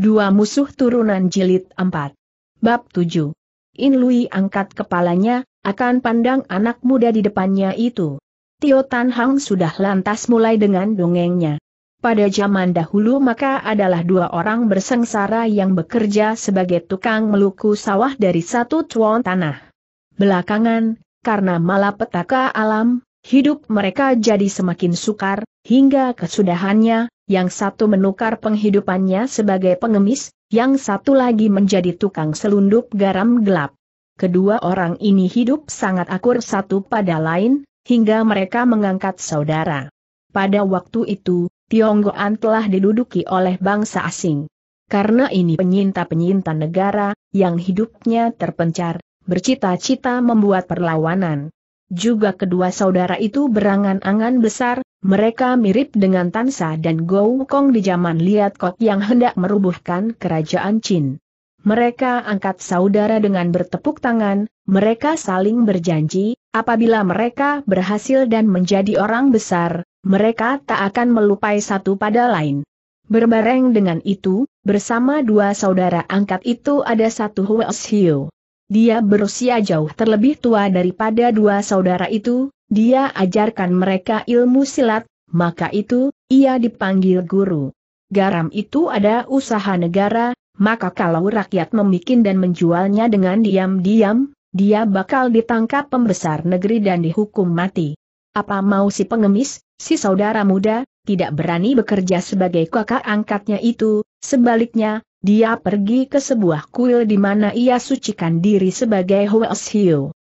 Dua musuh turunan jilid 4. Bab 7. In Lui angkat kepalanya, akan pandang anak muda di depannya itu. Tio Tan Hang sudah lantas mulai dengan dongengnya. Pada zaman dahulu maka adalah dua orang bersengsara yang bekerja sebagai tukang meluku sawah dari satu tuan tanah. Belakangan, karena malapetaka alam, hidup mereka jadi semakin sukar, hingga kesudahannya, yang satu menukar penghidupannya sebagai pengemis, yang satu lagi menjadi tukang selundup garam gelap. Kedua orang ini hidup sangat akur satu pada lain, hingga mereka mengangkat saudara. Pada waktu itu, Tionggoan telah diduduki oleh bangsa asing. Karena ini penyinta-penyinta negara, yang hidupnya terpencar, bercita-cita membuat perlawanan. Juga kedua saudara itu berangan-angan besar, mereka mirip dengan Tansa dan Gou Kong di zaman Liat Kok yang hendak merubuhkan kerajaan Chin. Mereka angkat saudara dengan bertepuk tangan, mereka saling berjanji, apabila mereka berhasil dan menjadi orang besar, mereka tak akan melupai satu pada lain. Berbareng dengan itu, bersama dua saudara angkat itu ada satu Huo Hiu. Dia berusia jauh terlebih tua daripada dua saudara itu, dia ajarkan mereka ilmu silat, maka itu, ia dipanggil guru. Garam itu ada usaha negara, maka kalau rakyat membikin dan menjualnya dengan diam-diam, dia bakal ditangkap pembesar negeri dan dihukum mati. Apa mau si pengemis, si saudara muda, tidak berani bekerja sebagai kakak angkatnya itu, sebaliknya, dia pergi ke sebuah kuil di mana ia sucikan diri sebagai Hoes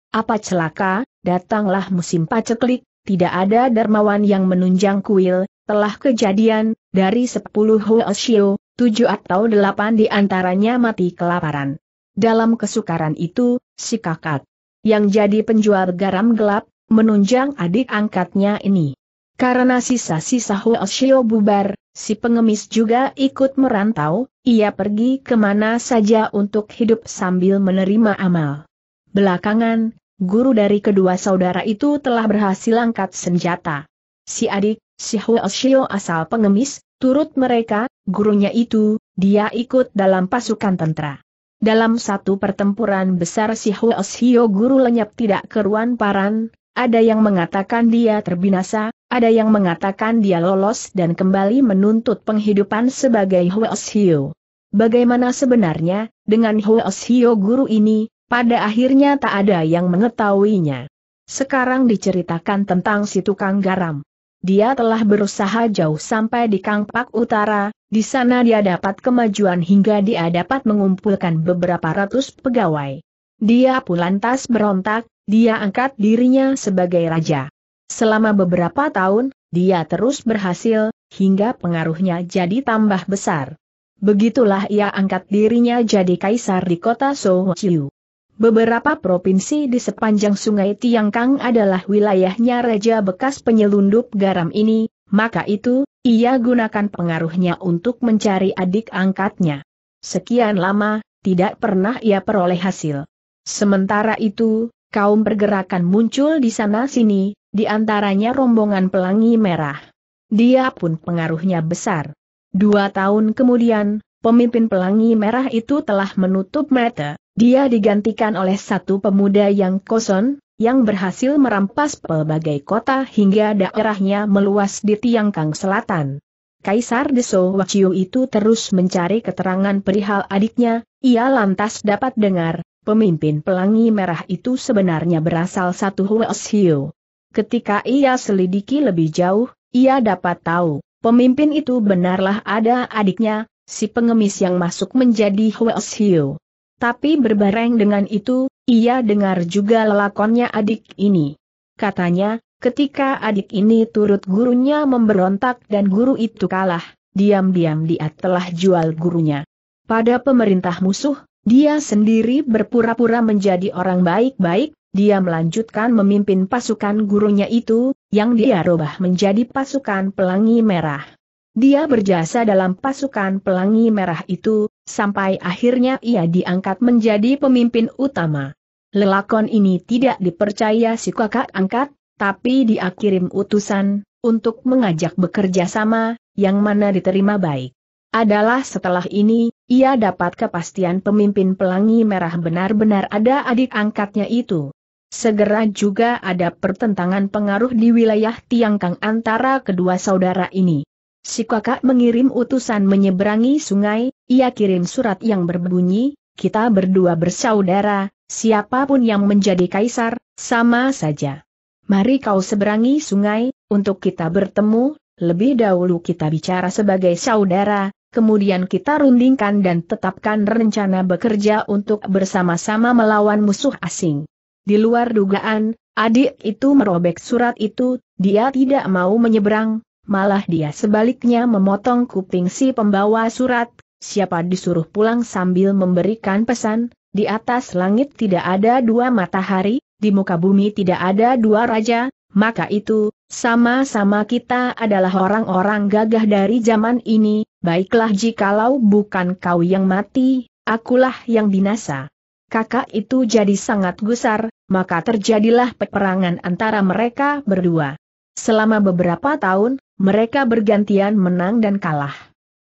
Apa celaka, datanglah musim paceklik, tidak ada dermawan yang menunjang kuil, telah kejadian, dari sepuluh Hoes Hio, tujuh atau delapan di antaranya mati kelaparan. Dalam kesukaran itu, si kakak, yang jadi penjual garam gelap, menunjang adik angkatnya ini. Karena sisa-sisa Hoes bubar, Si pengemis juga ikut merantau, ia pergi kemana saja untuk hidup sambil menerima amal. Belakangan, guru dari kedua saudara itu telah berhasil angkat senjata. Si adik, si Huoshio asal pengemis, turut mereka, gurunya itu, dia ikut dalam pasukan tentara. Dalam satu pertempuran besar si Huoshio guru lenyap tidak keruan paran, ada yang mengatakan dia terbinasa, ada yang mengatakan dia lolos dan kembali menuntut penghidupan sebagai Hio. Bagaimana sebenarnya, dengan Hio guru ini, pada akhirnya tak ada yang mengetahuinya. Sekarang diceritakan tentang si tukang garam. Dia telah berusaha jauh sampai di Kangpak Utara, di sana dia dapat kemajuan hingga dia dapat mengumpulkan beberapa ratus pegawai. Dia pun lantas berontak, dia angkat dirinya sebagai raja. Selama beberapa tahun, dia terus berhasil, hingga pengaruhnya jadi tambah besar. Begitulah ia angkat dirinya jadi kaisar di kota Sochiu. Beberapa provinsi di sepanjang sungai Tiangkang adalah wilayahnya Raja bekas penyelundup garam ini, maka itu, ia gunakan pengaruhnya untuk mencari adik angkatnya. Sekian lama, tidak pernah ia peroleh hasil. Sementara itu, kaum pergerakan muncul di sana-sini, di antaranya rombongan pelangi merah. Dia pun pengaruhnya besar. Dua tahun kemudian, pemimpin pelangi merah itu telah menutup mata. Dia digantikan oleh satu pemuda yang kosong, yang berhasil merampas pelbagai kota hingga daerahnya meluas di Tiangkang Selatan. Kaisar Deso Wachiu itu terus mencari keterangan perihal adiknya, ia lantas dapat dengar, pemimpin pelangi merah itu sebenarnya berasal satu Huo ketika ia selidiki lebih jauh, ia dapat tahu, pemimpin itu benarlah ada adiknya, si pengemis yang masuk menjadi Huels Hiu. Tapi berbareng dengan itu, ia dengar juga lelakonnya adik ini. Katanya, ketika adik ini turut gurunya memberontak dan guru itu kalah, diam-diam dia telah jual gurunya. Pada pemerintah musuh, dia sendiri berpura-pura menjadi orang baik-baik, dia melanjutkan memimpin pasukan gurunya itu, yang dia rubah menjadi pasukan pelangi merah. Dia berjasa dalam pasukan pelangi merah itu, sampai akhirnya ia diangkat menjadi pemimpin utama. Lelakon ini tidak dipercaya si kakak angkat, tapi dia kirim utusan, untuk mengajak bekerja sama, yang mana diterima baik. Adalah setelah ini, ia dapat kepastian pemimpin pelangi merah benar-benar ada adik angkatnya itu. Segera juga ada pertentangan pengaruh di wilayah Tiangkang antara kedua saudara ini. Si kakak mengirim utusan menyeberangi sungai, ia kirim surat yang berbunyi, kita berdua bersaudara, siapapun yang menjadi kaisar, sama saja. Mari kau seberangi sungai, untuk kita bertemu, lebih dahulu kita bicara sebagai saudara, kemudian kita rundingkan dan tetapkan rencana bekerja untuk bersama-sama melawan musuh asing. Di luar dugaan, adik itu merobek surat itu, dia tidak mau menyeberang, malah dia sebaliknya memotong kuping si pembawa surat, siapa disuruh pulang sambil memberikan pesan, di atas langit tidak ada dua matahari, di muka bumi tidak ada dua raja, maka itu, sama-sama kita adalah orang-orang gagah dari zaman ini, baiklah jikalau bukan kau yang mati, akulah yang binasa kakak itu jadi sangat gusar, maka terjadilah peperangan antara mereka berdua. Selama beberapa tahun, mereka bergantian menang dan kalah.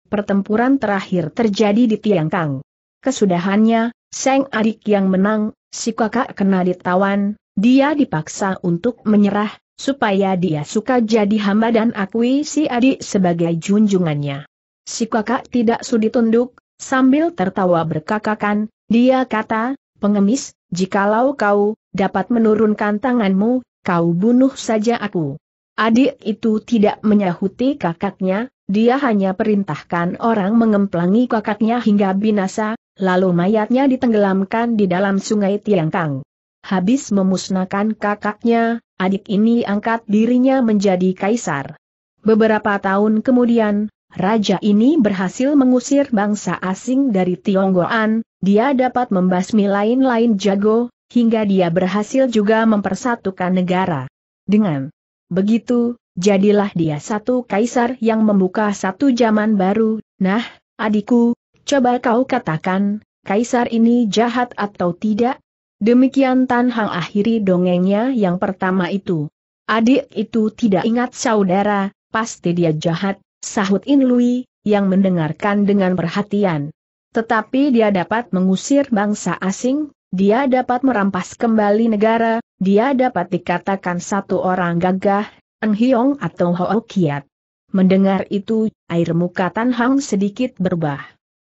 Pertempuran terakhir terjadi di Tiangkang. Kesudahannya, Seng adik yang menang, si kakak kena ditawan, dia dipaksa untuk menyerah, supaya dia suka jadi hamba dan akui si adik sebagai junjungannya. Si kakak tidak sudi tunduk, sambil tertawa berkakakan, dia kata, pengemis, jikalau kau dapat menurunkan tanganmu, kau bunuh saja aku. Adik itu tidak menyahuti kakaknya, dia hanya perintahkan orang mengemplangi kakaknya hingga binasa, lalu mayatnya ditenggelamkan di dalam sungai Tiangkang. Habis memusnahkan kakaknya, adik ini angkat dirinya menjadi kaisar. Beberapa tahun kemudian, Raja ini berhasil mengusir bangsa asing dari Tionggoan, dia dapat membasmi lain-lain jago, hingga dia berhasil juga mempersatukan negara. Dengan begitu, jadilah dia satu kaisar yang membuka satu zaman baru, nah, adikku, coba kau katakan, kaisar ini jahat atau tidak? Demikian Tan Hang akhiri dongengnya yang pertama itu. Adik itu tidak ingat saudara, pasti dia jahat, sahut Inlui, yang mendengarkan dengan perhatian. Tetapi dia dapat mengusir bangsa asing, dia dapat merampas kembali negara, dia dapat dikatakan satu orang gagah, Eng atau Ho Mendengar itu, air muka Tan Hang sedikit berbah.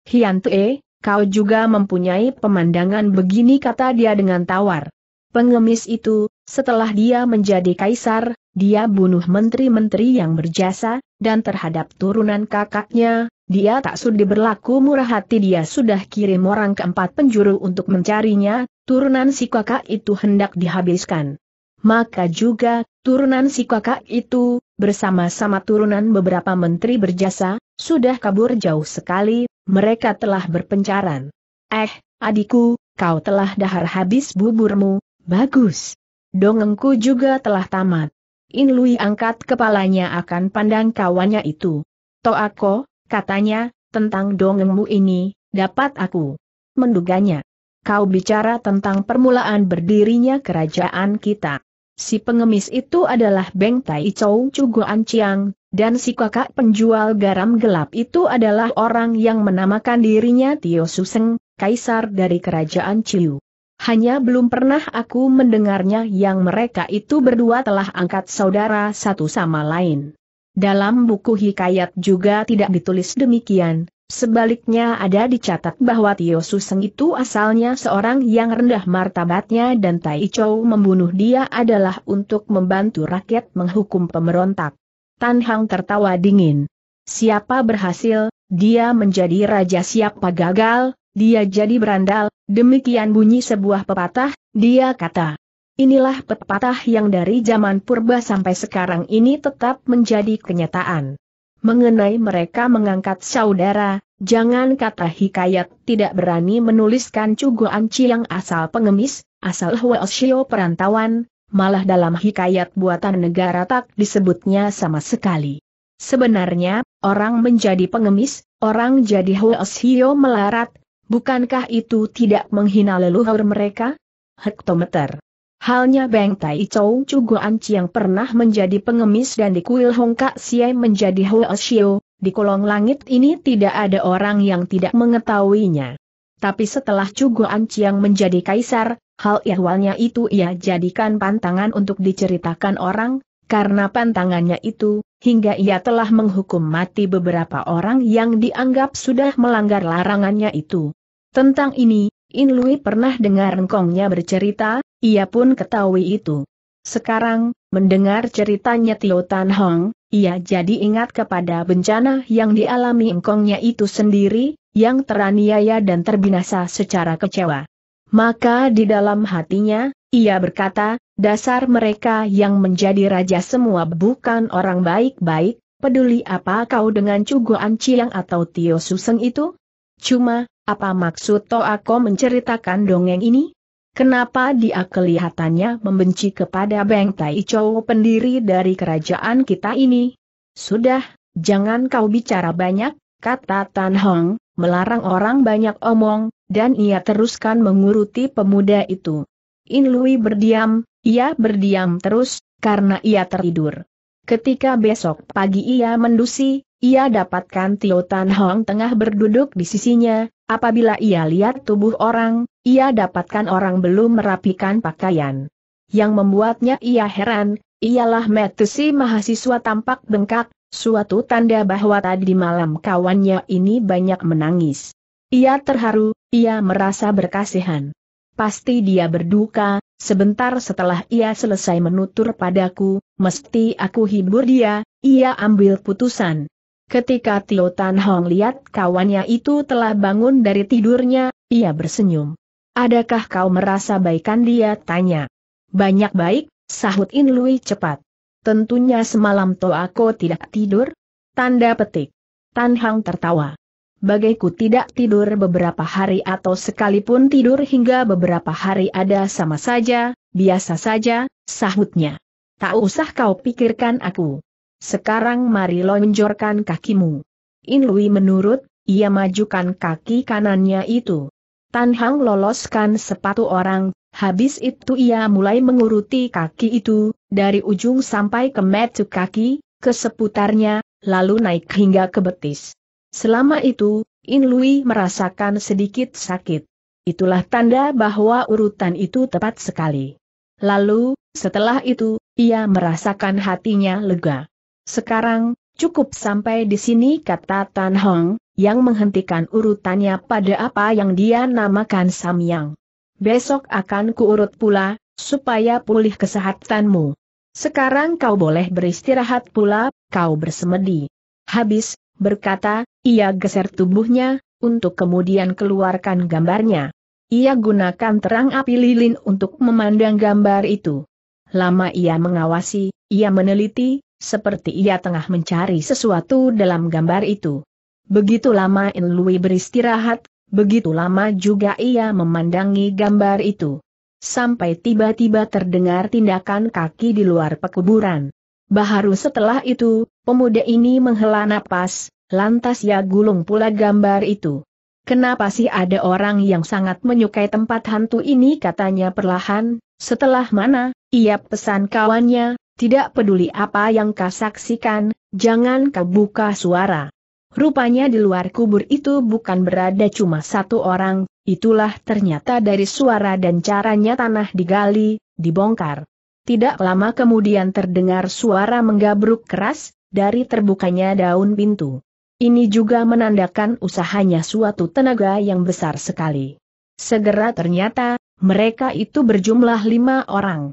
Hian Tue, kau juga mempunyai pemandangan begini kata dia dengan tawar. Pengemis itu, setelah dia menjadi kaisar, dia bunuh menteri-menteri yang berjasa, dan terhadap turunan kakaknya, dia tak sudi berlaku murah hati dia sudah kirim orang keempat penjuru untuk mencarinya, turunan si kakak itu hendak dihabiskan. Maka juga, turunan si kakak itu, bersama-sama turunan beberapa menteri berjasa, sudah kabur jauh sekali, mereka telah berpencaran. Eh, adikku, kau telah dahar habis buburmu, bagus. Dongengku juga telah tamat. In Lui angkat kepalanya akan pandang kawannya itu. Toako, katanya, tentang dongengmu ini, dapat aku menduganya. Kau bicara tentang permulaan berdirinya kerajaan kita. Si pengemis itu adalah Beng Tai Chow Chuguan Chiang, dan si kakak penjual garam gelap itu adalah orang yang menamakan dirinya Tio Suseng, kaisar dari kerajaan Chiu." hanya belum pernah aku mendengarnya yang mereka itu berdua telah angkat saudara satu sama lain. Dalam buku Hikayat juga tidak ditulis demikian, sebaliknya ada dicatat bahwa Tio Suseng itu asalnya seorang yang rendah martabatnya dan Tai Chou membunuh dia adalah untuk membantu rakyat menghukum pemberontak. Tan Hang tertawa dingin. Siapa berhasil, dia menjadi raja siapa gagal, dia jadi berandal, demikian bunyi sebuah pepatah, dia kata. Inilah pepatah yang dari zaman purba sampai sekarang ini tetap menjadi kenyataan. Mengenai mereka mengangkat saudara, jangan kata hikayat tidak berani menuliskan Anci yang asal pengemis, asal Huosio perantauan, malah dalam hikayat buatan negara tak disebutnya sama sekali. Sebenarnya, orang menjadi pengemis, orang jadi Huosio melarat, Bukankah itu tidak menghina leluhur mereka? Hektometer. Halnya Beng Tai Chou Chuguan Chiang pernah menjadi pengemis dan di kuil Hong Kak Siai menjadi Hua Xiao, di kolong langit ini tidak ada orang yang tidak mengetahuinya. Tapi setelah Chuguan Chiang menjadi kaisar, hal ihwalnya itu ia jadikan pantangan untuk diceritakan orang, karena pantangannya itu, hingga ia telah menghukum mati beberapa orang yang dianggap sudah melanggar larangannya itu. Tentang ini, In Lui pernah dengar Ngkongnya bercerita, ia pun ketahui itu. Sekarang, mendengar ceritanya Tio Tan Hong, ia jadi ingat kepada bencana yang dialami Ngkongnya itu sendiri, yang teraniaya dan terbinasa secara kecewa. Maka di dalam hatinya, ia berkata, dasar mereka yang menjadi raja semua bukan orang baik-baik, peduli apa kau dengan Cugo Anciang atau Tio Suseng itu? Cuma, apa maksud aku menceritakan dongeng ini? Kenapa dia kelihatannya membenci kepada Beng Tai Chow pendiri dari kerajaan kita ini? Sudah, jangan kau bicara banyak, kata Tan Hong, melarang orang banyak omong, dan ia teruskan menguruti pemuda itu. In Lui berdiam, ia berdiam terus, karena ia tertidur. Ketika besok pagi ia mendusi, ia dapatkan Tio Tan Hong tengah berduduk di sisinya, Apabila ia lihat tubuh orang, ia dapatkan orang belum merapikan pakaian. Yang membuatnya ia heran, ialah metesi mahasiswa tampak bengkak, suatu tanda bahwa tadi malam kawannya ini banyak menangis. Ia terharu, ia merasa berkasihan. Pasti dia berduka, sebentar setelah ia selesai menutur padaku, mesti aku hibur dia, ia ambil putusan. Ketika Tio Tan Hong lihat kawannya itu telah bangun dari tidurnya, ia bersenyum. Adakah kau merasa baikan dia? Tanya. Banyak baik, sahut In Lui cepat. Tentunya semalam to aku tidak tidur? Tanda petik. Tan Hong tertawa. Bagaiku tidak tidur beberapa hari atau sekalipun tidur hingga beberapa hari ada sama saja, biasa saja, sahutnya. Tak usah kau pikirkan aku. Sekarang mari lonjorkan kakimu. In Lui menurut, ia majukan kaki kanannya itu. Tan Hang loloskan sepatu orang, habis itu ia mulai menguruti kaki itu, dari ujung sampai ke metu kaki, ke seputarnya, lalu naik hingga ke betis. Selama itu, In Lui merasakan sedikit sakit. Itulah tanda bahwa urutan itu tepat sekali. Lalu, setelah itu, ia merasakan hatinya lega. Sekarang, cukup sampai di sini kata Tan Hong, yang menghentikan urutannya pada apa yang dia namakan Samyang. Besok akan kuurut pula, supaya pulih kesehatanmu. Sekarang kau boleh beristirahat pula, kau bersemedi. Habis, berkata, ia geser tubuhnya, untuk kemudian keluarkan gambarnya. Ia gunakan terang api lilin untuk memandang gambar itu. Lama ia mengawasi, ia meneliti, seperti ia tengah mencari sesuatu dalam gambar itu. Begitu lama In Lui beristirahat, begitu lama juga ia memandangi gambar itu. Sampai tiba-tiba terdengar tindakan kaki di luar pekuburan. Baharu setelah itu, pemuda ini menghela napas, lantas ia gulung pula gambar itu. Kenapa sih ada orang yang sangat menyukai tempat hantu ini katanya perlahan, setelah mana, ia pesan kawannya, tidak peduli apa yang kau saksikan, jangan kau buka suara. Rupanya di luar kubur itu bukan berada cuma satu orang, itulah ternyata dari suara dan caranya tanah digali, dibongkar. Tidak lama kemudian terdengar suara menggabruk keras, dari terbukanya daun pintu. Ini juga menandakan usahanya suatu tenaga yang besar sekali. Segera ternyata, mereka itu berjumlah lima orang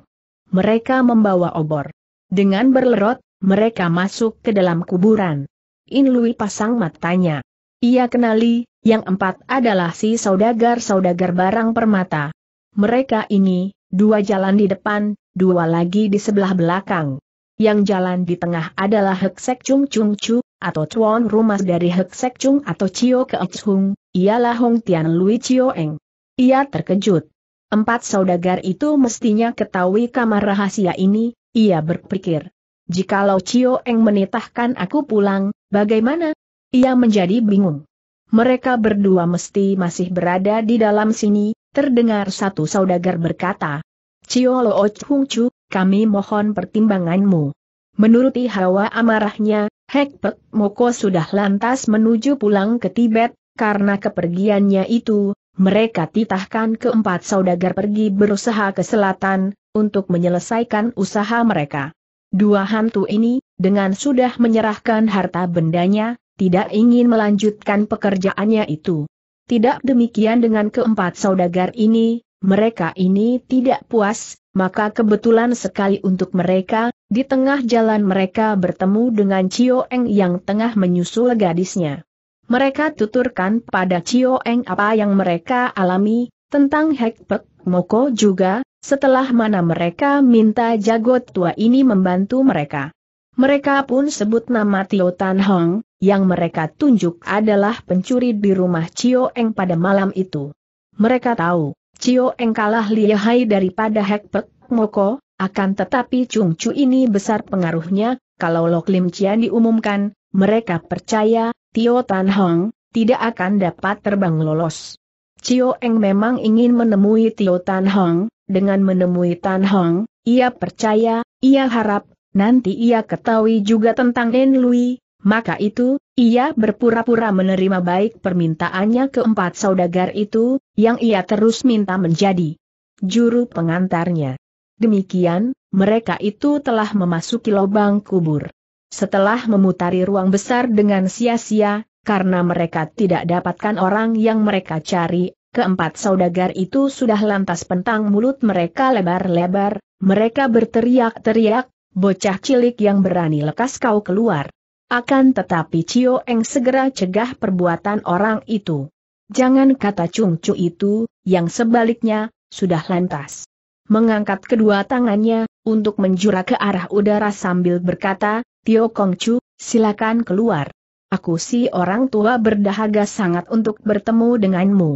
mereka membawa obor. Dengan berlerot, mereka masuk ke dalam kuburan. In Lui pasang matanya. Ia kenali, yang empat adalah si saudagar-saudagar barang permata. Mereka ini, dua jalan di depan, dua lagi di sebelah belakang. Yang jalan di tengah adalah Heksek Chung Chung Chu, atau tuan rumah dari Heksek Chung atau Chio Keotshung, ialah Hong Tian Lui Chio Eng. Ia terkejut. Empat saudagar itu mestinya ketahui kamar rahasia ini, ia berpikir. Jikalau Cio Eng menitahkan aku pulang, bagaimana? Ia menjadi bingung. Mereka berdua mesti masih berada di dalam sini, terdengar satu saudagar berkata. Cio Lo Chung Chu, kami mohon pertimbanganmu. Menuruti hawa amarahnya, Hek Pek Moko sudah lantas menuju pulang ke Tibet, karena kepergiannya itu, mereka titahkan keempat saudagar pergi berusaha ke selatan, untuk menyelesaikan usaha mereka. Dua hantu ini, dengan sudah menyerahkan harta bendanya, tidak ingin melanjutkan pekerjaannya itu. Tidak demikian dengan keempat saudagar ini, mereka ini tidak puas, maka kebetulan sekali untuk mereka, di tengah jalan mereka bertemu dengan Cio Eng yang tengah menyusul gadisnya. Mereka tuturkan pada Cio Eng apa yang mereka alami, tentang Hekpek Moko juga, setelah mana mereka minta jago tua ini membantu mereka. Mereka pun sebut nama Tio Tan Hong, yang mereka tunjuk adalah pencuri di rumah Cio Eng pada malam itu. Mereka tahu, Cio Eng kalah lihai daripada Hekpek Moko, akan tetapi Chung Chu ini besar pengaruhnya, kalau Lok Lim Chia diumumkan, mereka percaya, Tio Tan Hong, tidak akan dapat terbang lolos. Cio Eng memang ingin menemui Tio Tan Hong, dengan menemui Tan Hong, ia percaya, ia harap, nanti ia ketahui juga tentang Nen Lui, maka itu, ia berpura-pura menerima baik permintaannya keempat saudagar itu, yang ia terus minta menjadi juru pengantarnya. Demikian, mereka itu telah memasuki lubang kubur. Setelah memutari ruang besar dengan sia-sia, karena mereka tidak dapatkan orang yang mereka cari, keempat saudagar itu sudah lantas pentang mulut mereka lebar-lebar, mereka berteriak-teriak, bocah cilik yang berani lekas kau keluar. Akan tetapi Cio Eng segera cegah perbuatan orang itu. Jangan kata Chu itu, yang sebaliknya, sudah lantas. Mengangkat kedua tangannya, untuk menjura ke arah udara sambil berkata, Tio Chu, silakan keluar. Aku si orang tua berdahaga sangat untuk bertemu denganmu.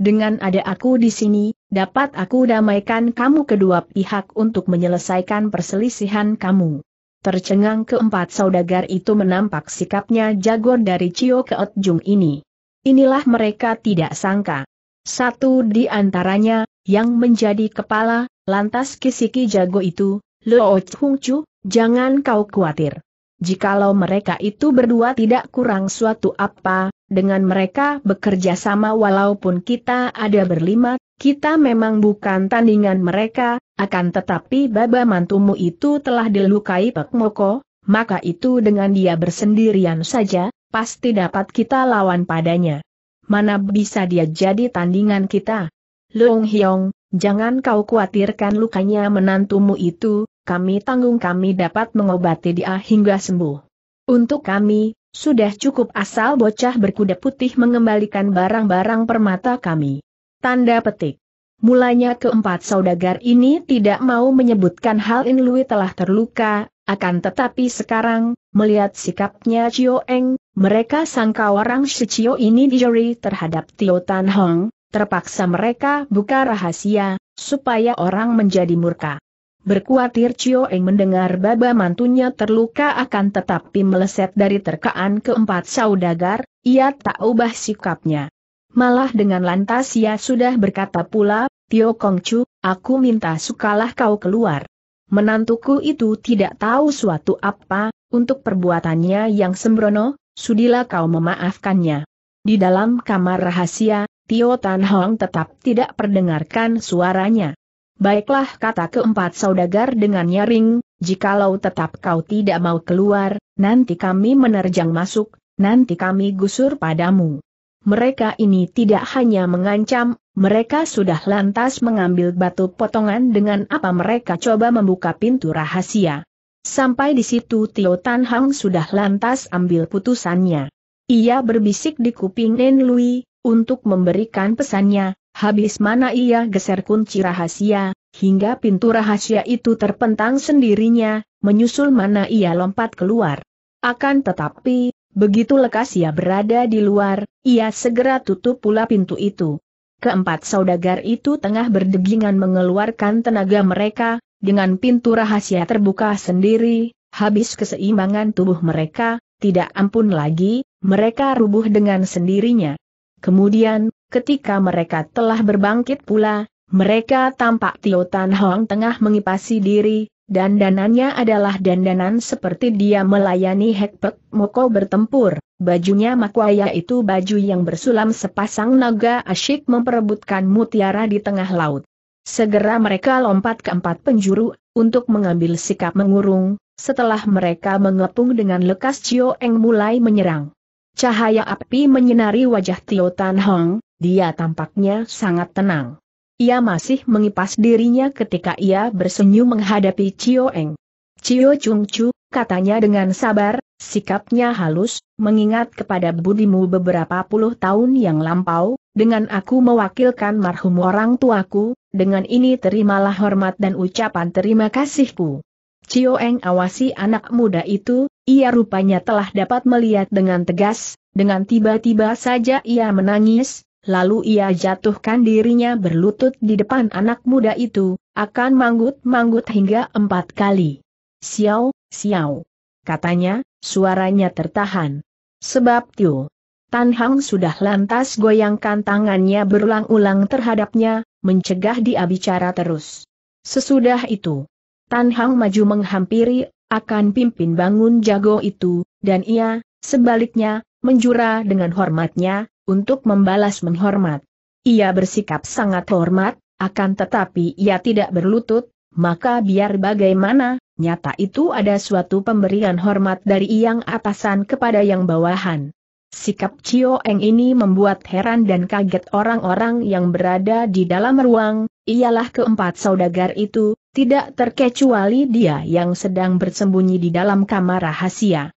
Dengan ada aku di sini, dapat aku damaikan kamu kedua pihak untuk menyelesaikan perselisihan kamu. Tercengang keempat saudagar itu menampak sikapnya jago dari Cio Keot Jung ini. Inilah mereka tidak sangka. Satu di antaranya, yang menjadi kepala, lantas kisiki jago itu, Luo Chung Chu, jangan kau khawatir jikalau mereka itu berdua tidak kurang suatu apa, dengan mereka bekerja sama walaupun kita ada berlima, kita memang bukan tandingan mereka, akan tetapi baba mantumu itu telah dilukai Pek Moko, maka itu dengan dia bersendirian saja, pasti dapat kita lawan padanya. Mana bisa dia jadi tandingan kita? Lung Hiong, jangan kau khawatirkan lukanya menantumu itu, kami tanggung kami dapat mengobati dia hingga sembuh. Untuk kami, sudah cukup asal bocah berkuda putih mengembalikan barang-barang permata kami. Tanda petik. Mulanya keempat saudagar ini tidak mau menyebutkan hal In Lui telah terluka, akan tetapi sekarang, melihat sikapnya Cio Eng, mereka sangka orang Shichio ini dijeri terhadap Tio Tan Hong, terpaksa mereka buka rahasia, supaya orang menjadi murka. Berkuatir Chio Eng mendengar baba mantunya terluka akan tetapi meleset dari terkaan keempat saudagar, ia tak ubah sikapnya. Malah dengan lantas ia sudah berkata pula, Tio Kongcu, aku minta sukalah kau keluar. Menantuku itu tidak tahu suatu apa, untuk perbuatannya yang sembrono, sudilah kau memaafkannya. Di dalam kamar rahasia, Tio Tan Hong tetap tidak perdengarkan suaranya. Baiklah kata keempat saudagar dengan nyaring, jikalau tetap kau tidak mau keluar, nanti kami menerjang masuk, nanti kami gusur padamu. Mereka ini tidak hanya mengancam, mereka sudah lantas mengambil batu potongan dengan apa mereka coba membuka pintu rahasia. Sampai di situ Tio Tan Hang sudah lantas ambil putusannya. Ia berbisik di kuping Nen Lui, untuk memberikan pesannya, Habis mana ia geser kunci rahasia, hingga pintu rahasia itu terpentang sendirinya, menyusul mana ia lompat keluar. Akan tetapi, begitu lekas ia berada di luar, ia segera tutup pula pintu itu. Keempat saudagar itu tengah berdegingan mengeluarkan tenaga mereka, dengan pintu rahasia terbuka sendiri, habis keseimbangan tubuh mereka, tidak ampun lagi, mereka rubuh dengan sendirinya. Kemudian, Ketika mereka telah berbangkit pula, mereka tampak Tio Tan Hong tengah mengipasi diri, dan dandanannya adalah dandanan seperti dia melayani Hekpek Moko bertempur. Bajunya makwaya itu baju yang bersulam sepasang naga asyik memperebutkan mutiara di tengah laut. Segera mereka lompat ke empat penjuru, untuk mengambil sikap mengurung, setelah mereka mengepung dengan lekas Chio Eng mulai menyerang. Cahaya api menyinari wajah Tio Tan Hong, dia tampaknya sangat tenang. Ia masih mengipas dirinya ketika ia bersenyum menghadapi Cio Eng. Cio Chung Chu, katanya dengan sabar, sikapnya halus, mengingat kepada budimu beberapa puluh tahun yang lampau, dengan aku mewakilkan marhum orang tuaku, dengan ini terimalah hormat dan ucapan terima kasihku. Cio Eng awasi anak muda itu, ia rupanya telah dapat melihat dengan tegas, dengan tiba-tiba saja ia menangis, Lalu ia jatuhkan dirinya berlutut di depan anak muda itu, akan manggut-manggut hingga empat kali. Siau, siau. Katanya, suaranya tertahan. Sebab Tiu. Tan Hang sudah lantas goyangkan tangannya berulang-ulang terhadapnya, mencegah dia bicara terus. Sesudah itu, Tan Hang maju menghampiri, akan pimpin bangun jago itu, dan ia, sebaliknya, menjura dengan hormatnya, untuk membalas menghormat. Ia bersikap sangat hormat, akan tetapi ia tidak berlutut, maka biar bagaimana, nyata itu ada suatu pemberian hormat dari yang atasan kepada yang bawahan. Sikap Cio Eng ini membuat heran dan kaget orang-orang yang berada di dalam ruang, ialah keempat saudagar itu, tidak terkecuali dia yang sedang bersembunyi di dalam kamar rahasia.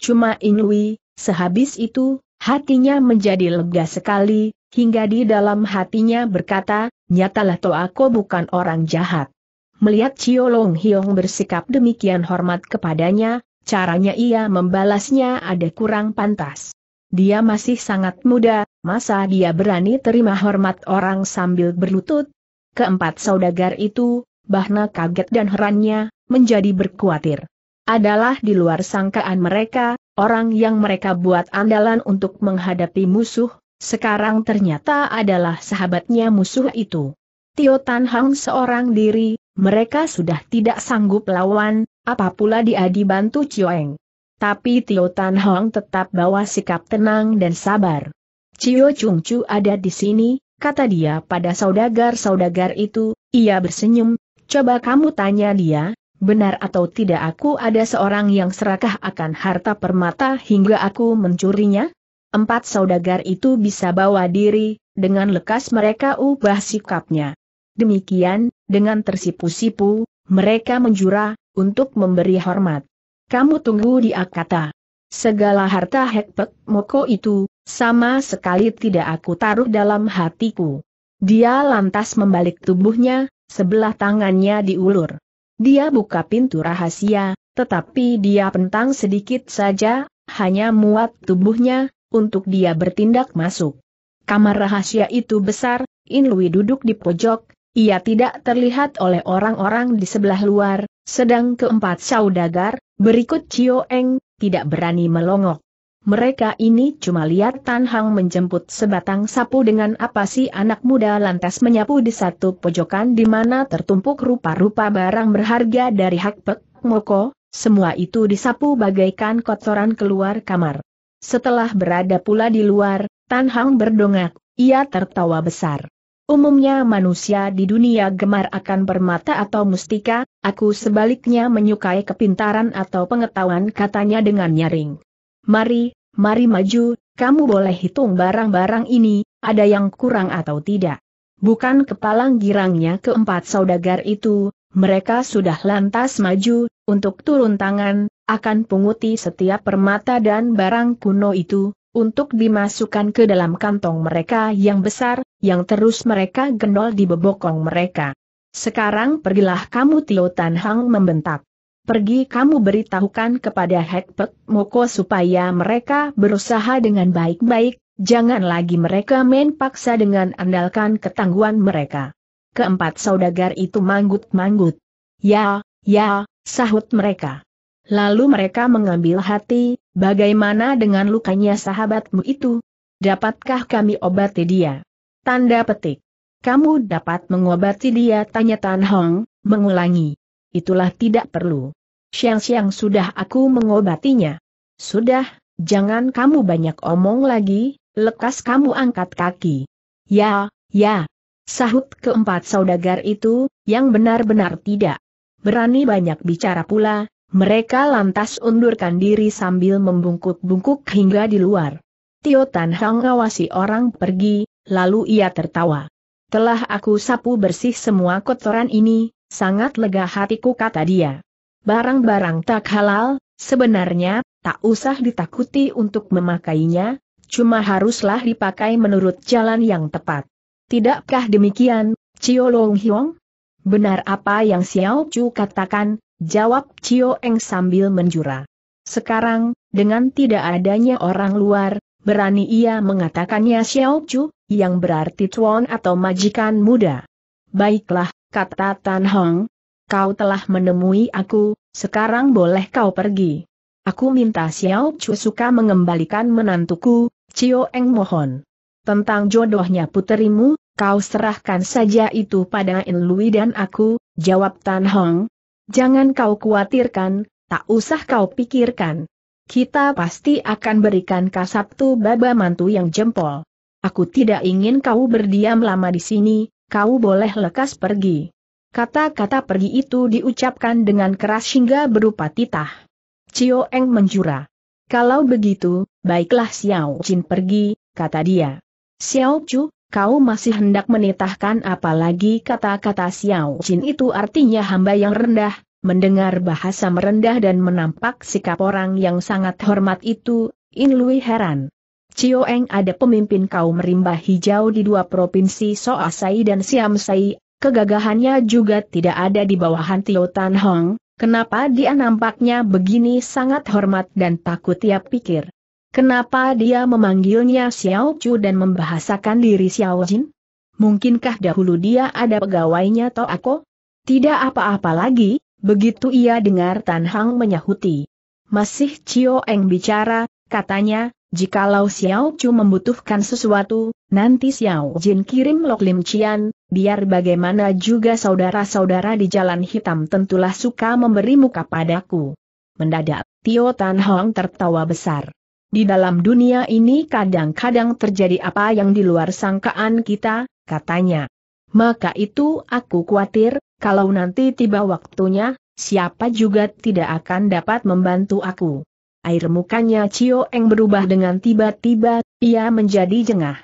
Cuma Inui, sehabis itu, Hatinya menjadi lega sekali, hingga di dalam hatinya berkata, nyatalah toh aku bukan orang jahat. Melihat Long Hiong bersikap demikian hormat kepadanya, caranya ia membalasnya ada kurang pantas. Dia masih sangat muda, masa dia berani terima hormat orang sambil berlutut? Keempat saudagar itu, Bahna kaget dan herannya, menjadi berkuatir. Adalah di luar sangkaan mereka, orang yang mereka buat andalan untuk menghadapi musuh, sekarang ternyata adalah sahabatnya musuh itu. Tio Tan Hang seorang diri, mereka sudah tidak sanggup lawan, apapula pula dia dibantu Cioeng. Tapi Tio Tan Hang tetap bawa sikap tenang dan sabar. Cio Chung Chu ada di sini, kata dia pada saudagar-saudagar itu, ia bersenyum, coba kamu tanya dia, benar atau tidak aku ada seorang yang serakah akan harta permata hingga aku mencurinya? Empat saudagar itu bisa bawa diri, dengan lekas mereka ubah sikapnya. Demikian, dengan tersipu-sipu, mereka menjura, untuk memberi hormat. Kamu tunggu di Akata. Segala harta hekpek moko itu, sama sekali tidak aku taruh dalam hatiku. Dia lantas membalik tubuhnya, sebelah tangannya diulur. Dia buka pintu rahasia, tetapi dia pentang sedikit saja, hanya muat tubuhnya, untuk dia bertindak masuk. Kamar rahasia itu besar, Inlui duduk di pojok, ia tidak terlihat oleh orang-orang di sebelah luar, sedang keempat saudagar, berikut Cio Eng, tidak berani melongok. Mereka ini cuma lihat Tan Hang menjemput sebatang sapu dengan apa sih anak muda lantas menyapu di satu pojokan di mana tertumpuk rupa-rupa barang berharga dari hak pek, moko, semua itu disapu bagaikan kotoran keluar kamar. Setelah berada pula di luar, Tan Hang berdongak, ia tertawa besar. Umumnya manusia di dunia gemar akan permata atau mustika, aku sebaliknya menyukai kepintaran atau pengetahuan katanya dengan nyaring. Mari, mari maju, kamu boleh hitung barang-barang ini, ada yang kurang atau tidak. Bukan kepalang girangnya keempat saudagar itu, mereka sudah lantas maju, untuk turun tangan, akan punguti setiap permata dan barang kuno itu, untuk dimasukkan ke dalam kantong mereka yang besar, yang terus mereka gendol di bebokong mereka. Sekarang pergilah kamu Tio Tan Hang membentak. Pergi kamu beritahukan kepada Hekpek Moko supaya mereka berusaha dengan baik-baik, jangan lagi mereka main paksa dengan andalkan ketangguhan mereka. Keempat saudagar itu manggut-manggut. Ya, ya, sahut mereka. Lalu mereka mengambil hati, bagaimana dengan lukanya sahabatmu itu? Dapatkah kami obati dia? Tanda petik. Kamu dapat mengobati dia tanya Tan Hong, mengulangi itulah tidak perlu. Siang-siang sudah aku mengobatinya. Sudah, jangan kamu banyak omong lagi, lekas kamu angkat kaki. Ya, ya. Sahut keempat saudagar itu, yang benar-benar tidak berani banyak bicara pula, mereka lantas undurkan diri sambil membungkuk-bungkuk hingga di luar. Tio Tan Hang ngawasi orang pergi, lalu ia tertawa. Telah aku sapu bersih semua kotoran ini, sangat lega hatiku kata dia. Barang-barang tak halal, sebenarnya, tak usah ditakuti untuk memakainya, cuma haruslah dipakai menurut jalan yang tepat. Tidakkah demikian, Cio Long Hiong? Benar apa yang Xiao Chu katakan, jawab Cio Eng sambil menjura. Sekarang, dengan tidak adanya orang luar, berani ia mengatakannya Xiao Chu, yang berarti tuan atau majikan muda. Baiklah, kata Tan Hong. Kau telah menemui aku, sekarang boleh kau pergi. Aku minta Xiao Chu suka mengembalikan menantuku, Cio Eng mohon. Tentang jodohnya puterimu, kau serahkan saja itu pada In Lui dan aku, jawab Tan Hong. Jangan kau khawatirkan, tak usah kau pikirkan. Kita pasti akan berikan kasabtu baba mantu yang jempol. Aku tidak ingin kau berdiam lama di sini, kau boleh lekas pergi. Kata-kata pergi itu diucapkan dengan keras hingga berupa titah. Cio Eng menjura. Kalau begitu, baiklah Xiao Jin pergi, kata dia. Xiao Chu, kau masih hendak menitahkan apalagi kata-kata Xiao Jin itu artinya hamba yang rendah, Mendengar bahasa merendah dan menampak sikap orang yang sangat hormat itu, In Lui heran. Cio Eng ada pemimpin kaum rimba hijau di dua provinsi Soasai dan Siamsai, kegagahannya juga tidak ada di bawahan Tio Tan Hong, kenapa dia nampaknya begini sangat hormat dan takut tiap pikir. Kenapa dia memanggilnya Xiao Chu dan membahasakan diri Xiao Jin? Mungkinkah dahulu dia ada pegawainya atau aku? Tidak apa-apa lagi, begitu ia dengar Tan Hang menyahuti. Masih Cio Eng bicara, katanya, Jikalau Xiao Chu membutuhkan sesuatu, nanti Xiao Jin kirim Lok Lim Cian, biar bagaimana juga saudara-saudara di Jalan Hitam tentulah suka memberi muka padaku. Mendadak, Tio Tan Hong tertawa besar. Di dalam dunia ini kadang-kadang terjadi apa yang di luar sangkaan kita, katanya. Maka itu aku khawatir, kalau nanti tiba waktunya, siapa juga tidak akan dapat membantu aku. Air mukanya Cio Eng berubah dengan tiba-tiba, ia menjadi jengah.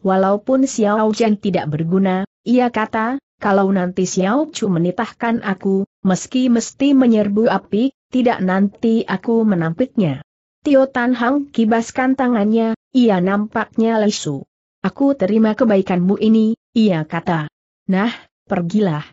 Walaupun Xiao Chen tidak berguna, ia kata, kalau nanti Xiao Chu menitahkan aku, meski mesti menyerbu api, tidak nanti aku menampiknya. Tio Tan Hang kibaskan tangannya, ia nampaknya lesu. Aku terima kebaikanmu ini, ia kata. Nah, pergilah.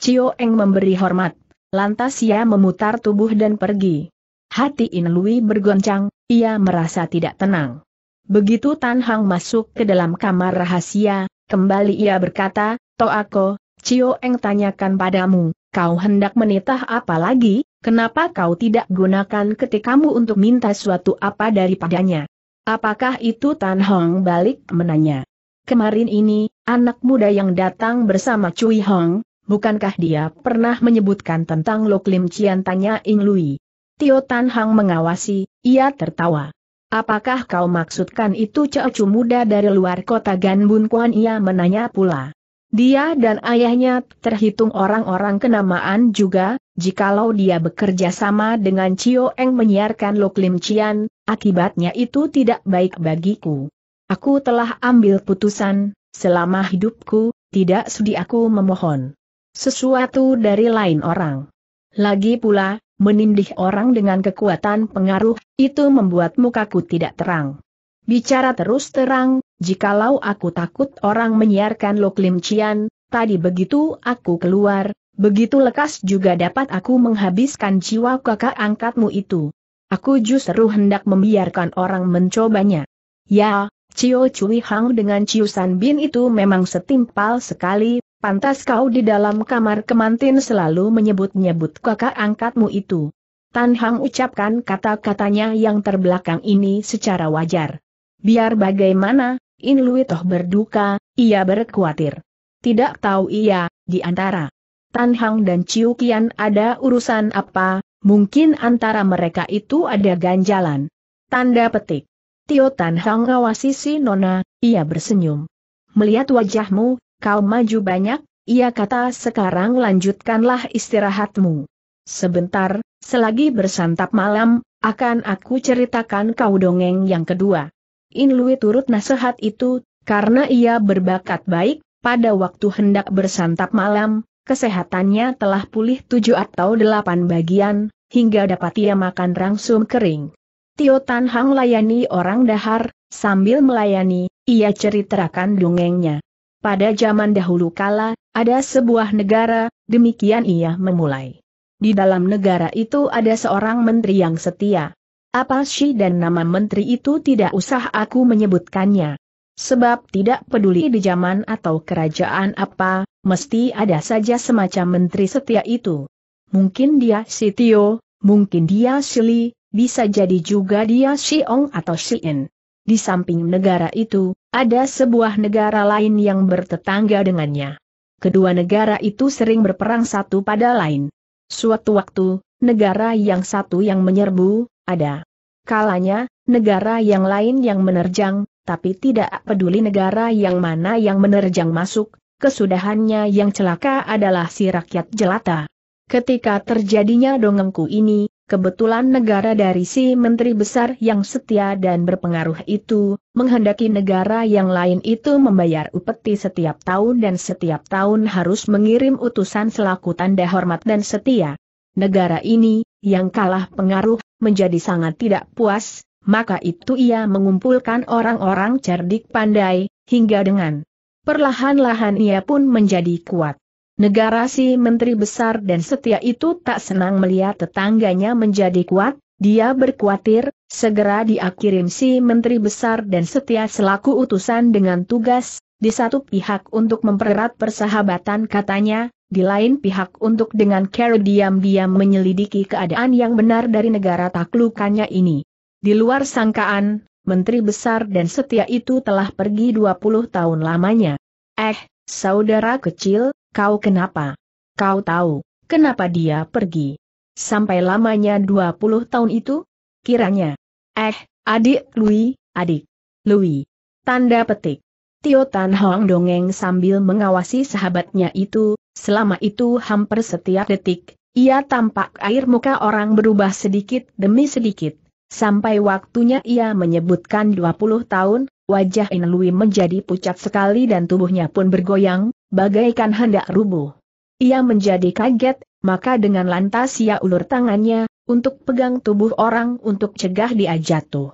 Cio Eng memberi hormat, lantas ia memutar tubuh dan pergi. Hati In Lui bergoncang, ia merasa tidak tenang. Begitu Tan Hang masuk ke dalam kamar rahasia, kembali ia berkata, Toako, Cio Eng tanyakan padamu, kau hendak menitah apa lagi, kenapa kau tidak gunakan ketikamu untuk minta suatu apa daripadanya? Apakah itu Tan Hong balik menanya? Kemarin ini, anak muda yang datang bersama Cui Hong, bukankah dia pernah menyebutkan tentang Lok Lim Cian tanya Ing Lui? Tio Tan Hang mengawasi, ia tertawa. Apakah kau maksudkan itu cecu muda dari luar kota Ganbun Kuan ia menanya pula. Dia dan ayahnya terhitung orang-orang kenamaan juga, jikalau dia bekerja sama dengan Cio Eng menyiarkan Lim Cian, akibatnya itu tidak baik bagiku. Aku telah ambil putusan, selama hidupku, tidak sudi aku memohon sesuatu dari lain orang. Lagi pula, menindih orang dengan kekuatan pengaruh, itu membuat mukaku tidak terang. Bicara terus terang, jikalau aku takut orang menyiarkan Lok Lim Cian, tadi begitu aku keluar, begitu lekas juga dapat aku menghabiskan jiwa kakak angkatmu itu. Aku justru hendak membiarkan orang mencobanya. Ya, Cio Cui Hang dengan Ciusan Bin itu memang setimpal sekali, Pantas kau di dalam kamar kemantin selalu menyebut-nyebut kakak angkatmu itu. Tan Hang ucapkan kata-katanya yang terbelakang ini secara wajar. Biar bagaimana, In Lui Toh berduka, ia berkhawatir. Tidak tahu ia, di antara Tan Hang dan Ciu Kian ada urusan apa, mungkin antara mereka itu ada ganjalan. Tanda petik. Tio Tan Hang ngawasi si Nona, ia bersenyum. Melihat wajahmu, Kau maju banyak, ia kata sekarang lanjutkanlah istirahatmu. Sebentar, selagi bersantap malam, akan aku ceritakan kau dongeng yang kedua. In Lui turut nasihat itu, karena ia berbakat baik, pada waktu hendak bersantap malam, kesehatannya telah pulih tujuh atau delapan bagian, hingga dapat ia makan rangsum kering. Tio Tan Hang layani orang dahar, sambil melayani, ia ceritakan dongengnya. Pada zaman dahulu kala, ada sebuah negara, demikian ia memulai. Di dalam negara itu ada seorang menteri yang setia. Apa sih dan nama menteri itu tidak usah aku menyebutkannya. Sebab tidak peduli di zaman atau kerajaan apa, mesti ada saja semacam menteri setia itu. Mungkin dia Tio, mungkin dia Sili, bisa jadi juga dia si Ong atau Sien. Di samping negara itu, ada sebuah negara lain yang bertetangga dengannya. Kedua negara itu sering berperang satu pada lain. Suatu waktu, negara yang satu yang menyerbu, ada. Kalanya, negara yang lain yang menerjang, tapi tidak peduli negara yang mana yang menerjang masuk, kesudahannya yang celaka adalah si rakyat jelata. Ketika terjadinya dongengku ini, kebetulan negara dari si menteri besar yang setia dan berpengaruh itu, menghendaki negara yang lain itu membayar upeti setiap tahun dan setiap tahun harus mengirim utusan selaku tanda hormat dan setia. Negara ini, yang kalah pengaruh, menjadi sangat tidak puas, maka itu ia mengumpulkan orang-orang cerdik pandai, hingga dengan perlahan-lahan ia pun menjadi kuat. Negara si menteri besar dan setia itu tak senang melihat tetangganya menjadi kuat, dia berkhawatir, segera diakirim si menteri besar dan setia selaku utusan dengan tugas, di satu pihak untuk mempererat persahabatan katanya, di lain pihak untuk dengan care diam-diam menyelidiki keadaan yang benar dari negara taklukannya ini. Di luar sangkaan, menteri besar dan setia itu telah pergi 20 tahun lamanya. Eh, saudara kecil, Kau kenapa? Kau tahu, kenapa dia pergi? Sampai lamanya 20 tahun itu? Kiranya. Eh, adik Lui, adik. Lui. Tanda petik. Tio Tan Hong dongeng sambil mengawasi sahabatnya itu, selama itu hampir setiap detik, ia tampak air muka orang berubah sedikit demi sedikit. Sampai waktunya ia menyebutkan 20 tahun, wajah Louis menjadi pucat sekali dan tubuhnya pun bergoyang, bagaikan hendak rubuh. Ia menjadi kaget, maka dengan lantas ia ulur tangannya, untuk pegang tubuh orang untuk cegah dia jatuh.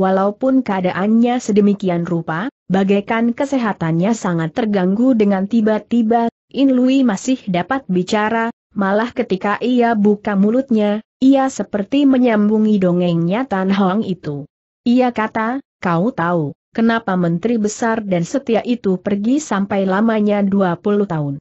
Walaupun keadaannya sedemikian rupa, bagaikan kesehatannya sangat terganggu dengan tiba-tiba, In Lui masih dapat bicara, malah ketika ia buka mulutnya, ia seperti menyambungi dongengnya Tan Hong itu. Ia kata, kau tahu, kenapa menteri besar dan setia itu pergi sampai lamanya 20 tahun.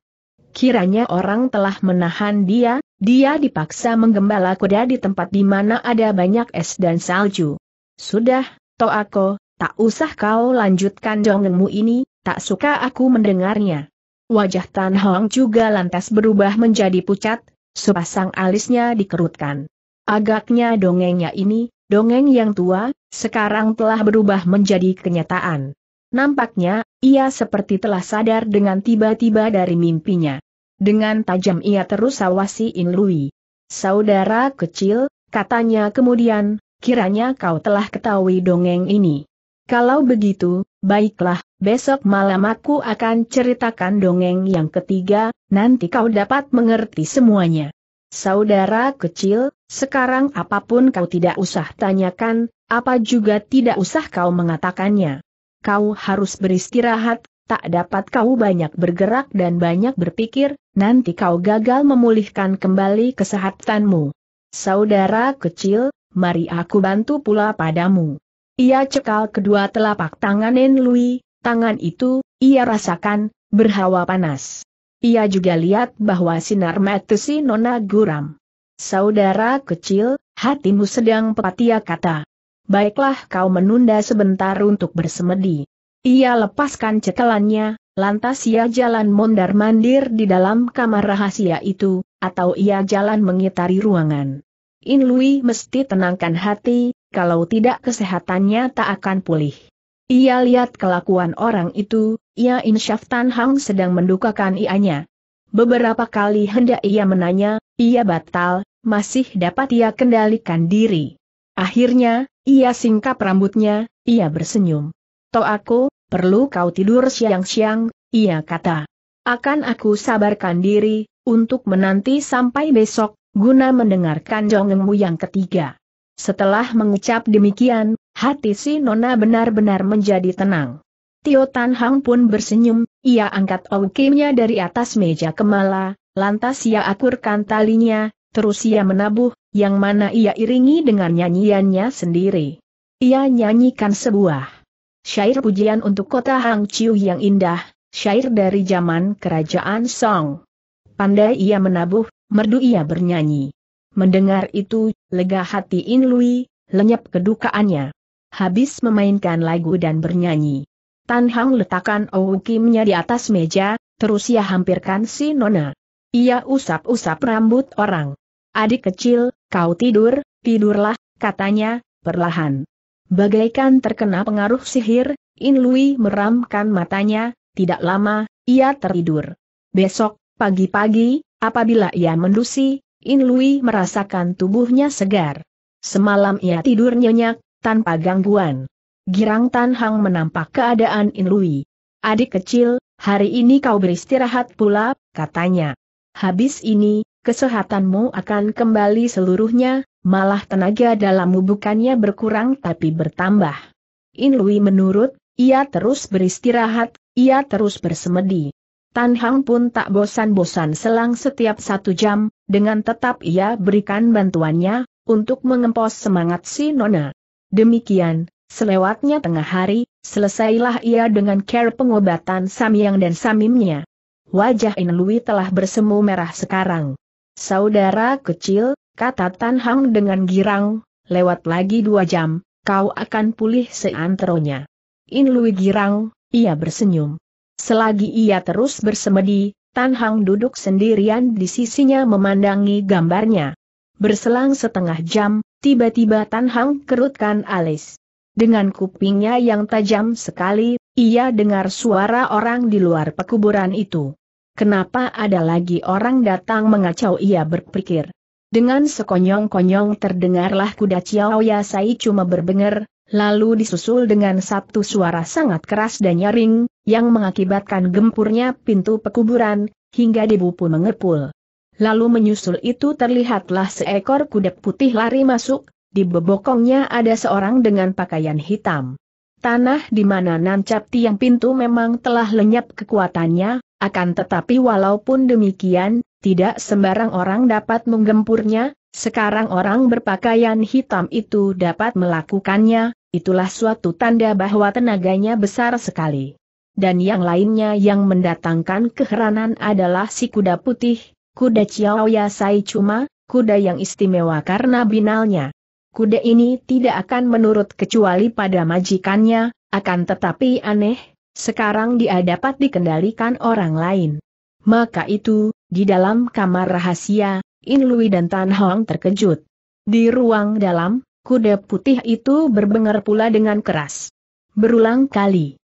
Kiranya orang telah menahan dia, dia dipaksa menggembala kuda di tempat di mana ada banyak es dan salju. Sudah, aku tak usah kau lanjutkan dongengmu ini, tak suka aku mendengarnya. Wajah Tan Hong juga lantas berubah menjadi pucat, sepasang alisnya dikerutkan. Agaknya dongengnya ini, dongeng yang tua, sekarang telah berubah menjadi kenyataan. Nampaknya, ia seperti telah sadar dengan tiba-tiba dari mimpinya. Dengan tajam ia terus awasi In Lui. Saudara kecil, katanya kemudian, kiranya kau telah ketahui dongeng ini. Kalau begitu, baiklah, besok malam aku akan ceritakan dongeng yang ketiga, nanti kau dapat mengerti semuanya. Saudara kecil, sekarang apapun kau tidak usah tanyakan, apa juga tidak usah kau mengatakannya. Kau harus beristirahat, tak dapat kau banyak bergerak dan banyak berpikir, nanti kau gagal memulihkan kembali kesehatanmu. Saudara kecil, mari aku bantu pula padamu. Ia cekal kedua telapak tangan Enlui, tangan itu, ia rasakan, berhawa panas. Ia juga lihat bahwa sinar metesi nona guram. Saudara kecil, hatimu sedang pepatia ya kata. Baiklah kau menunda sebentar untuk bersemedi. Ia lepaskan cekelannya, lantas ia jalan mondar-mandir di dalam kamar rahasia itu, atau ia jalan mengitari ruangan. In Lui mesti tenangkan hati, kalau tidak kesehatannya tak akan pulih. Ia lihat kelakuan orang itu, ia insyaf Tan Hang sedang mendukakan ianya. Beberapa kali hendak ia menanya, ia batal, masih dapat ia kendalikan diri. Akhirnya, ia singkap rambutnya, ia bersenyum. Toh aku, perlu kau tidur siang-siang, ia kata. Akan aku sabarkan diri, untuk menanti sampai besok, guna mendengarkan jongengmu yang ketiga. Setelah mengucap demikian, hati si Nona benar-benar menjadi tenang. Tio Tan Hang pun bersenyum, ia angkat Kimnya dari atas meja kemala, lantas ia akurkan talinya, Terus ia menabuh, yang mana ia iringi dengan nyanyiannya sendiri. Ia nyanyikan sebuah syair pujian untuk kota Hang Chiu yang indah, syair dari zaman kerajaan Song. Pandai ia menabuh, merdu ia bernyanyi. Mendengar itu, lega hati In Lui, lenyap kedukaannya. Habis memainkan lagu dan bernyanyi. Tan Hang letakkan Ou Kimnya di atas meja, terus ia hampirkan si Nona. Ia usap-usap rambut orang. Adik kecil, kau tidur, tidurlah, katanya, perlahan. Bagaikan terkena pengaruh sihir, In Lui meramkan matanya, tidak lama, ia tertidur. Besok, pagi-pagi, apabila ia mendusi, In Lui merasakan tubuhnya segar. Semalam ia tidur nyenyak, tanpa gangguan. Girang Tan Hang menampak keadaan In Lui. Adik kecil, hari ini kau beristirahat pula, katanya. Habis ini, kesehatanmu akan kembali seluruhnya, malah tenaga dalammu bukannya berkurang tapi bertambah. In Lui menurut, ia terus beristirahat, ia terus bersemedi. Tan Hang pun tak bosan-bosan selang setiap satu jam, dengan tetap ia berikan bantuannya, untuk mengempos semangat si Nona. Demikian, selewatnya tengah hari, selesailah ia dengan care pengobatan Samyang dan Samimnya. Wajah In Lui telah bersemu merah sekarang. Saudara kecil, kata Tan Hang dengan girang, lewat lagi dua jam, kau akan pulih seantronya. In Lui girang, ia bersenyum. Selagi ia terus bersemedi, Tan Hang duduk sendirian di sisinya memandangi gambarnya. Berselang setengah jam, tiba-tiba Tan Hang kerutkan alis. Dengan kupingnya yang tajam sekali, ia dengar suara orang di luar pekuburan itu. Kenapa ada lagi orang datang mengacau ia berpikir. Dengan sekonyong-konyong terdengarlah kuda Ciao ya, saya cuma berbengar, lalu disusul dengan satu suara sangat keras dan nyaring, yang mengakibatkan gempurnya pintu pekuburan, hingga debu pun mengepul. Lalu menyusul itu terlihatlah seekor kuda putih lari masuk, di bebokongnya ada seorang dengan pakaian hitam. Tanah di mana nancap tiang pintu memang telah lenyap kekuatannya, akan tetapi walaupun demikian, tidak sembarang orang dapat menggempurnya, sekarang orang berpakaian hitam itu dapat melakukannya, itulah suatu tanda bahwa tenaganya besar sekali. Dan yang lainnya yang mendatangkan keheranan adalah si kuda putih, kuda Chiaoya Sai Cuma, kuda yang istimewa karena binalnya. Kuda ini tidak akan menurut kecuali pada majikannya, akan tetapi aneh, sekarang dia dapat dikendalikan orang lain. Maka itu, di dalam kamar rahasia, In Lui dan Tan Hong terkejut. Di ruang dalam, kuda putih itu berbengar pula dengan keras. Berulang kali.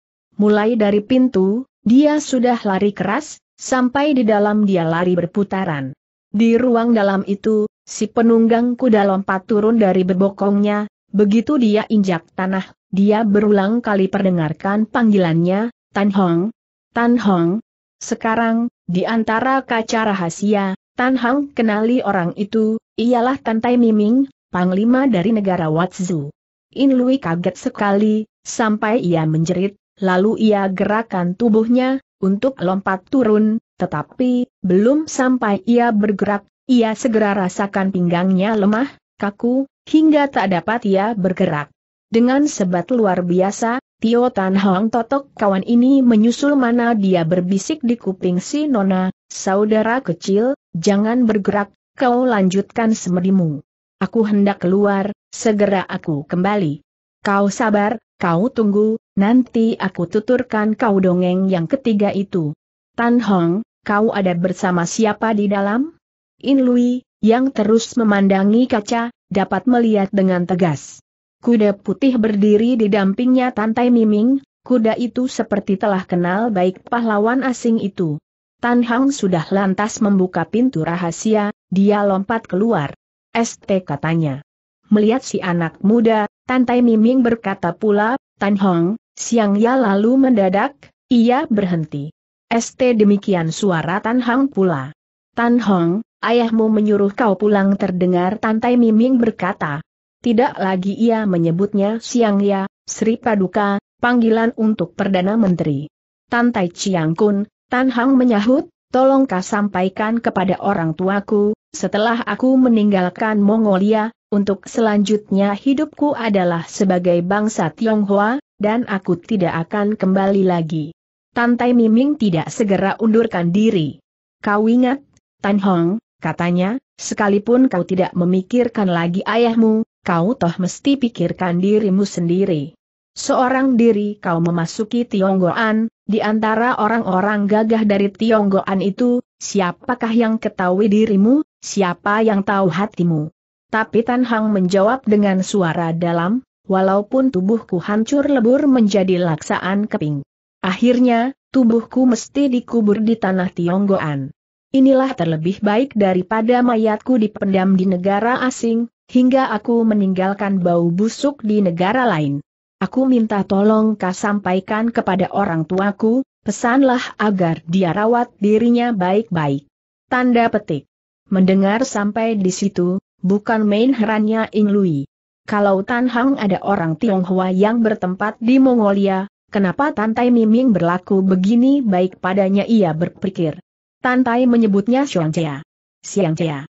Mulai dari pintu, dia sudah lari keras, sampai di dalam dia lari berputaran. Di ruang dalam itu, si penunggang kuda lompat turun dari berbokongnya, Begitu dia injak tanah, dia berulang kali perdengarkan panggilannya, Tan Hong. Tan Hong. Sekarang, di antara kaca rahasia, Tan Hong kenali orang itu, ialah Tan Tai Miming, panglima dari negara Watsu. In Lui kaget sekali, sampai ia menjerit, lalu ia gerakan tubuhnya, untuk lompat turun, tetapi, belum sampai ia bergerak, ia segera rasakan pinggangnya lemah, kaku, hingga tak dapat ia bergerak. Dengan sebat luar biasa, Tio Tan Hong Totok kawan ini menyusul mana dia berbisik di kuping si Nona, saudara kecil, jangan bergerak, kau lanjutkan semedimu. Aku hendak keluar, segera aku kembali. Kau sabar, kau tunggu, nanti aku tuturkan kau dongeng yang ketiga itu. Tan Hong, kau ada bersama siapa di dalam? In Lui, yang terus memandangi kaca, dapat melihat dengan tegas. Kuda putih berdiri di dampingnya Tantai Miming, kuda itu seperti telah kenal baik pahlawan asing itu. Tan Hang sudah lantas membuka pintu rahasia, dia lompat keluar. ST katanya. Melihat si anak muda, Tantai Miming berkata pula, Tan Hong, ya lalu mendadak, ia berhenti. ST demikian suara Tan Hang pula. Tan Hong, ayahmu menyuruh kau pulang terdengar Tantai Miming berkata. Tidak lagi ia menyebutnya Siang Ya, Sri Paduka, panggilan untuk Perdana Menteri. Tantai Chiang Kun, Tan Hong menyahut, tolongkah sampaikan kepada orang tuaku, setelah aku meninggalkan Mongolia, untuk selanjutnya hidupku adalah sebagai bangsa Tionghoa, dan aku tidak akan kembali lagi. Tantai Miming tidak segera undurkan diri. Kau ingat, Tan Hong, katanya, sekalipun kau tidak memikirkan lagi ayahmu, kau toh mesti pikirkan dirimu sendiri. Seorang diri kau memasuki Tionggoan, di antara orang-orang gagah dari Tionggoan itu, siapakah yang ketahui dirimu, siapa yang tahu hatimu? Tapi Tan Hang menjawab dengan suara dalam, walaupun tubuhku hancur lebur menjadi laksaan keping. Akhirnya, tubuhku mesti dikubur di tanah Tionggoan. Inilah terlebih baik daripada mayatku dipendam di negara asing, hingga aku meninggalkan bau busuk di negara lain. Aku minta tolong kau sampaikan kepada orang tuaku, pesanlah agar dia rawat dirinya baik-baik. Tanda petik. Mendengar sampai di situ, bukan main herannya Ing Lui. Kalau Tan Hang ada orang Tionghoa yang bertempat di Mongolia, Kenapa Tantai Miming berlaku begini baik padanya ia berpikir. Tantai menyebutnya Xiang Jia. Xiang Jia.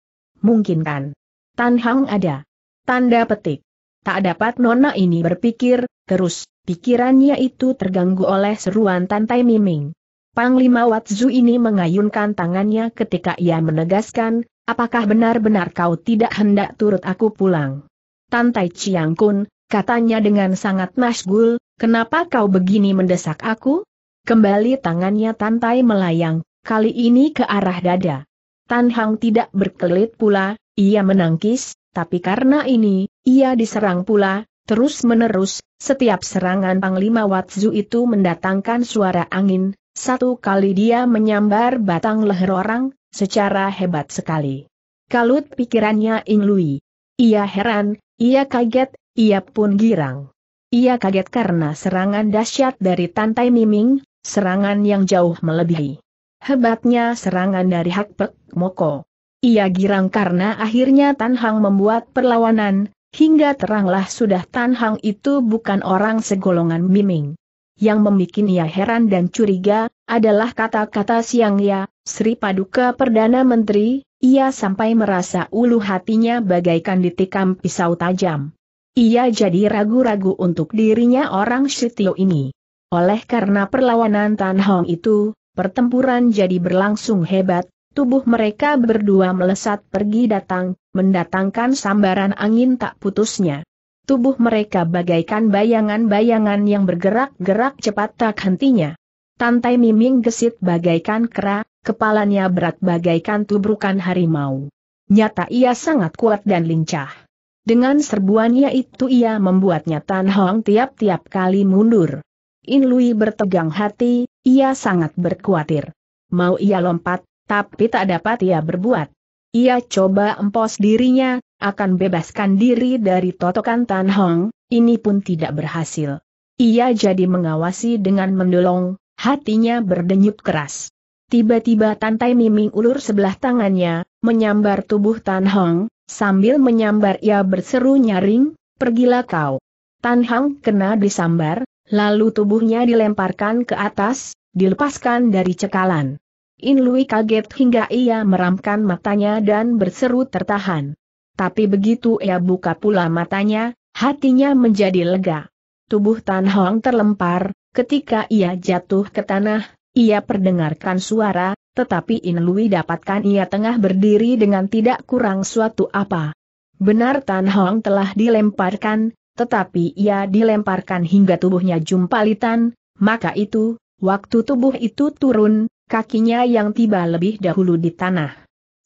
Mungkin kan. Tan Hang ada. Tanda petik. Tak dapat nona ini berpikir, terus, pikirannya itu terganggu oleh seruan Tantai Miming. Panglima Watzu ini mengayunkan tangannya ketika ia menegaskan, apakah benar-benar kau tidak hendak turut aku pulang? Tantai Chiang Kun, katanya dengan sangat masgul, kenapa kau begini mendesak aku? Kembali tangannya Tantai melayang, kali ini ke arah dada. Tan Hang tidak berkelit pula, ia menangkis, tapi karena ini, ia diserang pula, terus-menerus, setiap serangan Panglima Watzu itu mendatangkan suara angin, satu kali dia menyambar batang leher orang, secara hebat sekali. Kalut pikirannya Ing Lui. Ia heran, ia kaget, ia pun girang. Ia kaget karena serangan dahsyat dari Tantai Miming, serangan yang jauh melebihi. Hebatnya serangan dari Hak Pek Moko. Ia girang karena akhirnya Tan Hang membuat perlawanan, hingga teranglah sudah Tan Hang itu bukan orang segolongan Miming. Yang membuat ia heran dan curiga, adalah kata-kata siang ya, Sri Paduka Perdana Menteri, ia sampai merasa ulu hatinya bagaikan ditikam pisau tajam. Ia jadi ragu-ragu untuk dirinya orang Shitio ini. Oleh karena perlawanan Tan Hong itu, Pertempuran jadi berlangsung hebat, tubuh mereka berdua melesat pergi datang, mendatangkan sambaran angin tak putusnya. Tubuh mereka bagaikan bayangan-bayangan yang bergerak-gerak cepat tak hentinya. Tantai Miming gesit bagaikan kera, kepalanya berat bagaikan tubrukan harimau. Nyata ia sangat kuat dan lincah. Dengan serbuannya itu ia membuatnya Tan Hong tiap-tiap kali mundur. In Lui bertegang hati, ia sangat berkhawatir. Mau ia lompat, tapi tak dapat ia berbuat. Ia coba empos dirinya, akan bebaskan diri dari totokan Tan Hong, ini pun tidak berhasil. Ia jadi mengawasi dengan mendolong, hatinya berdenyut keras. Tiba-tiba Tantai Miming ulur sebelah tangannya, menyambar tubuh Tan Hong, sambil menyambar ia berseru nyaring, pergilah kau. Tan Hong kena disambar, Lalu tubuhnya dilemparkan ke atas, dilepaskan dari cekalan. In Lui kaget hingga ia meramkan matanya dan berseru tertahan. Tapi begitu ia buka pula matanya, hatinya menjadi lega. Tubuh Tan Hong terlempar, ketika ia jatuh ke tanah, ia perdengarkan suara, tetapi In Lui dapatkan ia tengah berdiri dengan tidak kurang suatu apa. Benar Tan Hong telah dilemparkan, tetapi ia dilemparkan hingga tubuhnya jumpalitan, maka itu, waktu tubuh itu turun, kakinya yang tiba lebih dahulu di tanah.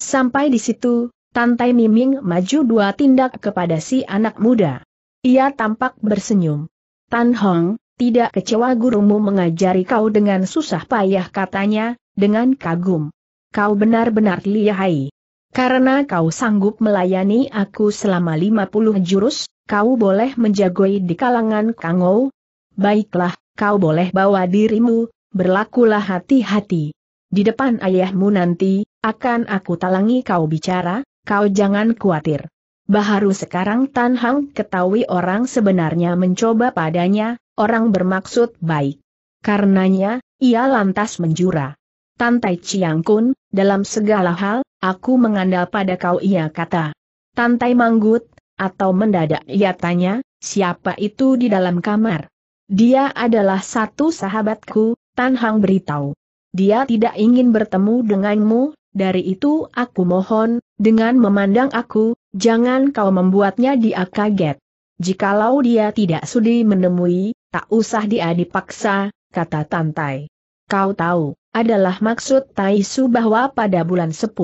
Sampai di situ, Tantai Miming maju dua tindak kepada si anak muda. Ia tampak bersenyum. Tan Hong, tidak kecewa gurumu mengajari kau dengan susah payah katanya, dengan kagum. Kau benar-benar lihai. Karena kau sanggup melayani aku selama lima puluh jurus, kau boleh menjagoi di kalangan Kangou? Baiklah, kau boleh bawa dirimu, berlakulah hati-hati. Di depan ayahmu nanti, akan aku talangi kau bicara, kau jangan khawatir. Baharu sekarang Tan Hang ketahui orang sebenarnya mencoba padanya, orang bermaksud baik. Karenanya, ia lantas menjura. Tan Tai Chiang Kun, dalam segala hal, aku mengandal pada kau ia kata. Tan Tai Manggut, atau mendadak ia tanya, siapa itu di dalam kamar? Dia adalah satu sahabatku, Tan Hang beritahu. Dia tidak ingin bertemu denganmu, dari itu aku mohon, dengan memandang aku, jangan kau membuatnya dia kaget. Jikalau dia tidak sudi menemui, tak usah dia dipaksa, kata Tantai. Kau tahu, adalah maksud Taisu bahwa pada bulan 10.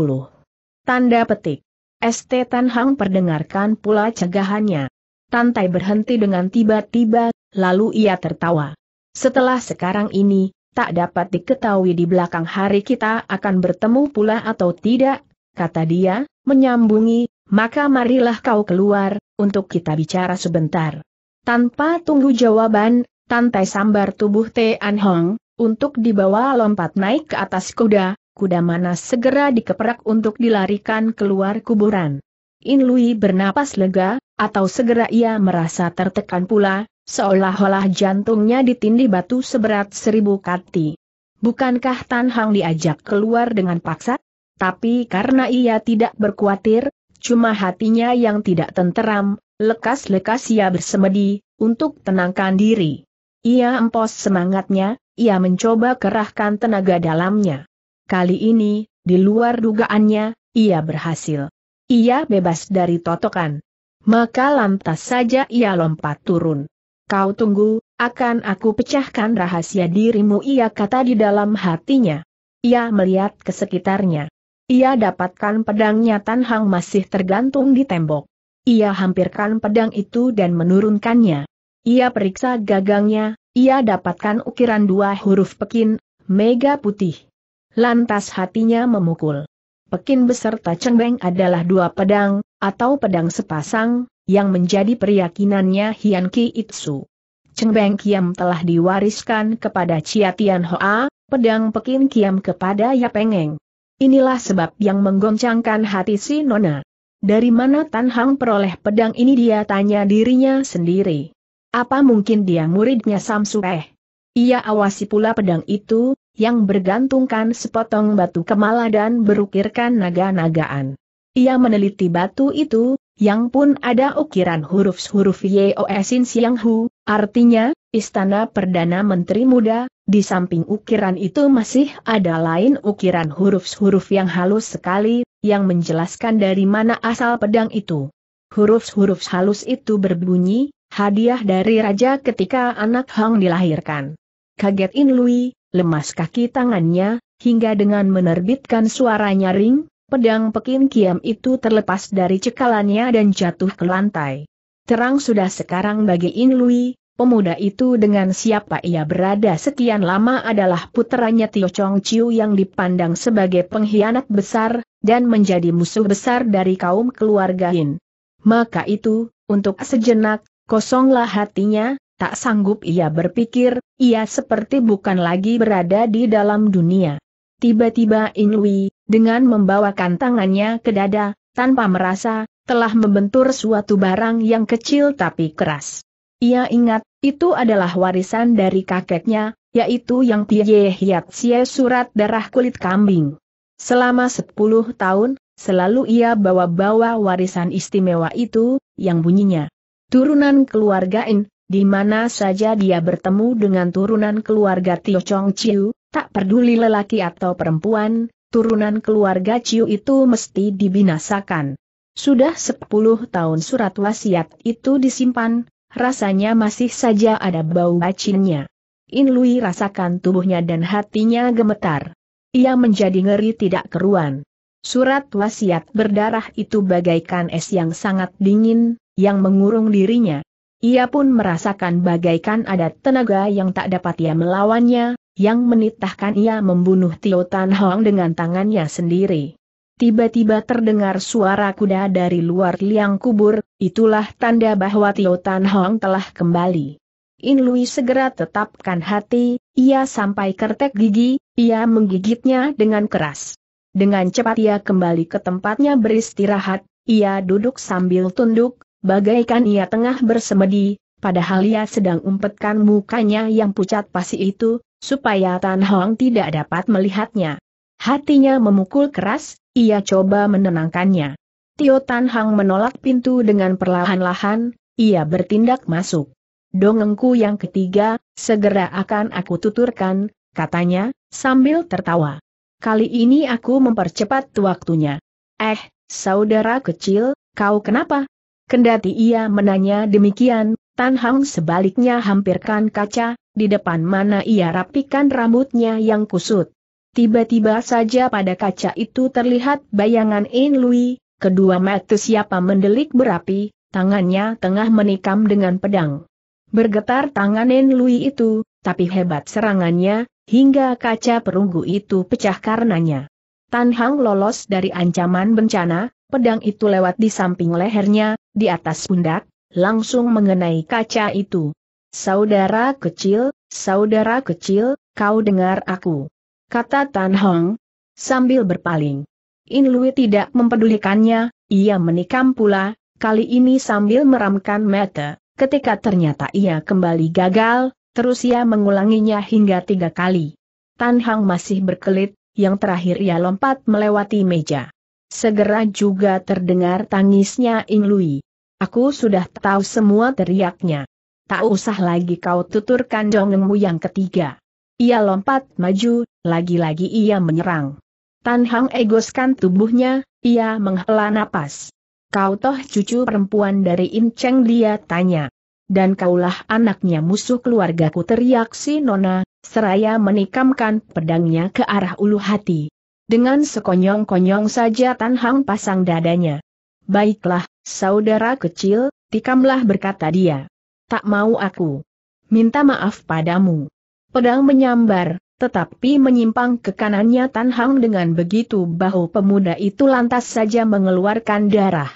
Tanda petik. ST Tan Hang perdengarkan pula cegahannya. Tantai berhenti dengan tiba-tiba, lalu ia tertawa. Setelah sekarang ini, tak dapat diketahui di belakang hari kita akan bertemu pula atau tidak, kata dia, menyambungi, maka marilah kau keluar, untuk kita bicara sebentar. Tanpa tunggu jawaban, Tantai sambar tubuh Te An Hong, untuk dibawa lompat naik ke atas kuda, kuda mana segera dikeperak untuk dilarikan keluar kuburan. In Lui bernapas lega, atau segera ia merasa tertekan pula, seolah-olah jantungnya ditindih batu seberat seribu kati. Bukankah Tan Hang diajak keluar dengan paksa? Tapi karena ia tidak berkuatir, cuma hatinya yang tidak tenteram, lekas-lekas ia bersemedi, untuk tenangkan diri. Ia empos semangatnya, ia mencoba kerahkan tenaga dalamnya. Kali ini, di luar dugaannya, ia berhasil. Ia bebas dari totokan. Maka lantas saja ia lompat turun. Kau tunggu, akan aku pecahkan rahasia dirimu ia kata di dalam hatinya. Ia melihat ke sekitarnya. Ia dapatkan pedangnya Tan Hang masih tergantung di tembok. Ia hampirkan pedang itu dan menurunkannya. Ia periksa gagangnya, ia dapatkan ukiran dua huruf Pekin, mega putih. Lantas hatinya memukul. Pekin beserta cengbeng adalah dua pedang, atau pedang sepasang, yang menjadi peryakinannya Hian Ki Itsu. Cengbeng Kiam telah diwariskan kepada Chia Tian Hoa, pedang Pekin Kiam kepada Yapengeng. Inilah sebab yang menggoncangkan hati si Nona. Dari mana Tan Hang peroleh pedang ini dia tanya dirinya sendiri. Apa mungkin dia muridnya Samsu Eh? Ia awasi pula pedang itu, yang bergantungkan sepotong batu kemala dan berukirkan naga-nagaan. Ia meneliti batu itu, yang pun ada ukiran huruf-huruf Yeoesin Siang Hu, artinya, Istana Perdana Menteri Muda, di samping ukiran itu masih ada lain ukiran huruf-huruf yang halus sekali, yang menjelaskan dari mana asal pedang itu. Huruf-huruf halus itu berbunyi, hadiah dari raja ketika anak Hang dilahirkan. Kaget In Lui, lemas kaki tangannya, hingga dengan menerbitkan suara nyaring, pedang pekin kiam itu terlepas dari cekalannya dan jatuh ke lantai. Terang sudah sekarang bagi In Lui, pemuda itu dengan siapa ia berada sekian lama adalah puteranya Tio Chong Chiu yang dipandang sebagai pengkhianat besar, dan menjadi musuh besar dari kaum keluarga In. Maka itu, untuk sejenak, kosonglah hatinya, Tak sanggup ia berpikir, ia seperti bukan lagi berada di dalam dunia. Tiba-tiba Inui, dengan membawakan tangannya ke dada, tanpa merasa, telah membentur suatu barang yang kecil tapi keras. Ia ingat, itu adalah warisan dari kakeknya, yaitu yang Tie Hiat Xie surat darah kulit kambing. Selama 10 tahun, selalu ia bawa-bawa warisan istimewa itu, yang bunyinya. Turunan keluarga In, di mana saja dia bertemu dengan turunan keluarga Tio Chong Chiu, tak peduli lelaki atau perempuan, turunan keluarga Chiu itu mesti dibinasakan. Sudah 10 tahun surat wasiat itu disimpan, rasanya masih saja ada bau bacinnya. In Lui rasakan tubuhnya dan hatinya gemetar. Ia menjadi ngeri tidak keruan. Surat wasiat berdarah itu bagaikan es yang sangat dingin, yang mengurung dirinya. Ia pun merasakan bagaikan ada tenaga yang tak dapat ia melawannya, yang menitahkan ia membunuh Tio Tan Hong dengan tangannya sendiri. Tiba-tiba terdengar suara kuda dari luar liang kubur, itulah tanda bahwa Tio Tan Hong telah kembali. In Lui segera tetapkan hati, ia sampai kertek gigi, ia menggigitnya dengan keras. Dengan cepat ia kembali ke tempatnya beristirahat, ia duduk sambil tunduk, Bagaikan ia tengah bersemedi, padahal ia sedang umpetkan mukanya yang pucat pasi itu, supaya Tan Hong tidak dapat melihatnya. Hatinya memukul keras, ia coba menenangkannya. Tio Tan Hang menolak pintu dengan perlahan-lahan, ia bertindak masuk. Dongengku yang ketiga, segera akan aku tuturkan, katanya, sambil tertawa. Kali ini aku mempercepat waktunya. Eh, saudara kecil, kau kenapa? Kendati ia menanya demikian, Tan Hang sebaliknya hampirkan kaca, di depan mana ia rapikan rambutnya yang kusut. Tiba-tiba saja pada kaca itu terlihat bayangan In Lui, kedua mata siapa mendelik berapi, tangannya tengah menikam dengan pedang. Bergetar tangan In Lui itu, tapi hebat serangannya, hingga kaca perunggu itu pecah karenanya. Tan Hang lolos dari ancaman bencana, Pedang itu lewat di samping lehernya, di atas pundak, langsung mengenai kaca itu. Saudara kecil, saudara kecil, kau dengar aku. Kata Tan Hong. Sambil berpaling. In Lui tidak mempedulikannya, ia menikam pula, kali ini sambil meramkan mata. Ketika ternyata ia kembali gagal, terus ia mengulanginya hingga tiga kali. Tan Hong masih berkelit, yang terakhir ia lompat melewati meja. Segera juga terdengar tangisnya Ing Lui. Aku sudah tahu semua teriaknya. Tak usah lagi kau tuturkan dongengmu yang ketiga. Ia lompat maju, lagi-lagi ia menyerang. Tan Hang egoskan tubuhnya, ia menghela napas. Kau toh cucu perempuan dari In Cheng dia tanya. Dan kaulah anaknya musuh keluargaku teriak si Nona, seraya menikamkan pedangnya ke arah ulu hati. Dengan sekonyong-konyong saja Tan Hang pasang dadanya. Baiklah, saudara kecil, tikamlah berkata dia. Tak mau aku. Minta maaf padamu. Pedang menyambar, tetapi menyimpang ke kanannya Tan Hang dengan begitu bahu pemuda itu lantas saja mengeluarkan darah.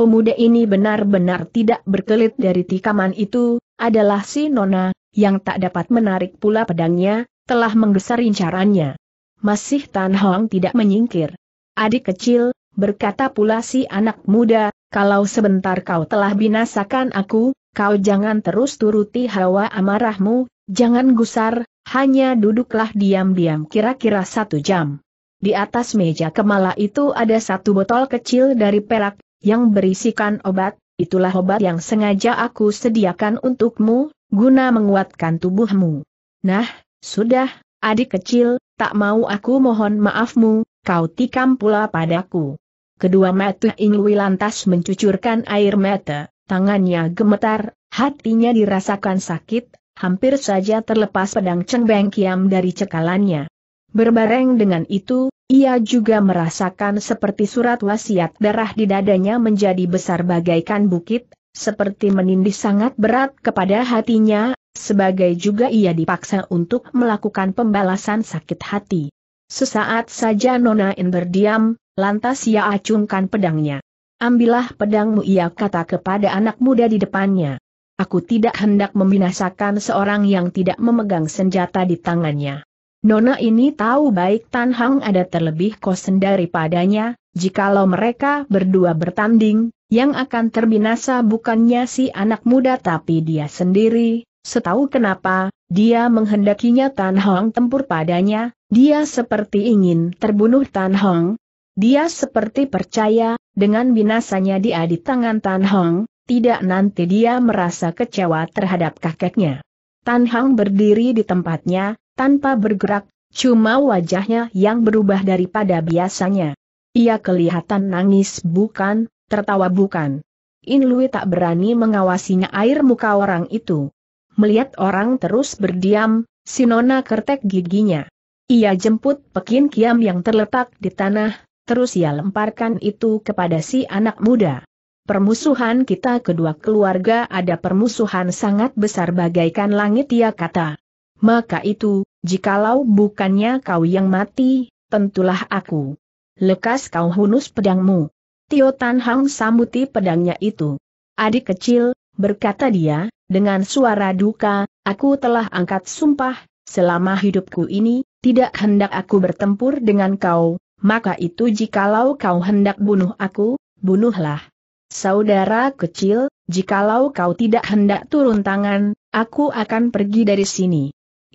Pemuda ini benar-benar tidak berkelit dari tikaman itu, adalah si Nona, yang tak dapat menarik pula pedangnya, telah menggeser incarannya masih Tan Hong tidak menyingkir. Adik kecil, berkata pula si anak muda, kalau sebentar kau telah binasakan aku, kau jangan terus turuti hawa amarahmu, jangan gusar, hanya duduklah diam-diam kira-kira satu jam. Di atas meja kemala itu ada satu botol kecil dari perak, yang berisikan obat, itulah obat yang sengaja aku sediakan untukmu, guna menguatkan tubuhmu. Nah, sudah, adik kecil, tak mau aku mohon maafmu, kau tikam pula padaku. Kedua mata Inglui lantas mencucurkan air mata, tangannya gemetar, hatinya dirasakan sakit, hampir saja terlepas pedang cengbeng kiam dari cekalannya. Berbareng dengan itu, ia juga merasakan seperti surat wasiat darah di dadanya menjadi besar bagaikan bukit, seperti menindih sangat berat kepada hatinya, sebagai juga ia dipaksa untuk melakukan pembalasan sakit hati. Sesaat saja Nona In berdiam, lantas ia acungkan pedangnya. Ambillah pedangmu ia kata kepada anak muda di depannya. Aku tidak hendak membinasakan seorang yang tidak memegang senjata di tangannya. Nona ini tahu baik Tan Hang ada terlebih kosen daripadanya, jikalau mereka berdua bertanding, yang akan terbinasa bukannya si anak muda tapi dia sendiri, Setahu kenapa, dia menghendakinya Tan Hong tempur padanya, dia seperti ingin terbunuh Tan Hong. Dia seperti percaya, dengan binasanya dia di tangan Tan Hong, tidak nanti dia merasa kecewa terhadap kakeknya. Tan Hong berdiri di tempatnya, tanpa bergerak, cuma wajahnya yang berubah daripada biasanya. Ia kelihatan nangis bukan, tertawa bukan. In Lui tak berani mengawasinya air muka orang itu. Melihat orang terus berdiam, si Nona kertek giginya. Ia jemput pekin kiam yang terletak di tanah, terus ia lemparkan itu kepada si anak muda. Permusuhan kita kedua keluarga ada permusuhan sangat besar bagaikan langit ia kata. Maka itu, jikalau bukannya kau yang mati, tentulah aku. Lekas kau hunus pedangmu. Tio Tan Hang sambuti pedangnya itu. Adik kecil, berkata dia, dengan suara duka, aku telah angkat sumpah, selama hidupku ini, tidak hendak aku bertempur dengan kau, maka itu jikalau kau hendak bunuh aku, bunuhlah. Saudara kecil, jikalau kau tidak hendak turun tangan, aku akan pergi dari sini.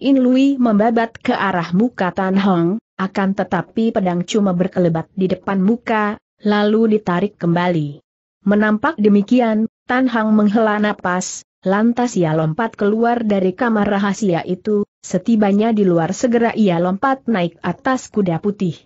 In Lui membabat ke arah muka Tan Hong, akan tetapi pedang cuma berkelebat di depan muka, lalu ditarik kembali. Menampak demikian, Tan Hang menghela napas, lantas ia lompat keluar dari kamar rahasia itu, setibanya di luar segera ia lompat naik atas kuda putih.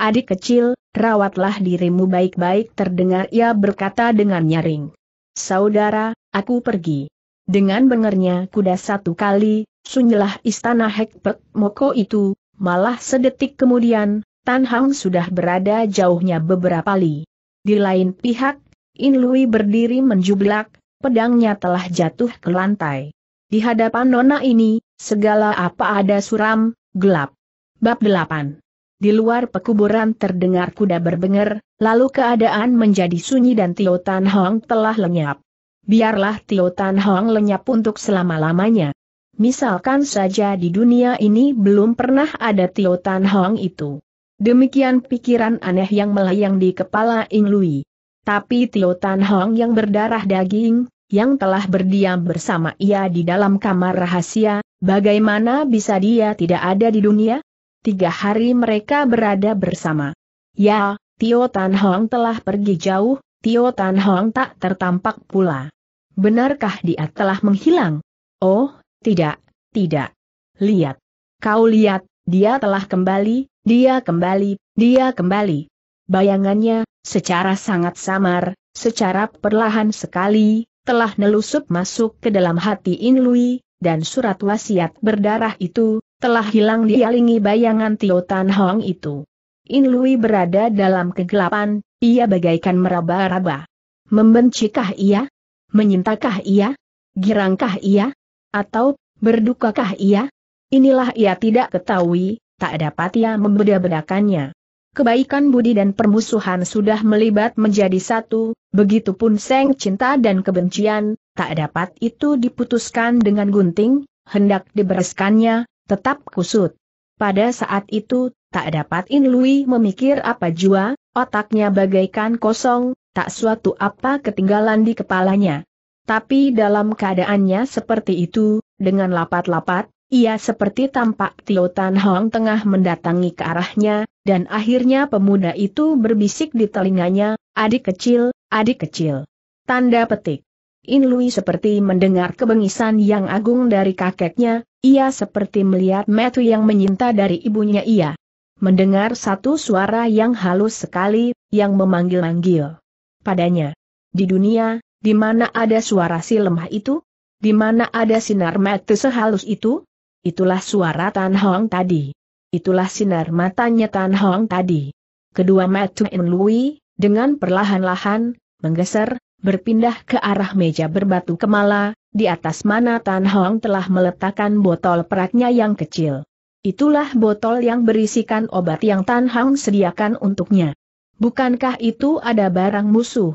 Adik kecil, rawatlah dirimu baik-baik terdengar ia berkata dengan nyaring. Saudara, aku pergi. Dengan bengernya kuda satu kali, sunyilah istana Hekpek Moko itu, malah sedetik kemudian, Tan Hang sudah berada jauhnya beberapa li. Di lain pihak, In Lui berdiri menjublak, pedangnya telah jatuh ke lantai. Di hadapan nona ini, segala apa ada suram, gelap. Bab 8 Di luar pekuburan terdengar kuda berbenger, lalu keadaan menjadi sunyi dan Tio Tan Hong telah lenyap. Biarlah Tio Tan Hong lenyap untuk selama-lamanya. Misalkan saja di dunia ini belum pernah ada Tio Tan Hong itu. Demikian pikiran aneh yang melayang di kepala Ing Lui. Tapi Tio Tan Hong yang berdarah daging, yang telah berdiam bersama ia di dalam kamar rahasia, bagaimana bisa dia tidak ada di dunia? Tiga hari mereka berada bersama. Ya, Tio Tan Hong telah pergi jauh, Tio Tan Hong tak tertampak pula. Benarkah dia telah menghilang? Oh, tidak, tidak. Lihat. Kau lihat, dia telah kembali, dia kembali, dia kembali. Bayangannya, Secara sangat samar, secara perlahan sekali, telah nelusup masuk ke dalam hati Inlui, dan surat wasiat berdarah itu, telah hilang dialingi bayangan Tio Tan Hong itu. Inlui berada dalam kegelapan, ia bagaikan meraba-raba. Membencikah ia? Menyintakah ia? Girangkah ia? Atau, berdukakah ia? Inilah ia tidak ketahui, tak dapat ia membeda-bedakannya kebaikan budi dan permusuhan sudah melibat menjadi satu, begitupun seng cinta dan kebencian, tak dapat itu diputuskan dengan gunting, hendak dibereskannya, tetap kusut. Pada saat itu, tak dapat Inlui memikir apa jua, otaknya bagaikan kosong, tak suatu apa ketinggalan di kepalanya. Tapi dalam keadaannya seperti itu, dengan lapat-lapat, ia seperti tampak Tio Tan Hong tengah mendatangi ke arahnya, dan akhirnya pemuda itu berbisik di telinganya, adik kecil, adik kecil. Tanda petik. In Lui seperti mendengar kebengisan yang agung dari kakeknya, ia seperti melihat Matthew yang menyinta dari ibunya ia. Mendengar satu suara yang halus sekali, yang memanggil-manggil. Padanya. Di dunia, di mana ada suara si lemah itu? Di mana ada sinar mata sehalus itu? Itulah suara Tan Hong tadi. Itulah sinar matanya Tan Hong tadi. Kedua En Lui, dengan perlahan-lahan, menggeser, berpindah ke arah meja berbatu kemala, di atas mana Tan Hong telah meletakkan botol peraknya yang kecil. Itulah botol yang berisikan obat yang Tan Hong sediakan untuknya. Bukankah itu ada barang musuh?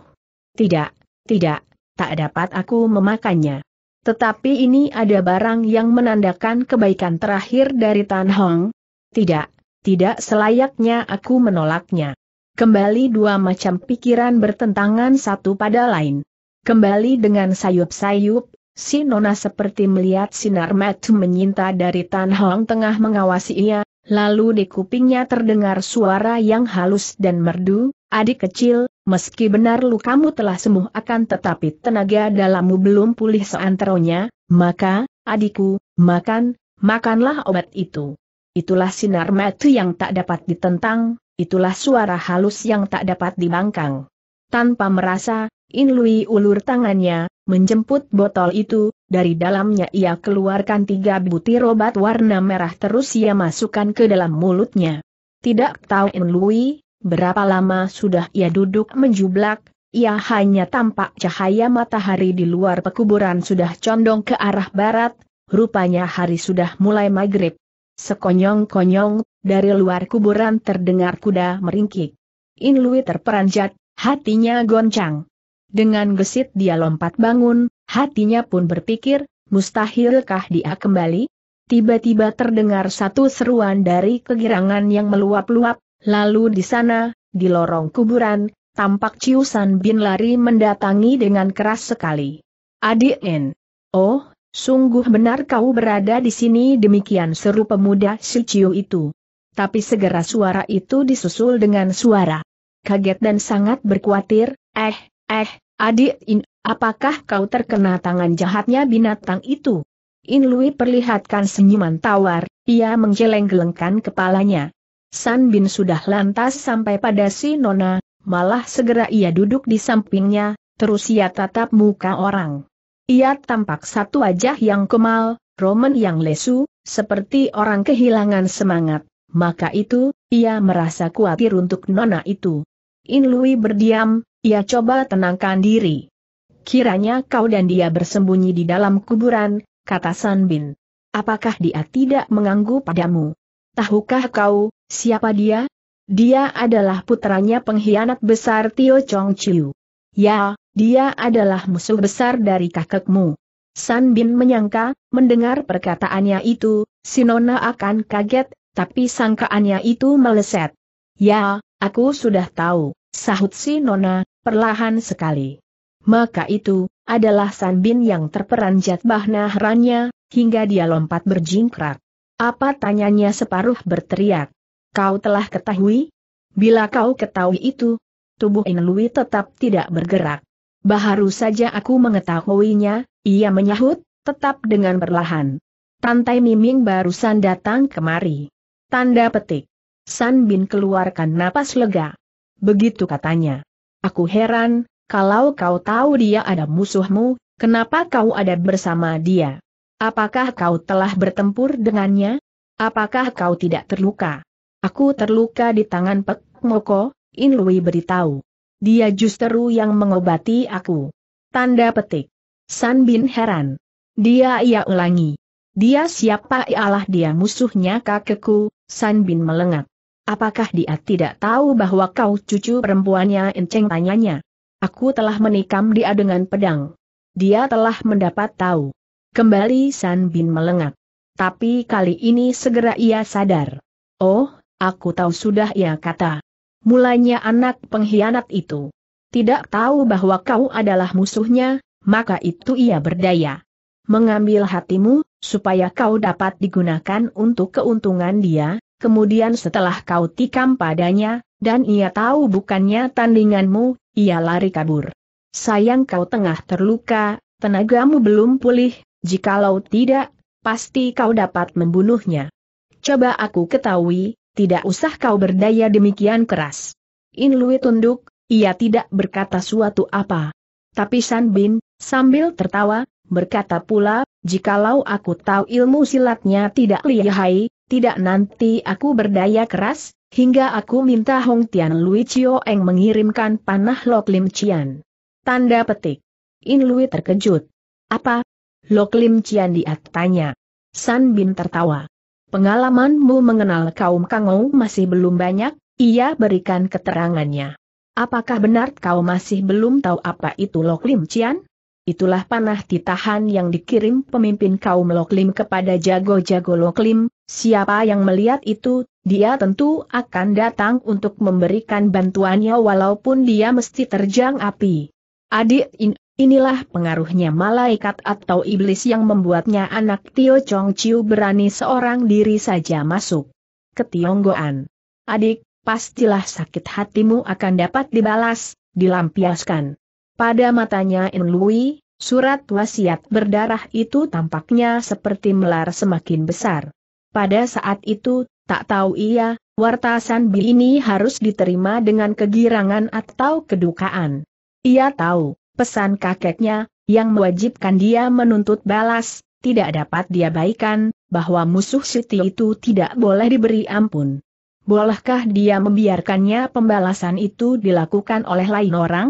Tidak, tidak, tak dapat aku memakannya. Tetapi ini ada barang yang menandakan kebaikan terakhir dari Tan Hong. Tidak, tidak selayaknya aku menolaknya. Kembali dua macam pikiran bertentangan satu pada lain. Kembali dengan sayup-sayup, si Nona seperti melihat sinar mata menyinta dari Tan Hong tengah mengawasi ia, lalu di kupingnya terdengar suara yang halus dan merdu, adik kecil, Meski benar lukamu telah sembuh akan tetapi tenaga dalammu belum pulih seanteronya, maka, adikku, makan, makanlah obat itu. Itulah sinar mati yang tak dapat ditentang, itulah suara halus yang tak dapat dibangkang. Tanpa merasa, Inlui ulur tangannya, menjemput botol itu, dari dalamnya ia keluarkan tiga butir obat warna merah terus ia masukkan ke dalam mulutnya. Tidak tahu Inlui Berapa lama sudah ia duduk menjublak, ia hanya tampak cahaya matahari di luar pekuburan sudah condong ke arah barat, rupanya hari sudah mulai maghrib. Sekonyong-konyong, dari luar kuburan terdengar kuda meringkik. Inlui terperanjat, hatinya goncang. Dengan gesit dia lompat bangun, hatinya pun berpikir, mustahilkah dia kembali? Tiba-tiba terdengar satu seruan dari kegirangan yang meluap-luap, Lalu di sana, di lorong kuburan, tampak Ciusan San Bin lari mendatangi dengan keras sekali. Adik En. Oh, sungguh benar kau berada di sini demikian seru pemuda si Ciu itu. Tapi segera suara itu disusul dengan suara. Kaget dan sangat berkuatir, eh, eh, adik In, apakah kau terkena tangan jahatnya binatang itu? In Lui perlihatkan senyuman tawar, ia menggeleng-gelengkan kepalanya. San Bin sudah lantas sampai pada si Nona, malah segera ia duduk di sampingnya, terus ia tatap muka orang. Ia tampak satu wajah yang kemal, Roman yang lesu, seperti orang kehilangan semangat. Maka itu, ia merasa khawatir untuk Nona itu. In Lui berdiam, ia coba tenangkan diri. Kiranya kau dan dia bersembunyi di dalam kuburan, kata San Bin. Apakah dia tidak mengganggu padamu? Tahukah kau, Siapa dia? Dia adalah putranya pengkhianat besar Tio Chong Chiu. Ya, dia adalah musuh besar dari kakekmu. San Bin menyangka, mendengar perkataannya itu, Sinona akan kaget, tapi sangkaannya itu meleset. Ya, aku sudah tahu, sahut Nona, perlahan sekali. Maka itu, adalah San Bin yang terperanjat herannya, hingga dia lompat berjingkrak. Apa tanyanya separuh berteriak. Kau telah ketahui? Bila kau ketahui itu, tubuh Inlui tetap tidak bergerak. Baharu saja aku mengetahuinya, ia menyahut, tetap dengan perlahan. Tantai Miming barusan datang kemari. Tanda petik. San Bin keluarkan napas lega. Begitu katanya. Aku heran, kalau kau tahu dia ada musuhmu, kenapa kau ada bersama dia? Apakah kau telah bertempur dengannya? Apakah kau tidak terluka? Aku terluka di tangan Pek Moko, In Lui beritahu. Dia justru yang mengobati aku. Tanda petik. San Bin heran. Dia ia ulangi. Dia siapa ialah dia musuhnya kakekku, San Bin melengat. Apakah dia tidak tahu bahwa kau cucu perempuannya Enceng tanyanya? Aku telah menikam dia dengan pedang. Dia telah mendapat tahu. Kembali San Bin melengat. Tapi kali ini segera ia sadar. Oh, Aku tahu sudah ya kata. Mulanya anak pengkhianat itu. Tidak tahu bahwa kau adalah musuhnya, maka itu ia berdaya. Mengambil hatimu, supaya kau dapat digunakan untuk keuntungan dia, kemudian setelah kau tikam padanya, dan ia tahu bukannya tandinganmu, ia lari kabur. Sayang kau tengah terluka, tenagamu belum pulih, jikalau tidak, pasti kau dapat membunuhnya. Coba aku ketahui, tidak usah kau berdaya demikian keras. In Lui tunduk, ia tidak berkata suatu apa. Tapi San Bin, sambil tertawa, berkata pula, jikalau aku tahu ilmu silatnya tidak lihai, tidak nanti aku berdaya keras, hingga aku minta Hong Tian Lui Chio Eng mengirimkan panah Lok Lim Chian. Tanda petik. In Lui terkejut. Apa? Lok Lim Chian dia San Bin tertawa pengalamanmu mengenal kaum Kangou masih belum banyak, ia berikan keterangannya. Apakah benar kau masih belum tahu apa itu Lok Lim Cian? Itulah panah titahan yang dikirim pemimpin kaum Loklim kepada jago-jago Loklim, siapa yang melihat itu, dia tentu akan datang untuk memberikan bantuannya walaupun dia mesti terjang api. Adik In Inilah pengaruhnya malaikat atau iblis yang membuatnya anak Tio Chong Chiu berani seorang diri saja masuk ke Adik, pastilah sakit hatimu akan dapat dibalas, dilampiaskan. Pada matanya In Lui, surat wasiat berdarah itu tampaknya seperti melar semakin besar. Pada saat itu, tak tahu ia, wartasan B ini harus diterima dengan kegirangan atau kedukaan. Ia tahu, pesan kakeknya, yang mewajibkan dia menuntut balas, tidak dapat dia baikan, bahwa musuh Siti itu tidak boleh diberi ampun. Bolehkah dia membiarkannya pembalasan itu dilakukan oleh lain orang?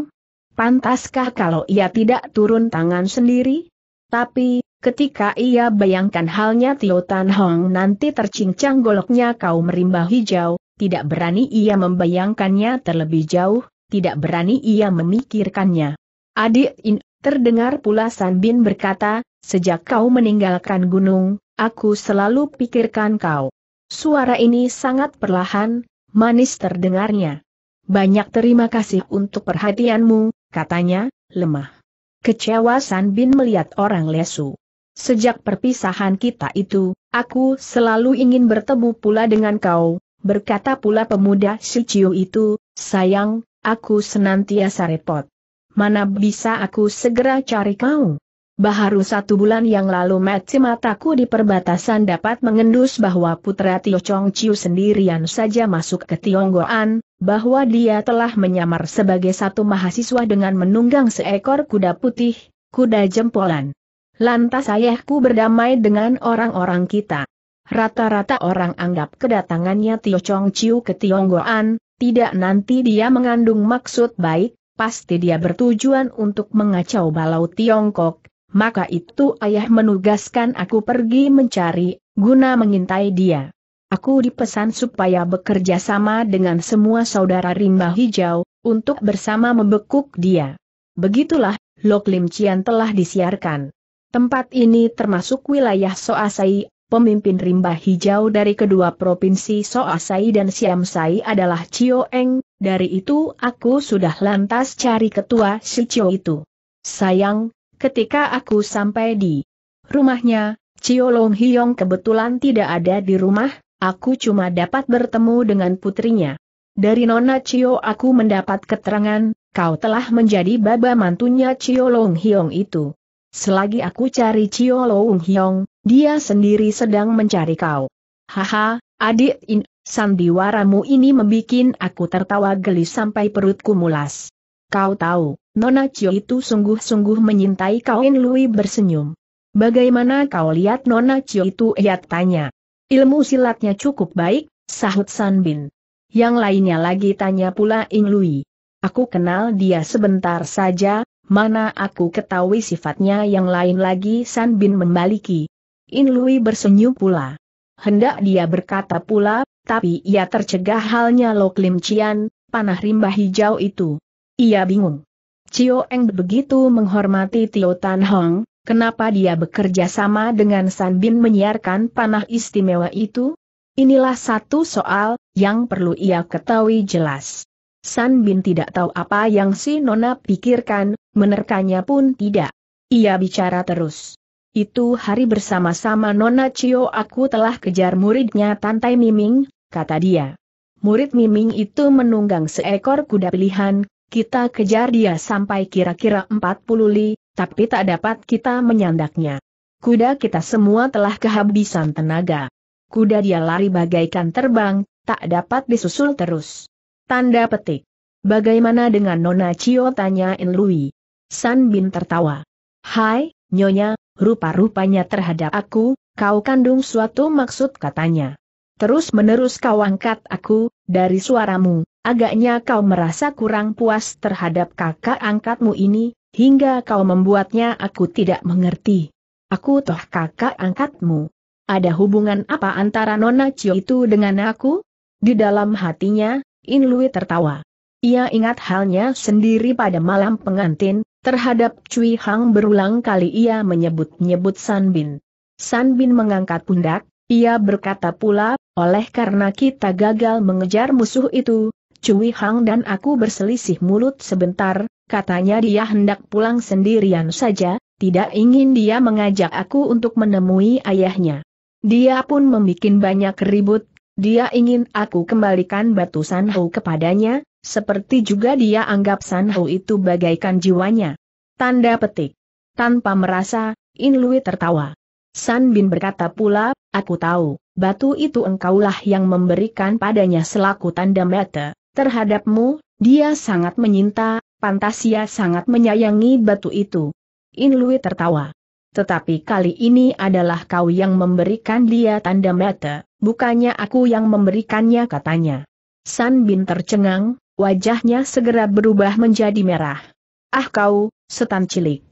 Pantaskah kalau ia tidak turun tangan sendiri? Tapi, ketika ia bayangkan halnya Tio Tan Hong nanti tercincang goloknya kau merimbah hijau, tidak berani ia membayangkannya terlebih jauh, tidak berani ia memikirkannya. Adik In, terdengar pula San Bin berkata, sejak kau meninggalkan gunung, aku selalu pikirkan kau. Suara ini sangat perlahan, manis terdengarnya. Banyak terima kasih untuk perhatianmu, katanya, lemah. Kecewa San Bin melihat orang lesu. Sejak perpisahan kita itu, aku selalu ingin bertemu pula dengan kau, berkata pula pemuda si Chiu itu, sayang, aku senantiasa repot mana bisa aku segera cari kau? Baharu satu bulan yang lalu mati mataku di perbatasan dapat mengendus bahwa putra Tio Chong Chiu sendirian saja masuk ke Tionggoan, bahwa dia telah menyamar sebagai satu mahasiswa dengan menunggang seekor kuda putih, kuda jempolan. Lantas ayahku berdamai dengan orang-orang kita. Rata-rata orang anggap kedatangannya Tio Chong Chiu ke Tionggoan, tidak nanti dia mengandung maksud baik, pasti dia bertujuan untuk mengacau balau Tiongkok, maka itu ayah menugaskan aku pergi mencari, guna mengintai dia. Aku dipesan supaya bekerja sama dengan semua saudara rimba hijau, untuk bersama membekuk dia. Begitulah, Lok Lim Cian telah disiarkan. Tempat ini termasuk wilayah Soasai, pemimpin rimba hijau dari kedua provinsi Soasai dan Siamsai adalah Chio Eng, dari itu aku sudah lantas cari ketua Cio itu. Sayang, ketika aku sampai di rumahnya, Cio Long Hiong kebetulan tidak ada di rumah, aku cuma dapat bertemu dengan putrinya. Dari Nona Cio aku mendapat keterangan, kau telah menjadi baba mantunya Cio Long Hiong itu. Selagi aku cari Cio Long Hiong, dia sendiri sedang mencari kau. Haha, adik In, Sandiwaramu ini membuat aku tertawa geli sampai perutku mulas. Kau tahu, Nona Cio itu sungguh-sungguh menyintai kau In Lui bersenyum. Bagaimana kau lihat Nona Cio itu? Ia tanya. Ilmu silatnya cukup baik, sahut Sanbin. Yang lainnya lagi tanya pula In Lui. Aku kenal dia sebentar saja, mana aku ketahui sifatnya yang lain lagi San Bin membaliki. In Lui bersenyum pula hendak dia berkata pula, tapi ia tercegah halnya Lo Klim Cian, panah rimba hijau itu. Ia bingung. Cio Eng begitu menghormati Tio Tan Hong, kenapa dia bekerja sama dengan San Bin menyiarkan panah istimewa itu? Inilah satu soal, yang perlu ia ketahui jelas. San Bin tidak tahu apa yang si Nona pikirkan, menerkanya pun tidak. Ia bicara terus. Itu hari bersama-sama Nona Cio aku telah kejar muridnya Tantai Miming, kata dia. Murid Miming itu menunggang seekor kuda pilihan, kita kejar dia sampai kira-kira 40 li, tapi tak dapat kita menyandaknya. Kuda kita semua telah kehabisan tenaga. Kuda dia lari bagaikan terbang, tak dapat disusul terus. Tanda petik. Bagaimana dengan Nona Cio tanya In San Bin tertawa. Hai, Nyonya, rupa-rupanya terhadap aku, kau kandung suatu maksud katanya. Terus-menerus kau angkat aku, dari suaramu, agaknya kau merasa kurang puas terhadap kakak angkatmu ini, hingga kau membuatnya aku tidak mengerti. Aku toh kakak angkatmu. Ada hubungan apa antara Nona Cio itu dengan aku? Di dalam hatinya, Inlui tertawa. Ia ingat halnya sendiri pada malam pengantin, terhadap Cui Hang berulang kali ia menyebut-nyebut San Bin. San Bin mengangkat pundak, ia berkata pula, oleh karena kita gagal mengejar musuh itu, Cui Hang dan aku berselisih mulut sebentar, katanya dia hendak pulang sendirian saja, tidak ingin dia mengajak aku untuk menemui ayahnya. Dia pun membuat banyak ribut, dia ingin aku kembalikan batu sanhu kepadanya, seperti juga dia anggap San itu bagaikan jiwanya. Tanda petik. Tanpa merasa, In Lui tertawa. San Bin berkata pula, aku tahu, batu itu engkaulah yang memberikan padanya selaku tanda mata. Terhadapmu, dia sangat menyinta, pantas ia sangat menyayangi batu itu. In Lui tertawa. Tetapi kali ini adalah kau yang memberikan dia tanda mata, bukannya aku yang memberikannya katanya. San Bin tercengang, Wajahnya segera berubah menjadi merah. Ah kau, setan cilik.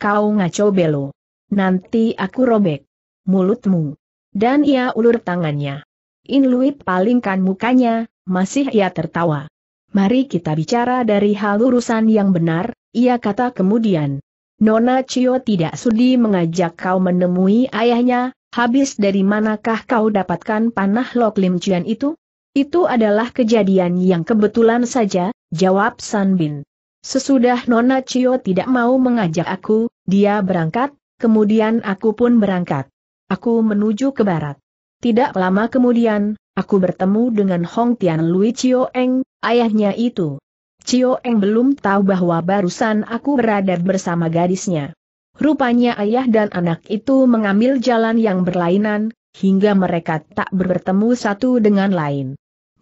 Kau ngaco belo. Nanti aku robek. Mulutmu. Dan ia ulur tangannya. Inlui palingkan mukanya, masih ia tertawa. Mari kita bicara dari hal urusan yang benar, ia kata kemudian. Nona Cio tidak sudi mengajak kau menemui ayahnya, habis dari manakah kau dapatkan panah Lok Lim Cian itu? Itu adalah kejadian yang kebetulan saja, jawab San Bin. Sesudah Nona Cio tidak mau mengajak aku, dia berangkat, kemudian aku pun berangkat. Aku menuju ke barat. Tidak lama kemudian, aku bertemu dengan Hong Tian Lui Cio Eng, ayahnya itu. Cio Eng belum tahu bahwa barusan aku berada bersama gadisnya. Rupanya ayah dan anak itu mengambil jalan yang berlainan, hingga mereka tak bertemu satu dengan lain.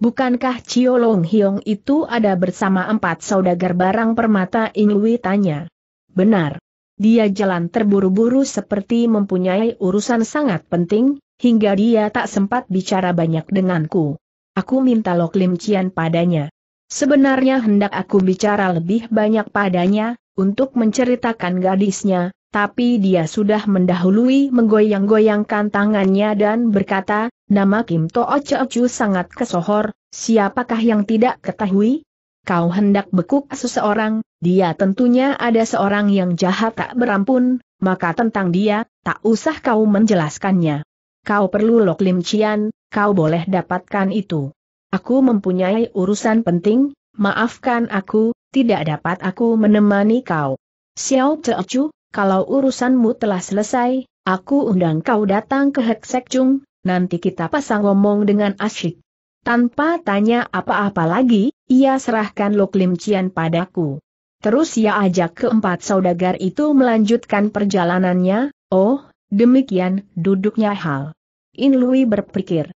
Bukankah Chio Long Hiong itu ada bersama empat saudagar barang permata Ing Lui tanya. Benar. Dia jalan terburu-buru seperti mempunyai urusan sangat penting, hingga dia tak sempat bicara banyak denganku. Aku minta Lok Lim Cian padanya. Sebenarnya hendak aku bicara lebih banyak padanya, untuk menceritakan gadisnya, tapi dia sudah mendahului menggoyang-goyangkan tangannya dan berkata, nama Kim To'o Chu sangat kesohor, siapakah yang tidak ketahui? Kau hendak bekuk seseorang, dia tentunya ada seorang yang jahat tak berampun, maka tentang dia, tak usah kau menjelaskannya. Kau perlu Lok Lim Cian, kau boleh dapatkan itu. Aku mempunyai urusan penting, maafkan aku, tidak dapat aku menemani kau. Xiao Teocu, kalau urusanmu telah selesai, aku undang kau datang ke Hek Chung, nanti kita pasang ngomong dengan asyik. Tanpa tanya apa-apa lagi, ia serahkan Lok Lim Cian padaku. Terus ia ajak keempat saudagar itu melanjutkan perjalanannya, oh, demikian duduknya hal. In Lui berpikir.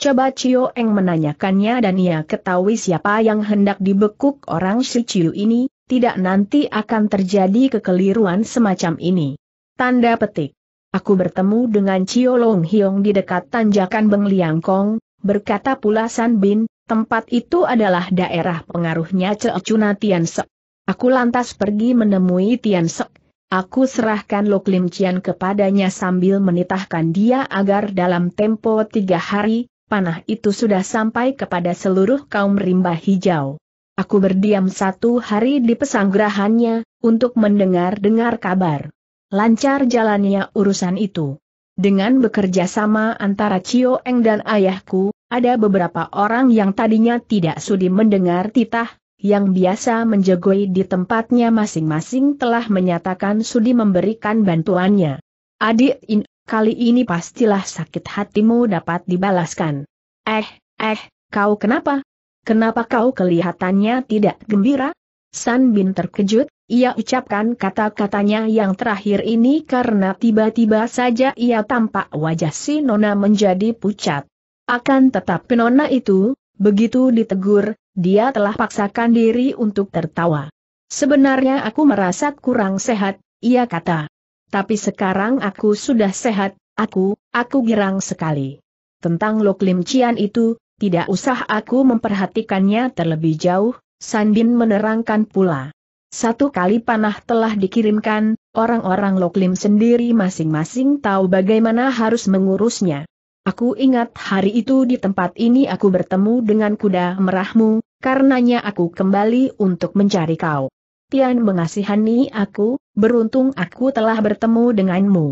Coba Cio Eng menanyakannya dan ia ketahui siapa yang hendak dibekuk orang si Ciu ini, tidak nanti akan terjadi kekeliruan semacam ini. Tanda petik. Aku bertemu dengan Cio Long Hiong di dekat tanjakan Beng Liang Kong, berkata pula San Bin, tempat itu adalah daerah pengaruhnya Ceocuna Tian Sek. Aku lantas pergi menemui Tian Sek. Aku serahkan Lok Lim Cian kepadanya sambil menitahkan dia agar dalam tempo tiga hari, panah itu sudah sampai kepada seluruh kaum rimba hijau. Aku berdiam satu hari di pesanggrahannya, untuk mendengar-dengar kabar. Lancar jalannya urusan itu. Dengan bekerja sama antara Cio Eng dan ayahku, ada beberapa orang yang tadinya tidak sudi mendengar titah, yang biasa menjegoi di tempatnya masing-masing telah menyatakan sudi memberikan bantuannya. Adik In, kali ini pastilah sakit hatimu dapat dibalaskan. Eh, eh, kau kenapa? kenapa kau kelihatannya tidak gembira? San Bin terkejut, ia ucapkan kata-katanya yang terakhir ini karena tiba-tiba saja ia tampak wajah si Nona menjadi pucat. Akan tetap Nona itu, begitu ditegur, dia telah paksakan diri untuk tertawa. Sebenarnya aku merasa kurang sehat, ia kata. Tapi sekarang aku sudah sehat, aku, aku girang sekali. Tentang Lok Lim Cian itu, tidak usah aku memperhatikannya terlebih jauh, Sandin menerangkan pula. Satu kali panah telah dikirimkan, orang-orang Loklim sendiri masing-masing tahu bagaimana harus mengurusnya. Aku ingat hari itu di tempat ini aku bertemu dengan kuda merahmu, karenanya aku kembali untuk mencari kau. Tian mengasihani aku, beruntung aku telah bertemu denganmu.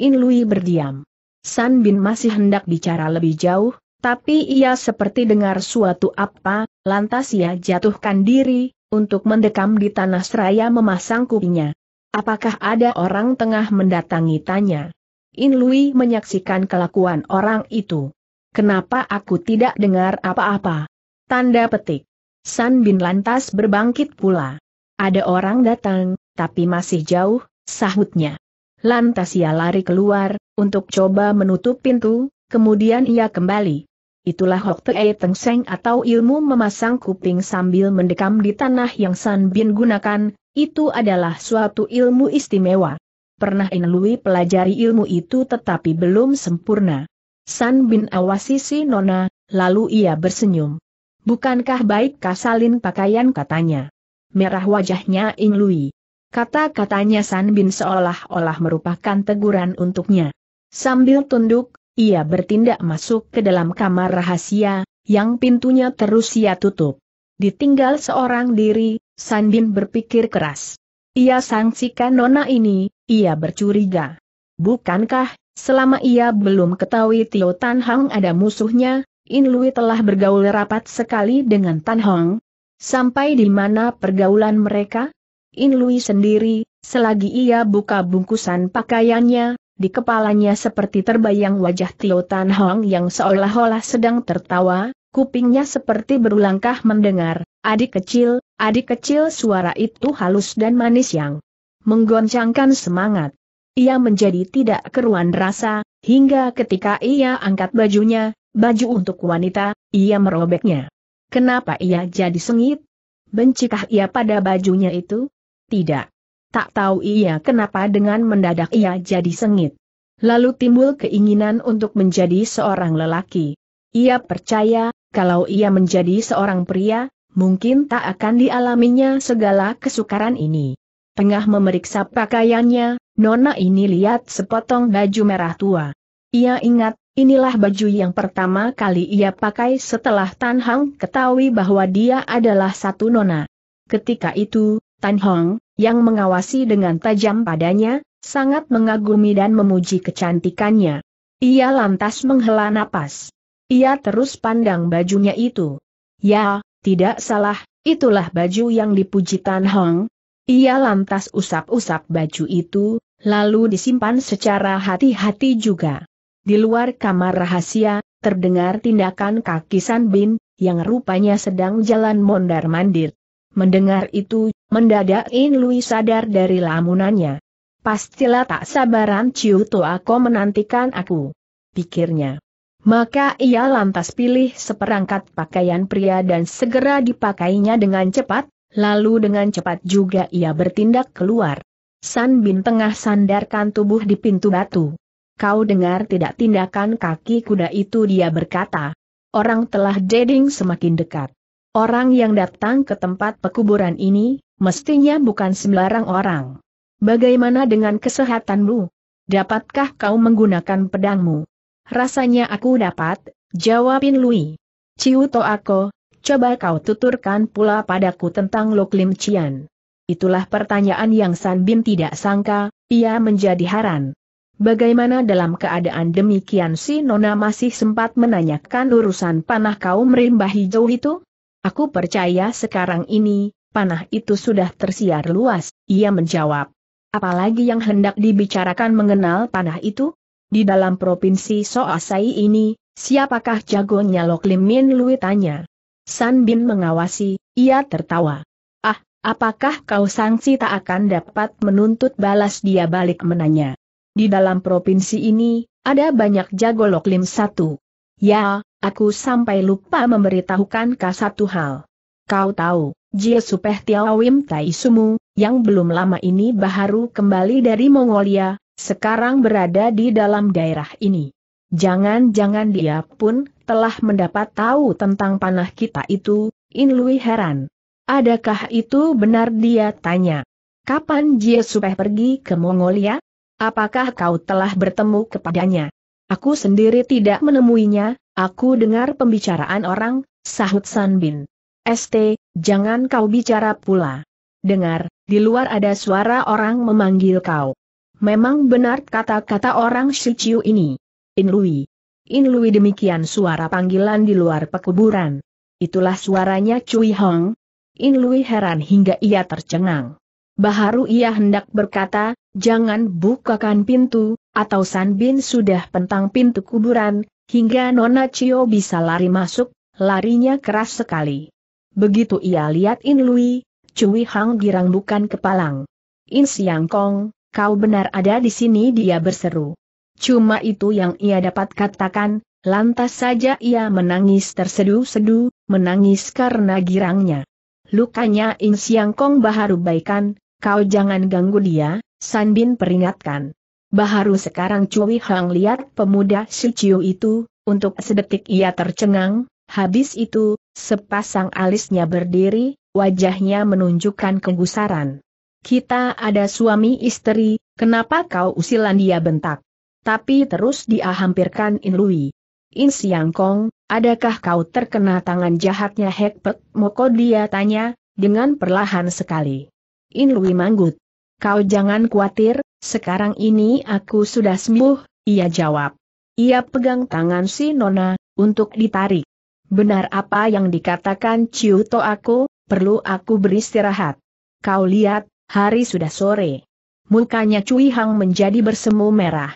In Lui berdiam. San Bin masih hendak bicara lebih jauh, tapi ia seperti dengar suatu apa, lantas ia jatuhkan diri, untuk mendekam di tanah seraya memasang kukinya. Apakah ada orang tengah mendatangi tanya? In Lui menyaksikan kelakuan orang itu. Kenapa aku tidak dengar apa-apa? Tanda petik. San Bin lantas berbangkit pula. Ada orang datang, tapi masih jauh, sahutnya. Lantas ia lari keluar, untuk coba menutup pintu, kemudian ia kembali itulah Hok Tei Teng Seng atau ilmu memasang kuping sambil mendekam di tanah yang San Bin gunakan, itu adalah suatu ilmu istimewa. Pernah In Lui pelajari ilmu itu tetapi belum sempurna. San Bin awasi si Nona, lalu ia bersenyum. Bukankah baik kasalin pakaian katanya. Merah wajahnya In Lui. Kata-katanya San Bin seolah-olah merupakan teguran untuknya. Sambil tunduk, ia bertindak masuk ke dalam kamar rahasia, yang pintunya terus ia tutup. Ditinggal seorang diri, Sandin berpikir keras. Ia sangsikan nona ini, ia bercuriga. Bukankah, selama ia belum ketahui Tio Tan Hong ada musuhnya, In Lui telah bergaul rapat sekali dengan Tan Hong? Sampai di mana pergaulan mereka? In Lui sendiri, selagi ia buka bungkusan pakaiannya, di kepalanya seperti terbayang wajah Tio Tan Hong yang seolah-olah sedang tertawa, kupingnya seperti berulangkah mendengar, adik kecil, adik kecil suara itu halus dan manis yang menggoncangkan semangat. Ia menjadi tidak keruan rasa, hingga ketika ia angkat bajunya, baju untuk wanita, ia merobeknya. Kenapa ia jadi sengit? Bencikah ia pada bajunya itu? Tidak. Tak tahu ia kenapa dengan mendadak ia jadi sengit. Lalu timbul keinginan untuk menjadi seorang lelaki. Ia percaya, kalau ia menjadi seorang pria, mungkin tak akan dialaminya segala kesukaran ini. Tengah memeriksa pakaiannya, Nona ini lihat sepotong baju merah tua. Ia ingat, inilah baju yang pertama kali ia pakai setelah Tan Hang ketahui bahwa dia adalah satu Nona. Ketika itu, Tan Hong, yang mengawasi dengan tajam padanya, sangat mengagumi dan memuji kecantikannya. Ia lantas menghela napas. Ia terus pandang bajunya itu. Ya, tidak salah, itulah baju yang dipuji Tan Hong. Ia lantas usap-usap baju itu, lalu disimpan secara hati-hati juga. Di luar kamar rahasia, terdengar tindakan kaki San Bin, yang rupanya sedang jalan mondar-mandir. Mendengar itu, Mendadak In Lui sadar dari lamunannya. Pastilah tak sabaran Ciu Toako menantikan aku. Pikirnya. Maka ia lantas pilih seperangkat pakaian pria dan segera dipakainya dengan cepat, lalu dengan cepat juga ia bertindak keluar. San Bin tengah sandarkan tubuh di pintu batu. Kau dengar tidak tindakan kaki kuda itu dia berkata. Orang telah deding semakin dekat. Orang yang datang ke tempat pekuburan ini, mestinya bukan sembarang orang. Bagaimana dengan kesehatanmu? Dapatkah kau menggunakan pedangmu? Rasanya aku dapat, jawabin Lui. Ciu to aku, coba kau tuturkan pula padaku tentang Loklim Cian. Itulah pertanyaan yang San Bin tidak sangka, ia menjadi haran. Bagaimana dalam keadaan demikian si Nona masih sempat menanyakan urusan panah kaum rimba hijau itu? Aku percaya sekarang ini, panah itu sudah tersiar luas, ia menjawab. Apalagi yang hendak dibicarakan mengenal panah itu? Di dalam provinsi Soasai ini, siapakah jagonya Lok Lim Min Lui tanya. San Bin mengawasi, ia tertawa. Ah, apakah kau sangsi tak akan dapat menuntut balas dia balik menanya. Di dalam provinsi ini, ada banyak jago Lok Lim satu. Ya, Aku sampai lupa memberitahukan kau satu hal. Kau tahu, Jie Supeh Tiawim Tai Sumu, yang belum lama ini baru kembali dari Mongolia, sekarang berada di dalam daerah ini. Jangan-jangan dia pun telah mendapat tahu tentang panah kita itu, In Lui heran. Adakah itu benar dia tanya? Kapan Jie Supeh pergi ke Mongolia? Apakah kau telah bertemu kepadanya? Aku sendiri tidak menemuinya, Aku dengar pembicaraan orang, sahut Sanbin. ST, jangan kau bicara pula. Dengar, di luar ada suara orang memanggil kau. Memang benar kata-kata orang Shichiu ini. In Lui, In Lui demikian suara panggilan di luar pekuburan. Itulah suaranya Cui Hong. In Lui heran hingga ia tercengang. Baharu ia hendak berkata, jangan bukakan pintu, atau San Bin sudah pentang pintu kuburan, Hingga Nona Cio bisa lari masuk, larinya keras sekali. Begitu ia lihat In Lui, Cui Hang girang bukan kepalang. In Siang Kong, kau benar ada di sini dia berseru. Cuma itu yang ia dapat katakan, lantas saja ia menangis tersedu-sedu, menangis karena girangnya. Lukanya In Siang Kong baharu baikan, kau jangan ganggu dia, Sanbin peringatkan. Baharu sekarang Cui Hang lihat pemuda si itu, untuk sedetik ia tercengang, habis itu, sepasang alisnya berdiri, wajahnya menunjukkan kegusaran. Kita ada suami istri, kenapa kau usilan dia bentak? Tapi terus dia hampirkan In Lui. In Siang Kong, adakah kau terkena tangan jahatnya Hek Moko dia tanya, dengan perlahan sekali. In Lui manggut. Kau jangan khawatir, sekarang ini aku sudah sembuh, ia jawab. Ia pegang tangan si Nona, untuk ditarik. Benar apa yang dikatakan Ciu Ciuto aku, perlu aku beristirahat. Kau lihat, hari sudah sore. Mukanya Cui Hang menjadi bersemu merah.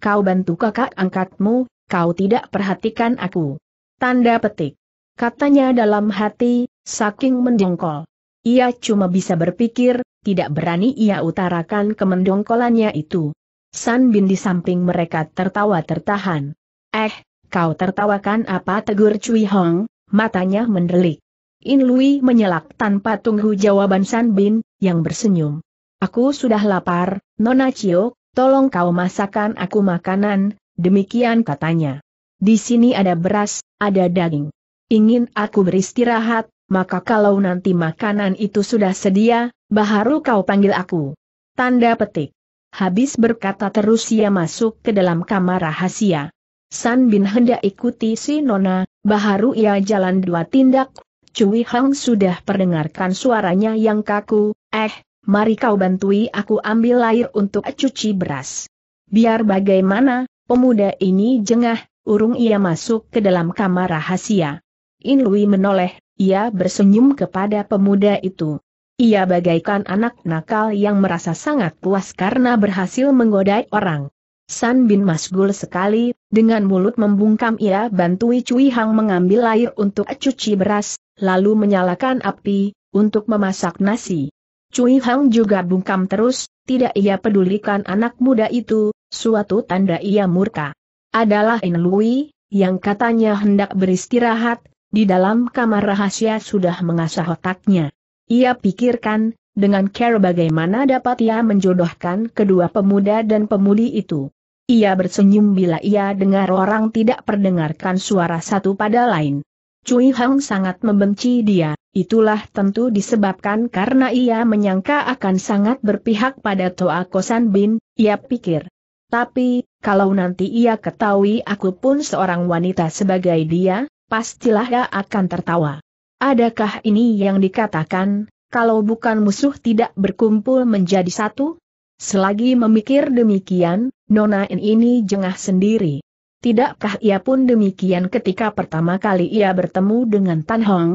Kau bantu kakak angkatmu, kau tidak perhatikan aku. Tanda petik. Katanya dalam hati, saking mendengkol. Ia cuma bisa berpikir, tidak berani ia utarakan kemendongkolannya itu. San Bin di samping mereka tertawa tertahan. Eh, kau tertawakan apa tegur Cui Hong, matanya mendelik. In Lui menyelak tanpa tunggu jawaban San Bin, yang bersenyum. Aku sudah lapar, Nona Cio, tolong kau masakan aku makanan, demikian katanya. Di sini ada beras, ada daging. Ingin aku beristirahat, maka kalau nanti makanan itu sudah sedia, baharu kau panggil aku. Tanda petik. Habis berkata terus ia masuk ke dalam kamar rahasia. San Bin hendak ikuti si Nona, baharu ia jalan dua tindak. Cui Hang sudah perdengarkan suaranya yang kaku, eh, mari kau bantui aku ambil air untuk cuci beras. Biar bagaimana, pemuda ini jengah, urung ia masuk ke dalam kamar rahasia. In lui menoleh ia bersenyum kepada pemuda itu. Ia bagaikan anak nakal yang merasa sangat puas karena berhasil menggodai orang. San Bin Masgul sekali, dengan mulut membungkam ia bantui Cui Hang mengambil air untuk cuci beras, lalu menyalakan api, untuk memasak nasi. Cui Hang juga bungkam terus, tidak ia pedulikan anak muda itu, suatu tanda ia murka. Adalah In Lui, yang katanya hendak beristirahat, di dalam kamar rahasia sudah mengasah otaknya. Ia pikirkan, dengan care bagaimana dapat ia menjodohkan kedua pemuda dan pemudi itu. Ia bersenyum bila ia dengar orang tidak perdengarkan suara satu pada lain. Cui Hang sangat membenci dia, itulah tentu disebabkan karena ia menyangka akan sangat berpihak pada Toa Kosan Bin, ia pikir. Tapi, kalau nanti ia ketahui aku pun seorang wanita sebagai dia, pastilah ia akan tertawa. Adakah ini yang dikatakan, kalau bukan musuh tidak berkumpul menjadi satu? Selagi memikir demikian, Nona In ini jengah sendiri. Tidakkah ia pun demikian ketika pertama kali ia bertemu dengan Tan Hong?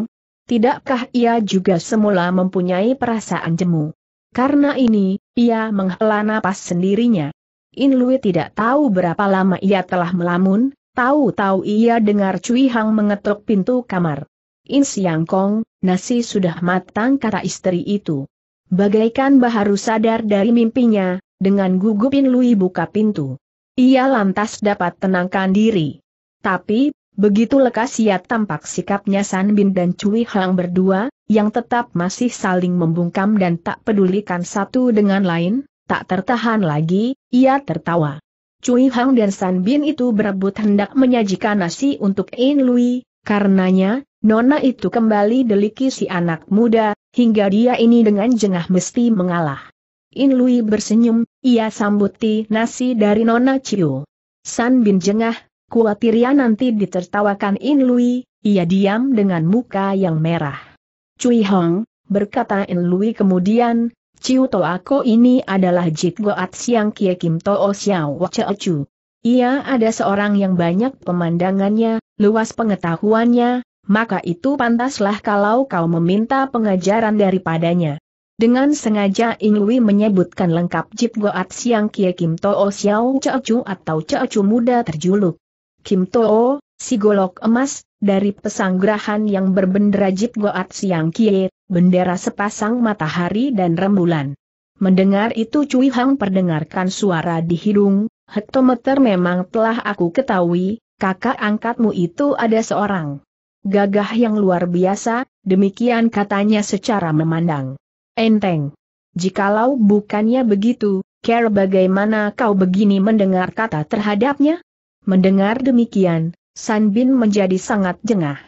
Tidakkah ia juga semula mempunyai perasaan jemu? Karena ini, ia menghela napas sendirinya. In Lui tidak tahu berapa lama ia telah melamun, Tahu-tahu ia dengar Cui Hang mengetuk pintu kamar. In Siang Kong, nasi sudah matang kata istri itu. Bagaikan baharu sadar dari mimpinya, dengan gugupin Lui buka pintu. Ia lantas dapat tenangkan diri. Tapi, begitu lekas ia tampak sikapnya San Bin dan Cui Hang berdua, yang tetap masih saling membungkam dan tak pedulikan satu dengan lain, tak tertahan lagi, ia tertawa. Cui Hang dan San Bin itu berebut hendak menyajikan nasi untuk In Lui, karenanya, Nona itu kembali deliki si anak muda, hingga dia ini dengan jengah mesti mengalah. In Lui bersenyum, ia sambuti nasi dari Nona Ciu. San Bin jengah, ia nanti ditertawakan In Lui, ia diam dengan muka yang merah. Cui Hong, berkata In Lui kemudian, Ciu Toako ini adalah Jit Goat Siang Kie Kim Too Xiao Chu. Ia ada seorang yang banyak pemandangannya, luas pengetahuannya, maka itu pantaslah kalau kau meminta pengajaran daripadanya. Dengan sengaja Inui menyebutkan lengkap Jit Goat Siang Kie Kim Too Xiao Chu atau Chu muda terjuluk. Kim si golok emas, dari pesanggrahan yang berbendera Jip Goat Siang Kie, bendera sepasang matahari dan rembulan. Mendengar itu Cui Hang perdengarkan suara di hidung, hektometer memang telah aku ketahui, kakak angkatmu itu ada seorang gagah yang luar biasa, demikian katanya secara memandang. Enteng. Jikalau bukannya begitu, Care bagaimana kau begini mendengar kata terhadapnya? Mendengar demikian, San Bin menjadi sangat jengah.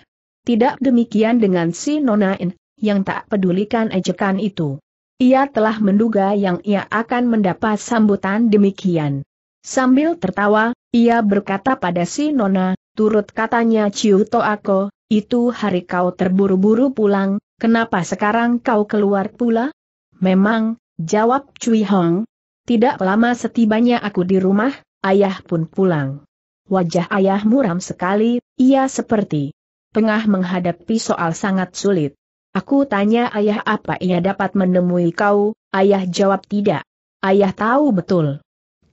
Tidak demikian dengan si Nona In, yang tak pedulikan ejekan itu. Ia telah menduga yang ia akan mendapat sambutan demikian. Sambil tertawa, ia berkata pada si Nona, turut katanya Ciu Toako, itu hari kau terburu-buru pulang, kenapa sekarang kau keluar pula? Memang, jawab Cui Hong. Tidak lama setibanya aku di rumah, ayah pun pulang wajah ayah muram sekali, ia seperti tengah menghadapi soal sangat sulit. Aku tanya ayah apa ia dapat menemui kau, ayah jawab tidak. Ayah tahu betul.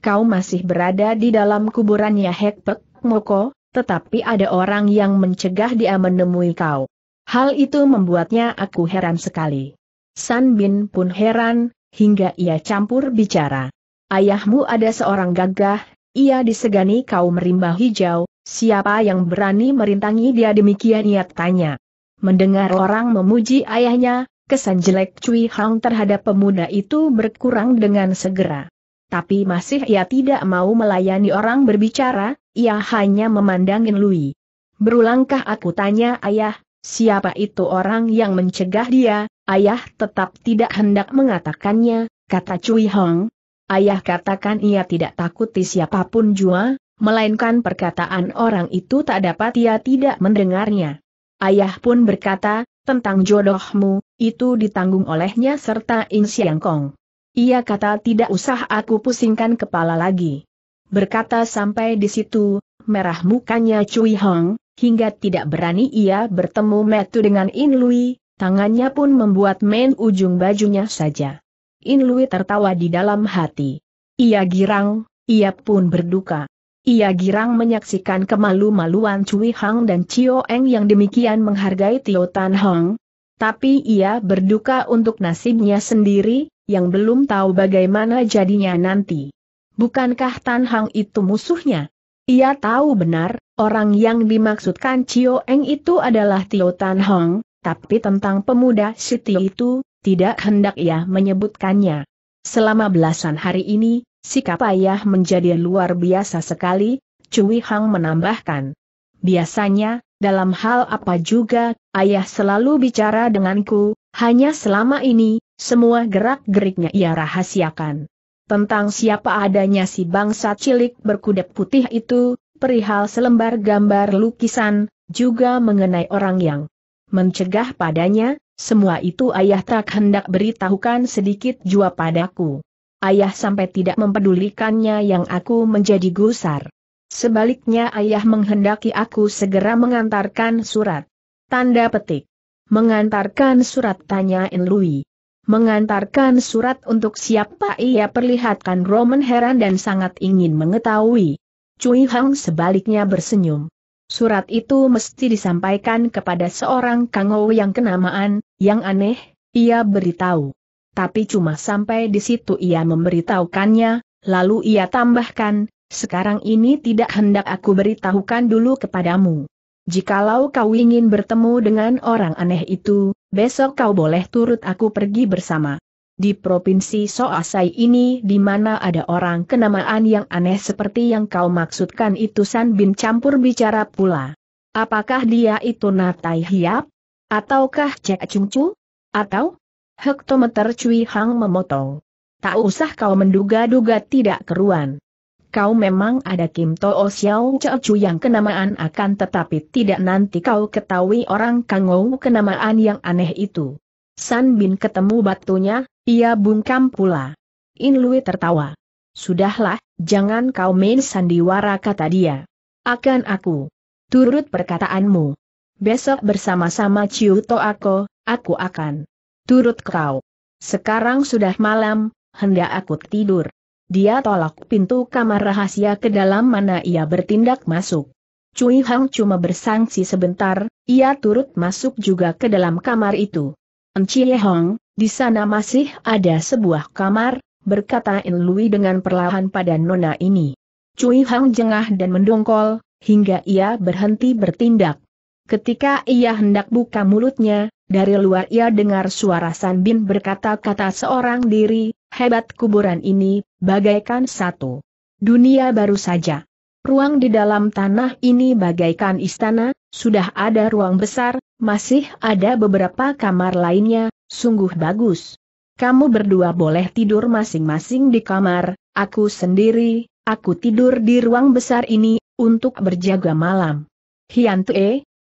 Kau masih berada di dalam kuburannya Hekpek, Moko, tetapi ada orang yang mencegah dia menemui kau. Hal itu membuatnya aku heran sekali. San Bin pun heran, hingga ia campur bicara. Ayahmu ada seorang gagah, ia disegani kaum rimba hijau, siapa yang berani merintangi dia demikian ia tanya. Mendengar orang memuji ayahnya, kesan jelek Cui Hang terhadap pemuda itu berkurang dengan segera. Tapi masih ia tidak mau melayani orang berbicara, ia hanya memandangin Lui. Berulangkah aku tanya ayah, siapa itu orang yang mencegah dia, ayah tetap tidak hendak mengatakannya, kata Cui Hong, Ayah katakan ia tidak takuti siapapun jua, melainkan perkataan orang itu tak dapat ia tidak mendengarnya. Ayah pun berkata, tentang jodohmu, itu ditanggung olehnya serta In Siang Kong. Ia kata tidak usah aku pusingkan kepala lagi. Berkata sampai di situ, merah mukanya Cui Hong, hingga tidak berani ia bertemu metu dengan In Lui, tangannya pun membuat main ujung bajunya saja. In Lui tertawa di dalam hati. Ia girang, ia pun berduka. Ia girang menyaksikan kemalu-maluan Cui Hang dan Chio Eng yang demikian menghargai Tio Tan Hong. Tapi ia berduka untuk nasibnya sendiri, yang belum tahu bagaimana jadinya nanti. Bukankah Tan Hang itu musuhnya? Ia tahu benar, orang yang dimaksudkan Chio Eng itu adalah Tio Tan Hong, tapi tentang pemuda Siti itu, tidak hendak ia menyebutkannya. Selama belasan hari ini, sikap ayah menjadi luar biasa sekali, Cui Hang menambahkan. Biasanya, dalam hal apa juga, ayah selalu bicara denganku, hanya selama ini, semua gerak-geriknya ia rahasiakan. Tentang siapa adanya si bangsa cilik berkuda putih itu, perihal selembar gambar lukisan, juga mengenai orang yang mencegah padanya, semua itu ayah tak hendak beritahukan sedikit jua padaku. Ayah sampai tidak mempedulikannya yang aku menjadi gusar. Sebaliknya ayah menghendaki aku segera mengantarkan surat. Tanda petik. Mengantarkan surat tanyain Lui. Mengantarkan surat untuk siapa ia perlihatkan Roman heran dan sangat ingin mengetahui. Cui Hang sebaliknya bersenyum. Surat itu mesti disampaikan kepada seorang Kango yang kenamaan, yang aneh, ia beritahu. Tapi cuma sampai di situ ia memberitahukannya, lalu ia tambahkan, sekarang ini tidak hendak aku beritahukan dulu kepadamu. Jikalau kau ingin bertemu dengan orang aneh itu, besok kau boleh turut aku pergi bersama. Di provinsi Soasai ini di mana ada orang kenamaan yang aneh seperti yang kau maksudkan itu San Bin campur bicara pula. Apakah dia itu Natai Hiap? Ataukah Cek Cungcu? Atau? Hektometer Cui Hang memotong. Tak usah kau menduga-duga tidak keruan. Kau memang ada Kim To'o Xiao yang kenamaan akan tetapi tidak nanti kau ketahui orang Kangou kenamaan yang aneh itu. San Bin ketemu batunya, ia bungkam pula. In Lui tertawa. Sudahlah, jangan kau main sandiwara kata dia. Akan aku. Turut perkataanmu. Besok bersama-sama Ciu Toako, aku akan. Turut kau. Sekarang sudah malam, hendak aku tidur. Dia tolak pintu kamar rahasia ke dalam mana ia bertindak masuk. Cui Hang cuma bersangsi sebentar, ia turut masuk juga ke dalam kamar itu. Ye Hong, di sana masih ada sebuah kamar, berkata Inlui dengan perlahan pada nona ini. Cui Hang jengah dan mendongkol, hingga ia berhenti bertindak. Ketika ia hendak buka mulutnya, dari luar ia dengar suara San Bin berkata-kata seorang diri, hebat kuburan ini, bagaikan satu dunia baru saja. Ruang di dalam tanah ini bagaikan istana, sudah ada ruang besar, masih ada beberapa kamar lainnya, Sungguh bagus. Kamu berdua boleh tidur masing-masing di kamar, aku sendiri, aku tidur di ruang besar ini, untuk berjaga malam. Hian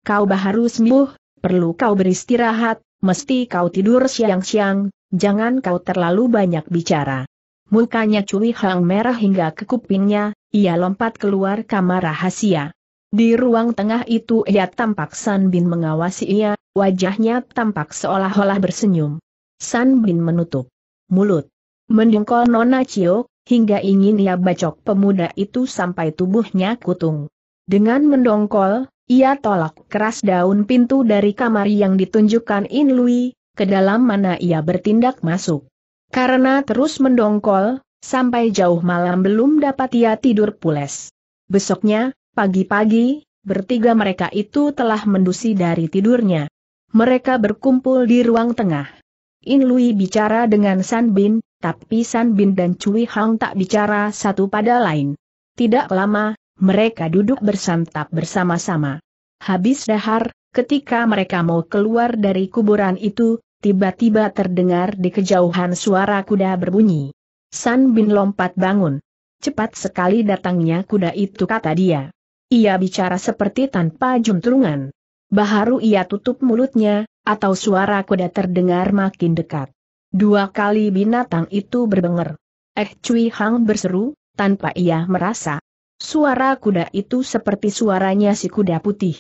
kau baru sembuh, perlu kau beristirahat, mesti kau tidur siang-siang, jangan kau terlalu banyak bicara. Mukanya Cui Hang merah hingga ke kupingnya, ia lompat keluar kamar rahasia. Di ruang tengah itu ia tampak San Bin mengawasi ia, Wajahnya tampak seolah-olah bersenyum. San Bin menutup mulut. Mendengkol Nona Cio, hingga ingin ia bacok pemuda itu sampai tubuhnya kutung. Dengan mendongkol, ia tolak keras daun pintu dari kamar yang ditunjukkan In Lui, ke dalam mana ia bertindak masuk. Karena terus mendongkol, sampai jauh malam belum dapat ia tidur pules. Besoknya, pagi-pagi, bertiga mereka itu telah mendusi dari tidurnya. Mereka berkumpul di ruang tengah. In Lui bicara dengan San Bin, tapi San Bin dan Cui Hang tak bicara satu pada lain. Tidak lama, mereka duduk bersantap bersama-sama. Habis dahar, ketika mereka mau keluar dari kuburan itu, tiba-tiba terdengar di kejauhan suara kuda berbunyi. San Bin lompat bangun. Cepat sekali datangnya kuda itu kata dia. Ia bicara seperti tanpa juntrungan. Baharu ia tutup mulutnya, atau suara kuda terdengar makin dekat. Dua kali binatang itu berbenger. Eh Cui Hang berseru, tanpa ia merasa. Suara kuda itu seperti suaranya si kuda putih.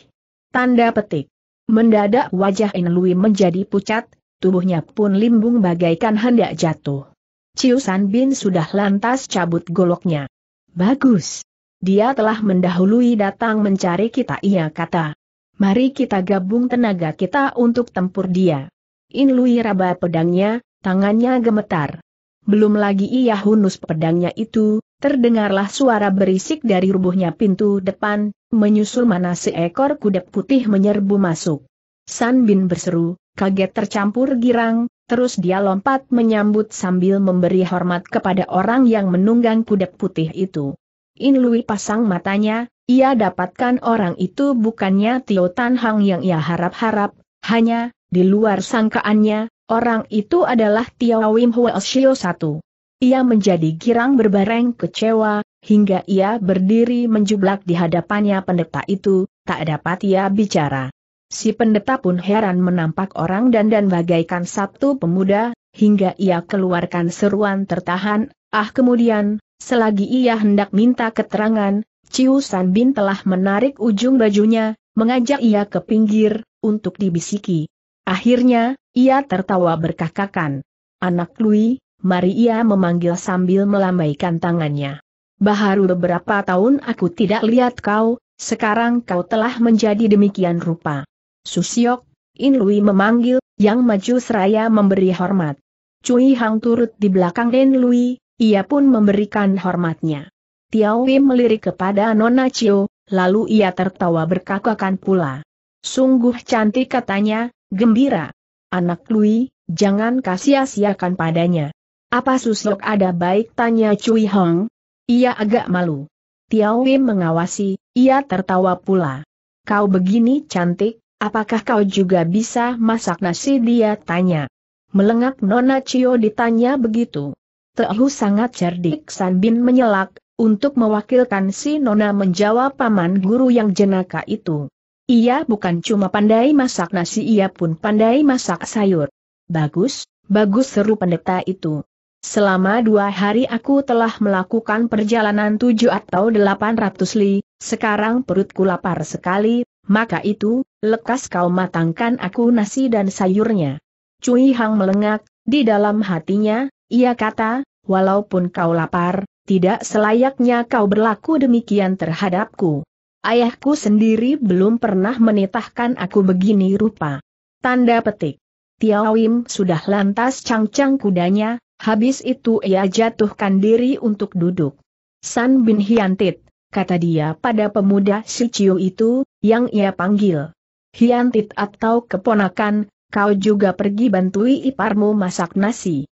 Tanda petik. Mendadak wajah Enlui menjadi pucat, tubuhnya pun limbung bagaikan hendak jatuh. Ciu San Bin sudah lantas cabut goloknya. Bagus. Dia telah mendahului datang mencari kita ia kata. Mari kita gabung tenaga kita untuk tempur dia. In Inlui raba pedangnya, tangannya gemetar. Belum lagi ia hunus pedangnya itu, terdengarlah suara berisik dari rubuhnya pintu depan, menyusul mana seekor kuda putih menyerbu masuk. San Bin berseru, kaget tercampur girang, terus dia lompat menyambut sambil memberi hormat kepada orang yang menunggang kuda putih itu. In Lui pasang matanya, ia dapatkan orang itu bukannya Tio Tan Hang yang ia harap-harap, hanya, di luar sangkaannya, orang itu adalah Tio Wim Hua Shio Satu. Ia menjadi girang berbareng kecewa, hingga ia berdiri menjublak di hadapannya pendeta itu, tak dapat ia bicara. Si pendeta pun heran menampak orang dan dan bagaikan satu pemuda, hingga ia keluarkan seruan tertahan, ah kemudian, selagi ia hendak minta keterangan, Ciu San Bin telah menarik ujung bajunya, mengajak ia ke pinggir, untuk dibisiki. Akhirnya, ia tertawa berkakakan. Anak Lui, mari ia memanggil sambil melambaikan tangannya. Baharu beberapa tahun aku tidak lihat kau, sekarang kau telah menjadi demikian rupa. Susiok, In Lui memanggil, yang maju seraya memberi hormat. Cui Hang turut di belakang Den Lui, ia pun memberikan hormatnya. Wei melirik kepada Nona Chiu, lalu ia tertawa berkakakan pula. Sungguh cantik katanya, gembira. Anak Lui, jangan kasia-siakan padanya. Apa susuk ada baik tanya Cui Hong? Ia agak malu. Wei mengawasi, ia tertawa pula. Kau begini cantik, apakah kau juga bisa masak nasi dia tanya. Melengak Nona Chiu ditanya begitu. Tehu sangat cerdik San Bin menyelak, untuk mewakilkan si Nona menjawab paman guru yang jenaka itu. Ia bukan cuma pandai masak nasi ia pun pandai masak sayur. Bagus, bagus seru pendeta itu. Selama dua hari aku telah melakukan perjalanan tujuh atau delapan ratus li, sekarang perutku lapar sekali, maka itu, lekas kau matangkan aku nasi dan sayurnya. Cui Hang melengak, di dalam hatinya, ia kata, walaupun kau lapar, tidak selayaknya kau berlaku demikian terhadapku. Ayahku sendiri belum pernah menitahkan aku begini rupa. Tanda petik. Tiawim sudah lantas cangcang kudanya, habis itu ia jatuhkan diri untuk duduk. San Bin Hiantit, kata dia pada pemuda si Ciu itu, yang ia panggil. Hiantit atau keponakan, kau juga pergi bantui iparmu masak nasi.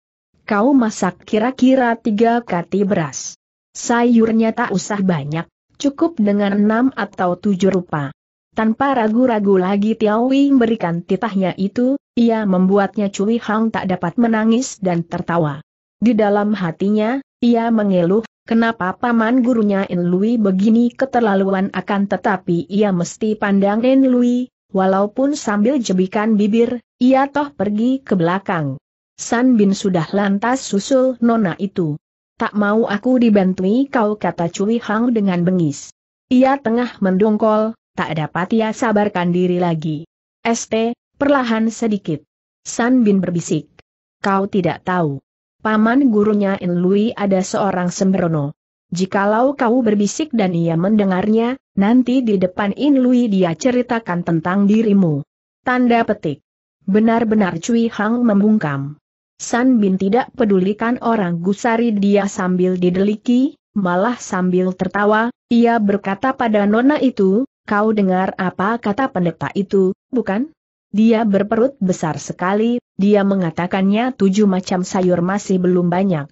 Kau masak kira-kira tiga kati beras. Sayurnya tak usah banyak, cukup dengan enam atau tujuh rupa. Tanpa ragu-ragu lagi Tiao Wing berikan titahnya itu, ia membuatnya Cui Hang tak dapat menangis dan tertawa. Di dalam hatinya, ia mengeluh, kenapa paman gurunya In Lui begini keterlaluan akan tetapi ia mesti pandang In Lui, walaupun sambil jebikan bibir, ia toh pergi ke belakang. San Bin sudah lantas susul nona itu. Tak mau aku dibantui kau kata Cui Hang dengan bengis. Ia tengah mendongkol, tak dapat ia sabarkan diri lagi. ST, perlahan sedikit. San Bin berbisik. Kau tidak tahu. Paman gurunya In Lui ada seorang sembrono. Jikalau kau berbisik dan ia mendengarnya, nanti di depan In Lui dia ceritakan tentang dirimu. Tanda petik. Benar-benar Cui Hang membungkam. San Bin tidak pedulikan orang Gusari dia sambil dideliki, malah sambil tertawa, ia berkata pada nona itu, kau dengar apa kata pendeta itu, bukan? Dia berperut besar sekali, dia mengatakannya tujuh macam sayur masih belum banyak.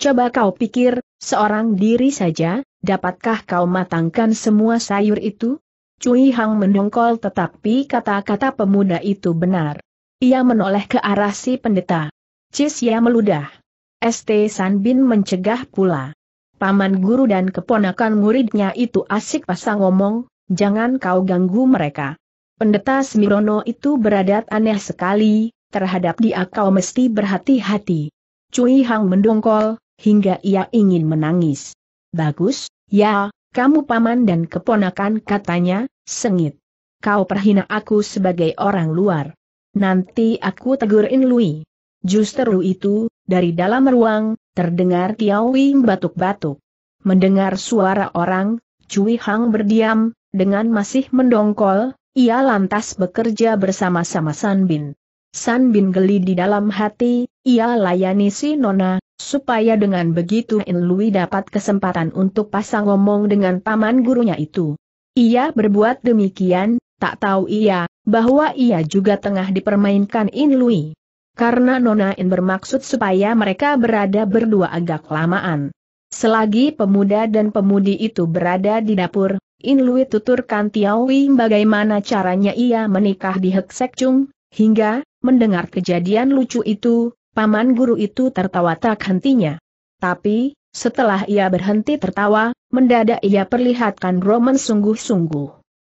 Coba kau pikir, seorang diri saja, dapatkah kau matangkan semua sayur itu? Cui Hang mendongkol tetapi kata-kata pemuda itu benar. Ia menoleh ke arah si pendeta. Cisya meludah. ST Sanbin mencegah pula. Paman guru dan keponakan muridnya itu asik pasang ngomong, jangan kau ganggu mereka. Pendeta Smirono itu beradat aneh sekali, terhadap dia kau mesti berhati-hati. Cui Hang mendongkol, hingga ia ingin menangis. Bagus, ya, kamu paman dan keponakan katanya, sengit. Kau perhina aku sebagai orang luar. Nanti aku tegurin Lui. Justru itu, dari dalam ruang, terdengar Wing batuk-batuk. Mendengar suara orang, Cui Hang berdiam, dengan masih mendongkol, ia lantas bekerja bersama-sama San Bin. San Bin geli di dalam hati, ia layani si Nona, supaya dengan begitu In Lui dapat kesempatan untuk pasang omong dengan paman gurunya itu. Ia berbuat demikian, tak tahu ia, bahwa ia juga tengah dipermainkan In Lui karena Nona In bermaksud supaya mereka berada berdua agak lamaan. Selagi pemuda dan pemudi itu berada di dapur, In Lui tuturkan Tiawi bagaimana caranya ia menikah di Hek Chung. hingga, mendengar kejadian lucu itu, paman guru itu tertawa tak hentinya. Tapi, setelah ia berhenti tertawa, mendadak ia perlihatkan Roman sungguh-sungguh.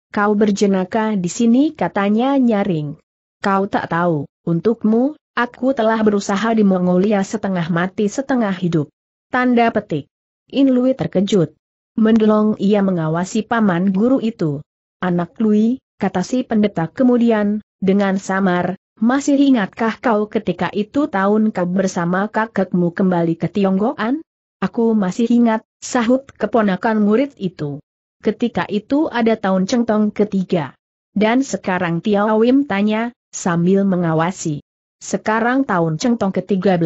Kau berjenaka di sini katanya nyaring. Kau tak tahu, untukmu, Aku telah berusaha di Mongolia setengah mati setengah hidup. Tanda petik. In Lui terkejut. Mendelong ia mengawasi paman guru itu. Anak Lui, kata si pendeta kemudian, dengan samar, masih ingatkah kau ketika itu tahun kau bersama kakekmu kembali ke Tionggoan? Aku masih ingat, sahut keponakan murid itu. Ketika itu ada tahun cengtong ketiga. Dan sekarang Tiawim tanya, sambil mengawasi. Sekarang tahun centong ke-13.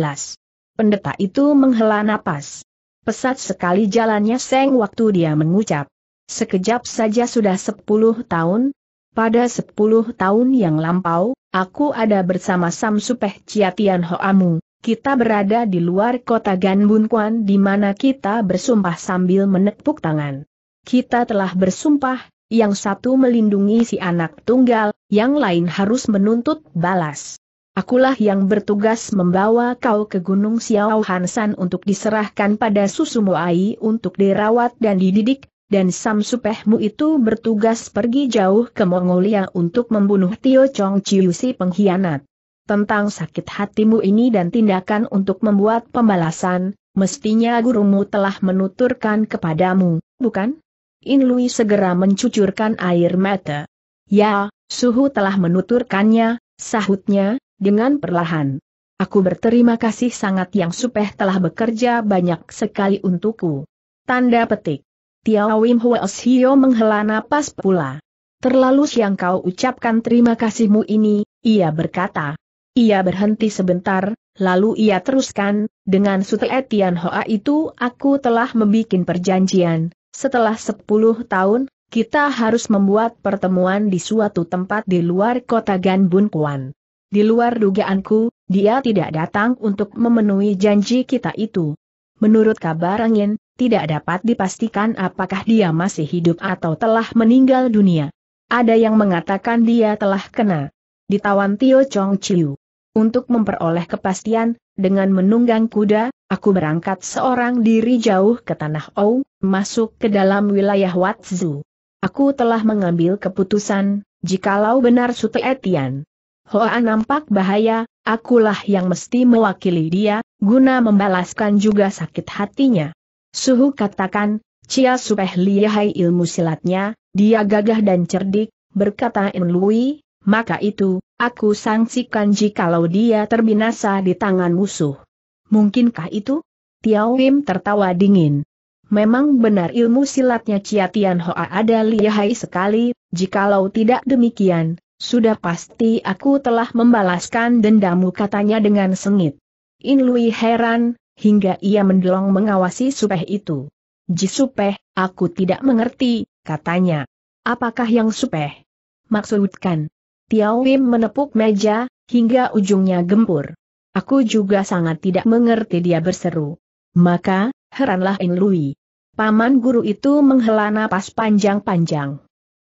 Pendeta itu menghela napas. Pesat sekali jalannya seng waktu dia mengucap. Sekejap saja sudah sepuluh tahun. Pada sepuluh tahun yang lampau, aku ada bersama Samsupeh Ciatian Hoamu, kita berada di luar kota Ganbunkuan di mana kita bersumpah sambil menepuk tangan. Kita telah bersumpah, yang satu melindungi si anak tunggal, yang lain harus menuntut balas. Akulah yang bertugas membawa kau ke Gunung Xiao Hansan untuk diserahkan pada Susumu Ai untuk dirawat dan dididik, dan Samsupehmu itu bertugas pergi jauh ke Mongolia untuk membunuh Tio Chong Chiu si pengkhianat. Tentang sakit hatimu ini dan tindakan untuk membuat pembalasan, mestinya gurumu telah menuturkan kepadamu, bukan? In Lui segera mencucurkan air mata. Ya, Suhu telah menuturkannya, sahutnya, dengan perlahan. Aku berterima kasih sangat yang Supeh telah bekerja banyak sekali untukku. Tanda petik. Tiao Wim Huos Hio menghela napas pula. Terlalu siang kau ucapkan terima kasihmu ini, ia berkata. Ia berhenti sebentar, lalu ia teruskan, dengan Sute Tian Hoa itu aku telah membuat perjanjian, setelah 10 tahun, kita harus membuat pertemuan di suatu tempat di luar kota Ganbun Kuan. Di luar dugaanku, dia tidak datang untuk memenuhi janji kita itu. Menurut kabar angin, tidak dapat dipastikan apakah dia masih hidup atau telah meninggal dunia. Ada yang mengatakan dia telah kena. Ditawan Tio Chong Chiu. Untuk memperoleh kepastian, dengan menunggang kuda, aku berangkat seorang diri jauh ke tanah Ou, masuk ke dalam wilayah Watzu. Aku telah mengambil keputusan, jikalau benar Sute Etian Hoa nampak bahaya, akulah yang mesti mewakili dia, guna membalaskan juga sakit hatinya. Suhu katakan, Cia Supeh lihai ilmu silatnya, dia gagah dan cerdik, berkata Enlui, maka itu, aku sangsikan jikalau dia terbinasa di tangan musuh. Mungkinkah itu? Tiao Wim tertawa dingin. Memang benar ilmu silatnya Cia Tian Hoa ada lihai sekali, jikalau tidak demikian, sudah pasti aku telah membalaskan dendamu katanya dengan sengit. In Lui heran, hingga ia mendelong mengawasi Supeh itu. Jisupeh, aku tidak mengerti, katanya. Apakah yang Supeh? Maksudkan. Tiao Wim menepuk meja, hingga ujungnya gempur. Aku juga sangat tidak mengerti dia berseru. Maka, heranlah In Lui. Paman guru itu menghela napas panjang-panjang.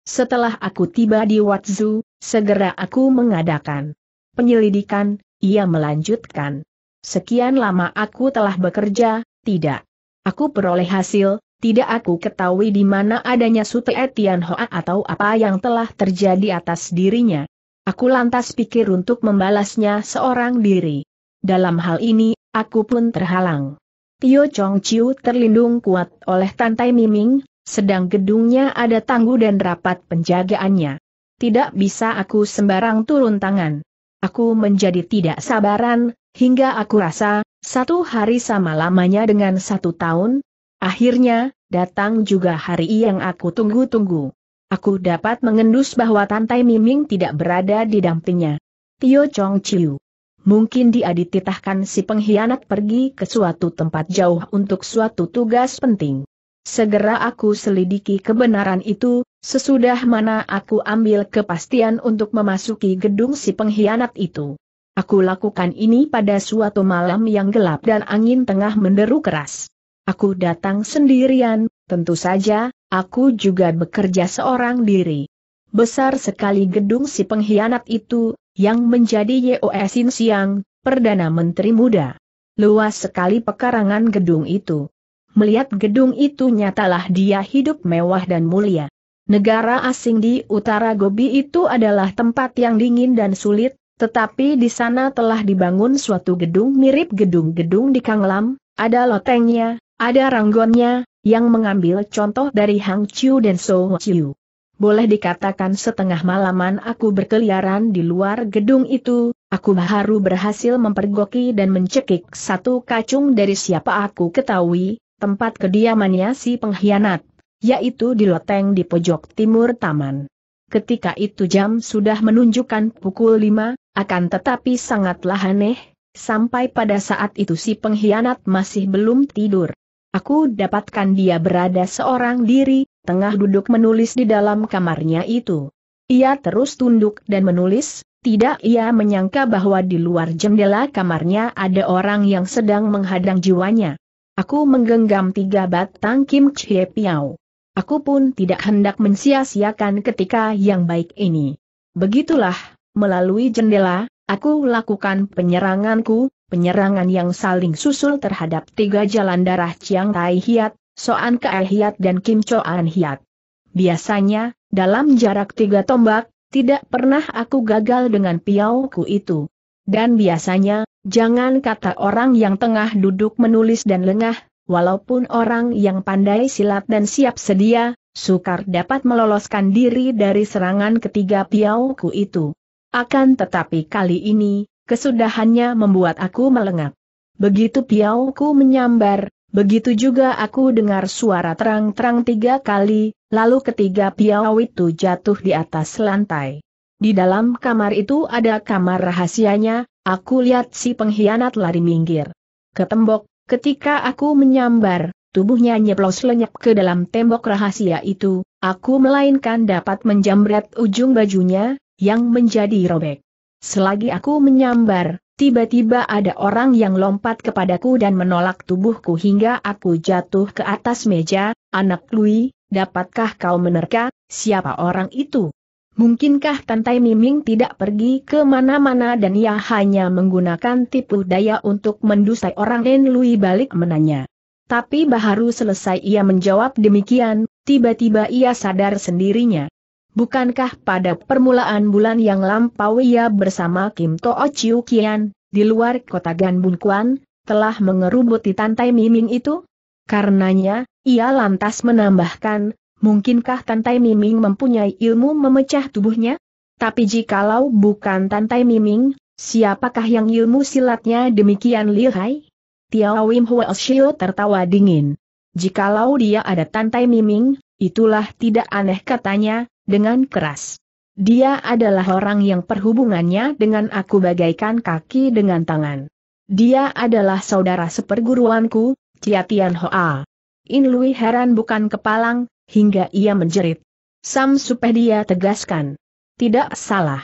Setelah aku tiba di Watzu, segera aku mengadakan penyelidikan, ia melanjutkan. Sekian lama aku telah bekerja, tidak. Aku peroleh hasil, tidak aku ketahui di mana adanya Sute Etian Hoa atau apa yang telah terjadi atas dirinya. Aku lantas pikir untuk membalasnya seorang diri. Dalam hal ini, aku pun terhalang. Tio Chong Chiu terlindung kuat oleh Tantai Miming, sedang gedungnya ada tangguh dan rapat penjagaannya. Tidak bisa aku sembarang turun tangan. Aku menjadi tidak sabaran, hingga aku rasa, satu hari sama lamanya dengan satu tahun, akhirnya, datang juga hari yang aku tunggu-tunggu. Aku dapat mengendus bahwa Tantai Miming tidak berada di dampingnya. Tio Chong Chiu. Mungkin dia dititahkan si pengkhianat pergi ke suatu tempat jauh untuk suatu tugas penting. Segera aku selidiki kebenaran itu, sesudah mana aku ambil kepastian untuk memasuki gedung si pengkhianat itu. Aku lakukan ini pada suatu malam yang gelap dan angin tengah menderu keras. Aku datang sendirian, tentu saja, aku juga bekerja seorang diri. Besar sekali gedung si pengkhianat itu, yang menjadi Yeosin Siang, Perdana Menteri Muda. Luas sekali pekarangan gedung itu melihat gedung itu nyatalah dia hidup mewah dan mulia. Negara asing di utara Gobi itu adalah tempat yang dingin dan sulit, tetapi di sana telah dibangun suatu gedung mirip gedung-gedung di Kanglam, ada lotengnya, ada ranggonnya, yang mengambil contoh dari Hang Chiu dan So Chiu. Boleh dikatakan setengah malaman aku berkeliaran di luar gedung itu, aku baru berhasil mempergoki dan mencekik satu kacung dari siapa aku ketahui, tempat kediamannya si pengkhianat, yaitu di loteng di pojok timur taman. Ketika itu jam sudah menunjukkan pukul 5, akan tetapi sangatlah aneh, sampai pada saat itu si pengkhianat masih belum tidur. Aku dapatkan dia berada seorang diri, tengah duduk menulis di dalam kamarnya itu. Ia terus tunduk dan menulis, tidak ia menyangka bahwa di luar jendela kamarnya ada orang yang sedang menghadang jiwanya. Aku menggenggam tiga batang Kim Chie Piao. Aku pun tidak hendak mensia-siakan ketika yang baik ini. Begitulah, melalui jendela, aku lakukan penyeranganku, penyerangan yang saling susul terhadap tiga jalan darah Chiang Tai Hiat, Soan Kae Hiat dan Kim Choan Hiat. Biasanya, dalam jarak tiga tombak, tidak pernah aku gagal dengan piauku itu. Dan biasanya, Jangan kata orang yang tengah duduk menulis dan lengah, walaupun orang yang pandai silat dan siap sedia, sukar dapat meloloskan diri dari serangan ketiga piauku itu. Akan tetapi kali ini, kesudahannya membuat aku melengak. Begitu piauku menyambar, begitu juga aku dengar suara terang-terang tiga kali, lalu ketiga piau itu jatuh di atas lantai. Di dalam kamar itu ada kamar rahasianya, Aku lihat si pengkhianat lari minggir. Ke tembok, ketika aku menyambar, tubuhnya nyeplos lenyap ke dalam tembok rahasia itu, aku melainkan dapat menjamret ujung bajunya, yang menjadi robek. Selagi aku menyambar, tiba-tiba ada orang yang lompat kepadaku dan menolak tubuhku hingga aku jatuh ke atas meja, anak Louis, dapatkah kau menerka, siapa orang itu? Mungkinkah Tantai Miming tidak pergi ke mana-mana dan ia hanya menggunakan tipu daya untuk mendusai orang Nen Lui balik menanya. Tapi baru selesai ia menjawab demikian, tiba-tiba ia sadar sendirinya. Bukankah pada permulaan bulan yang lampau ia bersama Kim To'o Chiu Kian, di luar kota Ganbun Kuan, telah mengerubuti Tantai Miming itu? Karenanya, ia lantas menambahkan, Mungkinkah Tantai Miming mempunyai ilmu memecah tubuhnya? Tapi jikalau bukan Tantai Miming, siapakah yang ilmu silatnya demikian lihai? Tiao Wim Shio tertawa dingin. Jikalau dia ada Tantai Miming, itulah tidak aneh katanya, dengan keras. Dia adalah orang yang perhubungannya dengan aku bagaikan kaki dengan tangan. Dia adalah saudara seperguruanku, Cia Tian Hoa. In Lui heran bukan kepalang, hingga ia menjerit. Sam dia tegaskan. Tidak salah.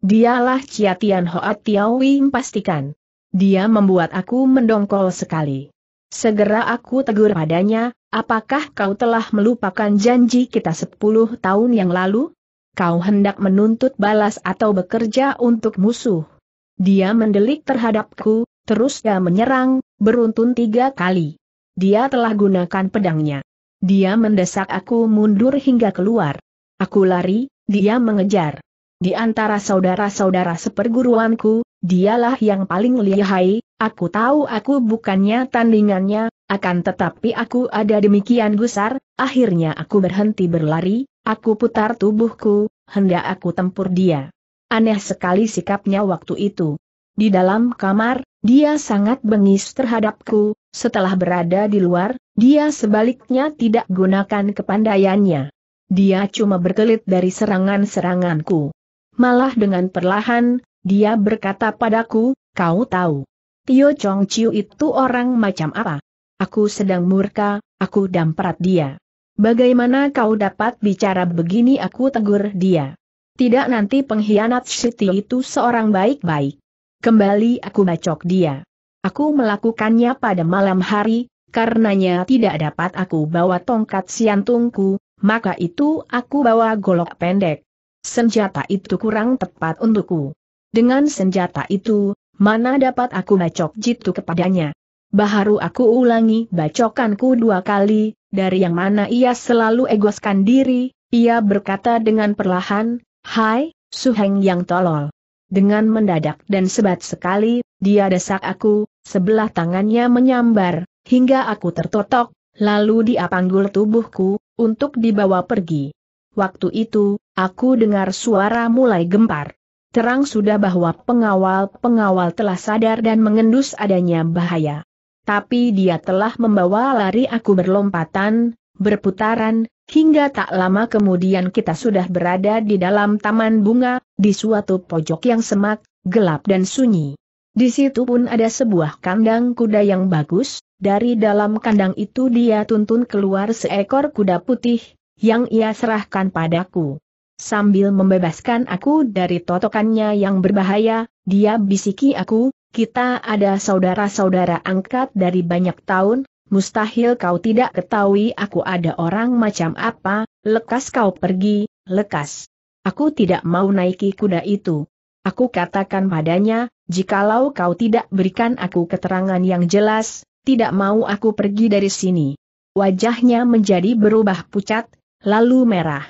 Dialah Chia Tian Hoat Tiawing pastikan. Dia membuat aku mendongkol sekali. Segera aku tegur padanya, apakah kau telah melupakan janji kita sepuluh tahun yang lalu? Kau hendak menuntut balas atau bekerja untuk musuh. Dia mendelik terhadapku, terus dia menyerang, beruntun tiga kali. Dia telah gunakan pedangnya. Dia mendesak aku mundur hingga keluar. Aku lari, dia mengejar. Di antara saudara-saudara seperguruanku, dialah yang paling lihai, aku tahu aku bukannya tandingannya, akan tetapi aku ada demikian gusar, akhirnya aku berhenti berlari, aku putar tubuhku, hendak aku tempur dia. Aneh sekali sikapnya waktu itu. Di dalam kamar, dia sangat bengis terhadapku, setelah berada di luar, dia sebaliknya tidak gunakan kepandaiannya. Dia cuma berkelit dari serangan-seranganku. Malah dengan perlahan, dia berkata padaku, kau tahu. Tio Chong Chiu itu orang macam apa? Aku sedang murka, aku damprat dia. Bagaimana kau dapat bicara begini aku tegur dia. Tidak nanti pengkhianat Siti itu seorang baik-baik. Kembali aku bacok dia. Aku melakukannya pada malam hari, karenanya tidak dapat aku bawa tongkat siantungku, maka itu aku bawa golok pendek. Senjata itu kurang tepat untukku. Dengan senjata itu, mana dapat aku bacok jitu kepadanya. Baharu aku ulangi bacokanku dua kali, dari yang mana ia selalu egoskan diri, ia berkata dengan perlahan, Hai, Suheng yang tolol dengan mendadak dan sebat sekali, dia desak aku, sebelah tangannya menyambar, hingga aku tertotok, lalu dia panggul tubuhku, untuk dibawa pergi. Waktu itu, aku dengar suara mulai gempar. Terang sudah bahwa pengawal-pengawal telah sadar dan mengendus adanya bahaya. Tapi dia telah membawa lari aku berlompatan, berputaran, hingga tak lama kemudian kita sudah berada di dalam taman bunga, di suatu pojok yang semak, gelap dan sunyi. Di situ pun ada sebuah kandang kuda yang bagus, dari dalam kandang itu dia tuntun keluar seekor kuda putih, yang ia serahkan padaku. Sambil membebaskan aku dari totokannya yang berbahaya, dia bisiki aku, kita ada saudara-saudara angkat dari banyak tahun, mustahil kau tidak ketahui aku ada orang macam apa, lekas kau pergi, lekas. Aku tidak mau naiki kuda itu. Aku katakan padanya, jikalau kau tidak berikan aku keterangan yang jelas, tidak mau aku pergi dari sini. Wajahnya menjadi berubah pucat, lalu merah.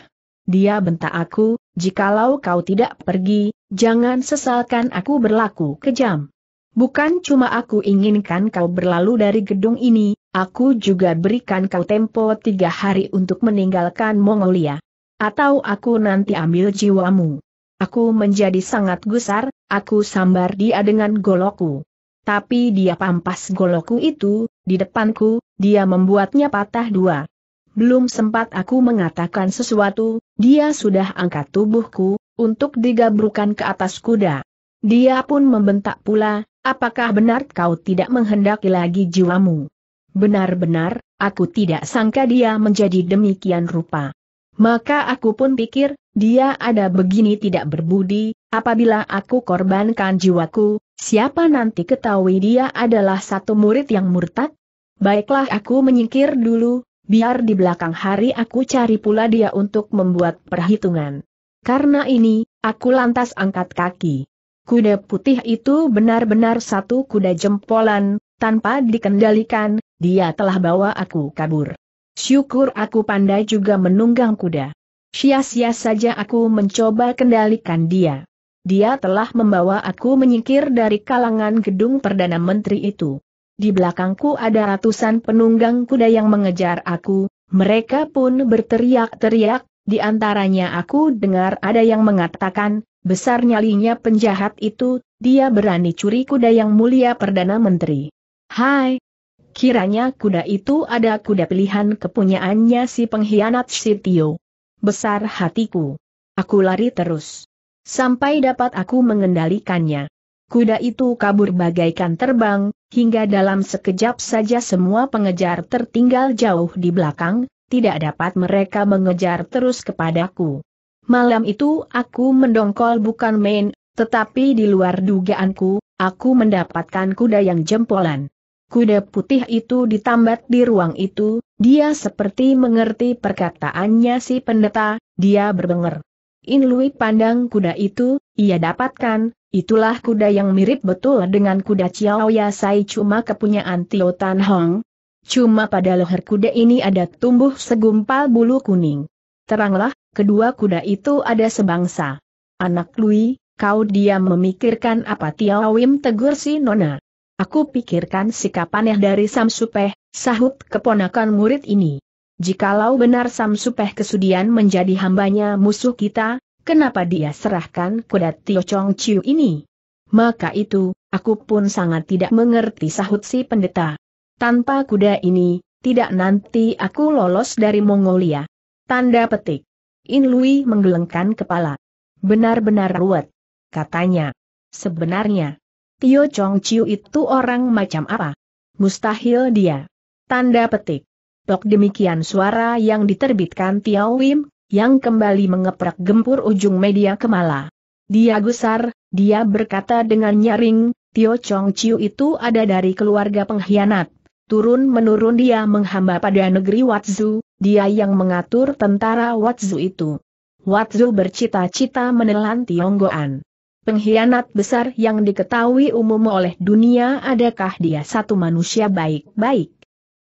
Dia bentak aku, jikalau kau tidak pergi, jangan sesalkan aku berlaku kejam. Bukan cuma aku inginkan kau berlalu dari gedung ini, Aku juga berikan kau tempo tiga hari untuk meninggalkan Mongolia. Atau aku nanti ambil jiwamu. Aku menjadi sangat gusar, aku sambar dia dengan goloku, Tapi dia pampas goloku itu, di depanku, dia membuatnya patah dua. Belum sempat aku mengatakan sesuatu, dia sudah angkat tubuhku, untuk digabrukan ke atas kuda. Dia pun membentak pula, apakah benar kau tidak menghendaki lagi jiwamu? Benar-benar, aku tidak sangka dia menjadi demikian rupa. Maka aku pun pikir, dia ada begini tidak berbudi, apabila aku korbankan jiwaku, siapa nanti ketahui dia adalah satu murid yang murtad? Baiklah aku menyingkir dulu, biar di belakang hari aku cari pula dia untuk membuat perhitungan. Karena ini, aku lantas angkat kaki. Kuda putih itu benar-benar satu kuda jempolan, tanpa dikendalikan, dia telah bawa aku kabur. Syukur aku pandai juga menunggang kuda. Sia-sia saja aku mencoba kendalikan dia. Dia telah membawa aku menyingkir dari kalangan gedung Perdana Menteri itu. Di belakangku ada ratusan penunggang kuda yang mengejar aku, mereka pun berteriak-teriak, di antaranya aku dengar ada yang mengatakan, besar nyalinya penjahat itu, dia berani curi kuda yang mulia Perdana Menteri. Hai, Kiranya kuda itu ada kuda pilihan kepunyaannya si pengkhianat Tio. Besar hatiku. Aku lari terus. Sampai dapat aku mengendalikannya. Kuda itu kabur bagaikan terbang, hingga dalam sekejap saja semua pengejar tertinggal jauh di belakang, tidak dapat mereka mengejar terus kepadaku. Malam itu aku mendongkol bukan main, tetapi di luar dugaanku, aku mendapatkan kuda yang jempolan. Kuda putih itu ditambat di ruang itu, dia seperti mengerti perkataannya si pendeta, dia berdengar. Inlui pandang kuda itu, ia dapatkan, itulah kuda yang mirip betul dengan kuda Chiao Yasai cuma kepunyaan Tio Tan Hong. Cuma pada leher kuda ini ada tumbuh segumpal bulu kuning. Teranglah, kedua kuda itu ada sebangsa. Anak Lui, kau dia memikirkan apa tiawim tegur si Nona. Aku pikirkan sikap aneh dari Samsupeh, sahut keponakan murid ini. Jikalau benar Samsupeh kesudian menjadi hambanya musuh kita, kenapa dia serahkan kuda Tio Chong Chiu ini? Maka itu, aku pun sangat tidak mengerti sahut si pendeta. Tanpa kuda ini, tidak nanti aku lolos dari Mongolia. Tanda petik. In Lui menggelengkan kepala. Benar-benar ruwet. Katanya. Sebenarnya, Tio Chong Chiu itu orang macam apa? Mustahil dia. Tanda petik. Tok demikian suara yang diterbitkan Tiao Wim, yang kembali mengeprak gempur ujung media kemala. Dia gusar, dia berkata dengan nyaring, Tio Chong Chiu itu ada dari keluarga pengkhianat. Turun-menurun dia menghamba pada negeri Watzu, dia yang mengatur tentara Watzu itu. Watzu bercita-cita menelan Tionggoan pengkhianat besar yang diketahui umum oleh dunia adakah dia satu manusia baik-baik.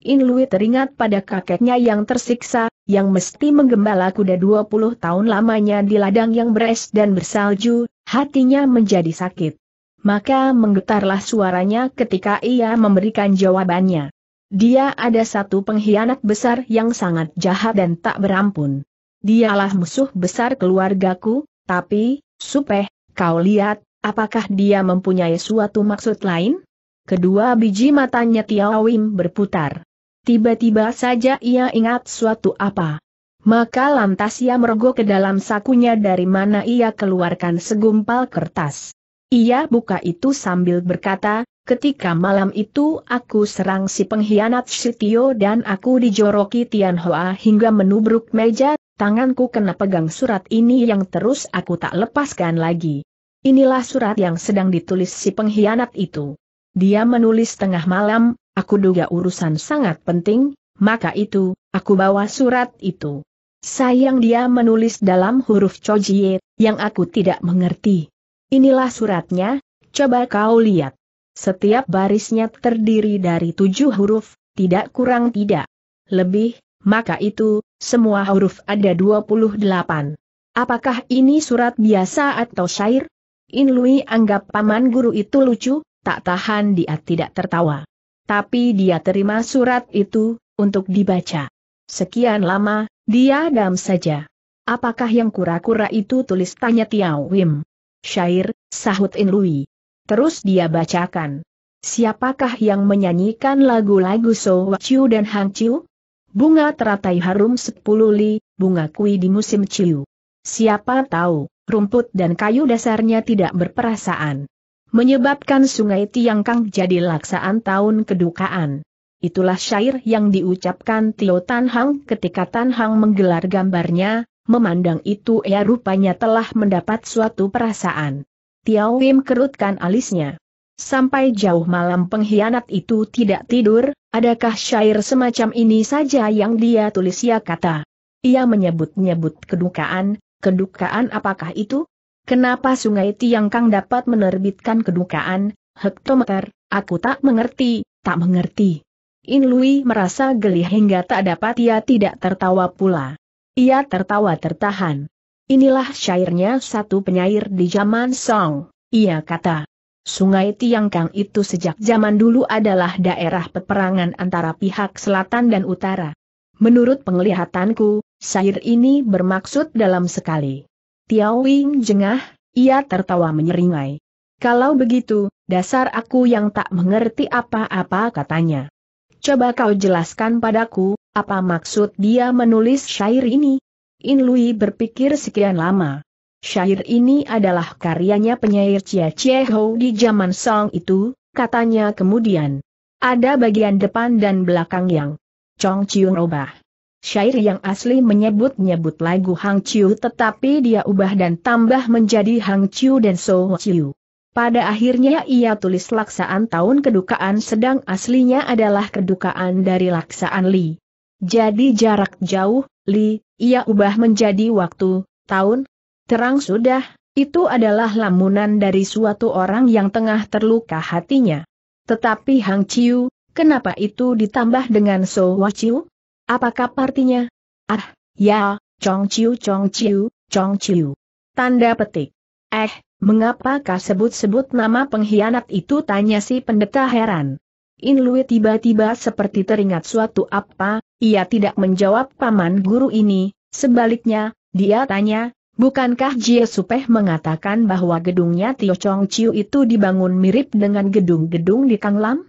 Inlui teringat pada kakeknya yang tersiksa, yang mesti menggembala kuda 20 tahun lamanya di ladang yang beres dan bersalju, hatinya menjadi sakit. Maka menggetarlah suaranya ketika ia memberikan jawabannya. Dia ada satu pengkhianat besar yang sangat jahat dan tak berampun. Dialah musuh besar keluargaku, tapi, Supeh, Kau lihat, apakah dia mempunyai suatu maksud lain? Kedua biji matanya tiawim berputar. Tiba-tiba saja ia ingat suatu apa. Maka lantas ia merogoh ke dalam sakunya dari mana ia keluarkan segumpal kertas. Ia buka itu sambil berkata, Ketika malam itu aku serang si pengkhianat Sitio dan aku dijoroki Tian Hoa hingga menubruk meja, tanganku kena pegang surat ini yang terus aku tak lepaskan lagi. Inilah surat yang sedang ditulis si pengkhianat itu. Dia menulis tengah malam, aku duga urusan sangat penting, maka itu, aku bawa surat itu. Sayang dia menulis dalam huruf Chojie, yang aku tidak mengerti. Inilah suratnya, coba kau lihat. Setiap barisnya terdiri dari tujuh huruf, tidak kurang tidak lebih, maka itu, semua huruf ada dua puluh delapan. Apakah ini surat biasa atau syair? Inlui anggap paman guru itu lucu, tak tahan dia tidak tertawa. Tapi dia terima surat itu, untuk dibaca. Sekian lama, dia dam saja. Apakah yang kura-kura itu tulis tanya Tiao Wim? Syair, sahut Inlui. Terus dia bacakan. Siapakah yang menyanyikan lagu-lagu So Chiu dan Hang Chiu? Bunga teratai harum sepuluh li, bunga kui di musim Chiu. Siapa tahu, rumput dan kayu dasarnya tidak berperasaan. Menyebabkan sungai Tiangkang jadi laksaan tahun kedukaan. Itulah syair yang diucapkan Tio Tan Hang ketika Tan Hang menggelar gambarnya, memandang itu ia rupanya telah mendapat suatu perasaan. Tiao Wim kerutkan alisnya. Sampai jauh malam pengkhianat itu tidak tidur, adakah syair semacam ini saja yang dia tulis ya kata. Ia menyebut-nyebut kedukaan, kedukaan apakah itu? Kenapa sungai Tiangkang dapat menerbitkan kedukaan, hektometer, aku tak mengerti, tak mengerti. In Lui merasa geli hingga tak dapat ia tidak tertawa pula. Ia tertawa tertahan. Inilah syairnya satu penyair di zaman Song. Ia kata, Sungai Tiangkang itu sejak zaman dulu adalah daerah peperangan antara pihak selatan dan utara. Menurut penglihatanku, syair ini bermaksud dalam sekali. Tiao Wing jengah, ia tertawa menyeringai. Kalau begitu, dasar aku yang tak mengerti apa-apa katanya. Coba kau jelaskan padaku, apa maksud dia menulis syair ini? In Lui berpikir sekian lama. Syair ini adalah karyanya penyair Chia Chie Ho di zaman Song itu, katanya kemudian. Ada bagian depan dan belakang yang Chong Chiung ubah. Syair yang asli menyebut-nyebut lagu Hang Chiu tetapi dia ubah dan tambah menjadi Hang Chiu dan So Chiu. Pada akhirnya ia tulis laksaan tahun kedukaan sedang aslinya adalah kedukaan dari laksaan Li. Jadi jarak jauh, Li, ia ubah menjadi waktu, tahun, terang sudah, itu adalah lamunan dari suatu orang yang tengah terluka hatinya. Tetapi Hang Chiu, kenapa itu ditambah dengan So Wa Chiu? Apakah artinya? Ah, ya, Chong Chiu Chong Chiu, Chong Chiu. Tanda petik. Eh, mengapakah sebut-sebut nama pengkhianat itu tanya si pendeta heran. In Lui tiba-tiba seperti teringat suatu apa, ia tidak menjawab paman guru ini, sebaliknya, dia tanya, bukankah Jie Supeh mengatakan bahwa gedungnya Tio Chong Chiu itu dibangun mirip dengan gedung-gedung di Kang Lam?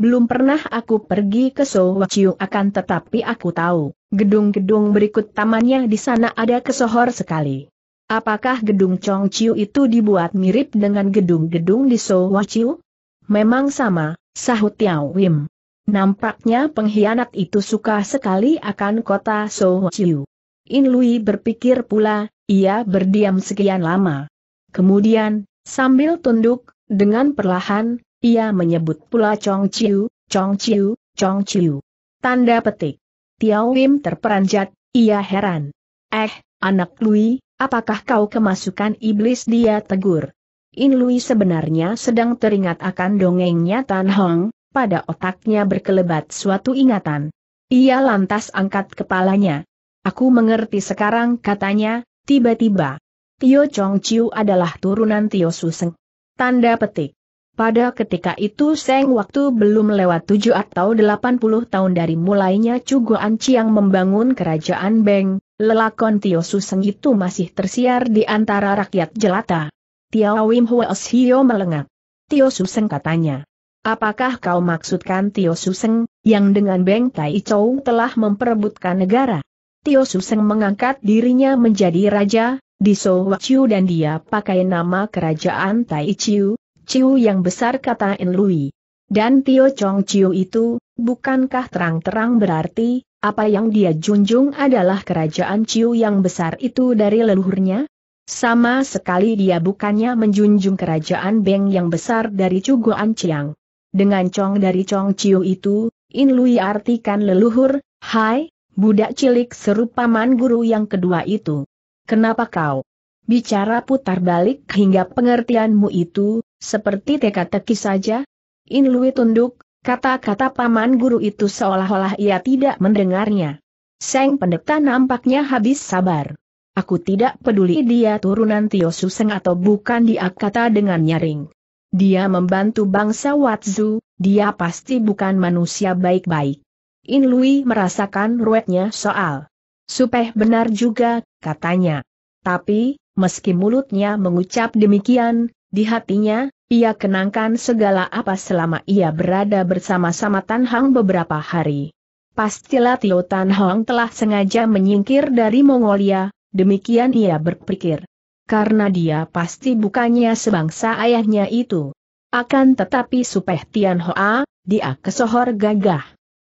Belum pernah aku pergi ke Sowa Chiu akan tetapi aku tahu, gedung-gedung berikut tamannya di sana ada kesohor sekali. Apakah gedung Chong Chiu itu dibuat mirip dengan gedung-gedung di Sowa Chiu? Memang sama, sahut Tiao Wim. Nampaknya pengkhianat itu suka sekali akan kota Sohochiu. In Lui berpikir pula, ia berdiam sekian lama. Kemudian, sambil tunduk, dengan perlahan, ia menyebut pula Chong Chiu, Chong Chiu, Chong Chiu. Tanda petik. Tiao Wim terperanjat, ia heran. Eh, anak Lui, apakah kau kemasukan iblis dia tegur? In Lui sebenarnya sedang teringat akan dongengnya Tan Hong, pada otaknya berkelebat suatu ingatan. Ia lantas angkat kepalanya. Aku mengerti sekarang katanya, tiba-tiba. Tio Chong Chiu adalah turunan Tio Su Seng. Tanda petik. Pada ketika itu Seng waktu belum lewat 7 atau 80 tahun dari mulainya Cugoan Chiang membangun kerajaan Beng, lelakon Tio Su Seng itu masih tersiar di antara rakyat jelata. Tiao Wim Huos Hio melengak. Tio Su Seng katanya. Apakah kau maksudkan Tio Suseng, yang dengan Beng Tai Chou telah memperebutkan negara? Tio Suseng mengangkat dirinya menjadi raja, di Chiu dan dia pakai nama kerajaan Tai Chiu, Chiu yang besar kata In Lui. Dan Tio Chong Chiu itu, bukankah terang-terang berarti, apa yang dia junjung adalah kerajaan Chiu yang besar itu dari leluhurnya? Sama sekali dia bukannya menjunjung kerajaan Beng yang besar dari Cuguan Chiang. Dengan cong dari cong ciu itu, In Lui artikan leluhur, hai, budak cilik serupa man guru yang kedua itu. Kenapa kau? Bicara putar balik hingga pengertianmu itu, seperti teka-teki saja? In Lui tunduk, kata-kata paman guru itu seolah-olah ia tidak mendengarnya. Seng pendeta nampaknya habis sabar. Aku tidak peduli dia turunan Tio Suseng atau bukan dia kata dengan nyaring. Dia membantu bangsa Watzu, dia pasti bukan manusia baik-baik. In Lui merasakan ruetnya soal. Supeh benar juga, katanya. Tapi, meski mulutnya mengucap demikian, di hatinya, ia kenangkan segala apa selama ia berada bersama-sama Tan Hang beberapa hari. Pastilah Tio Tan Hong telah sengaja menyingkir dari Mongolia, demikian ia berpikir karena dia pasti bukannya sebangsa ayahnya itu. Akan tetapi supaya Tian Hoa, dia kesohor gagah.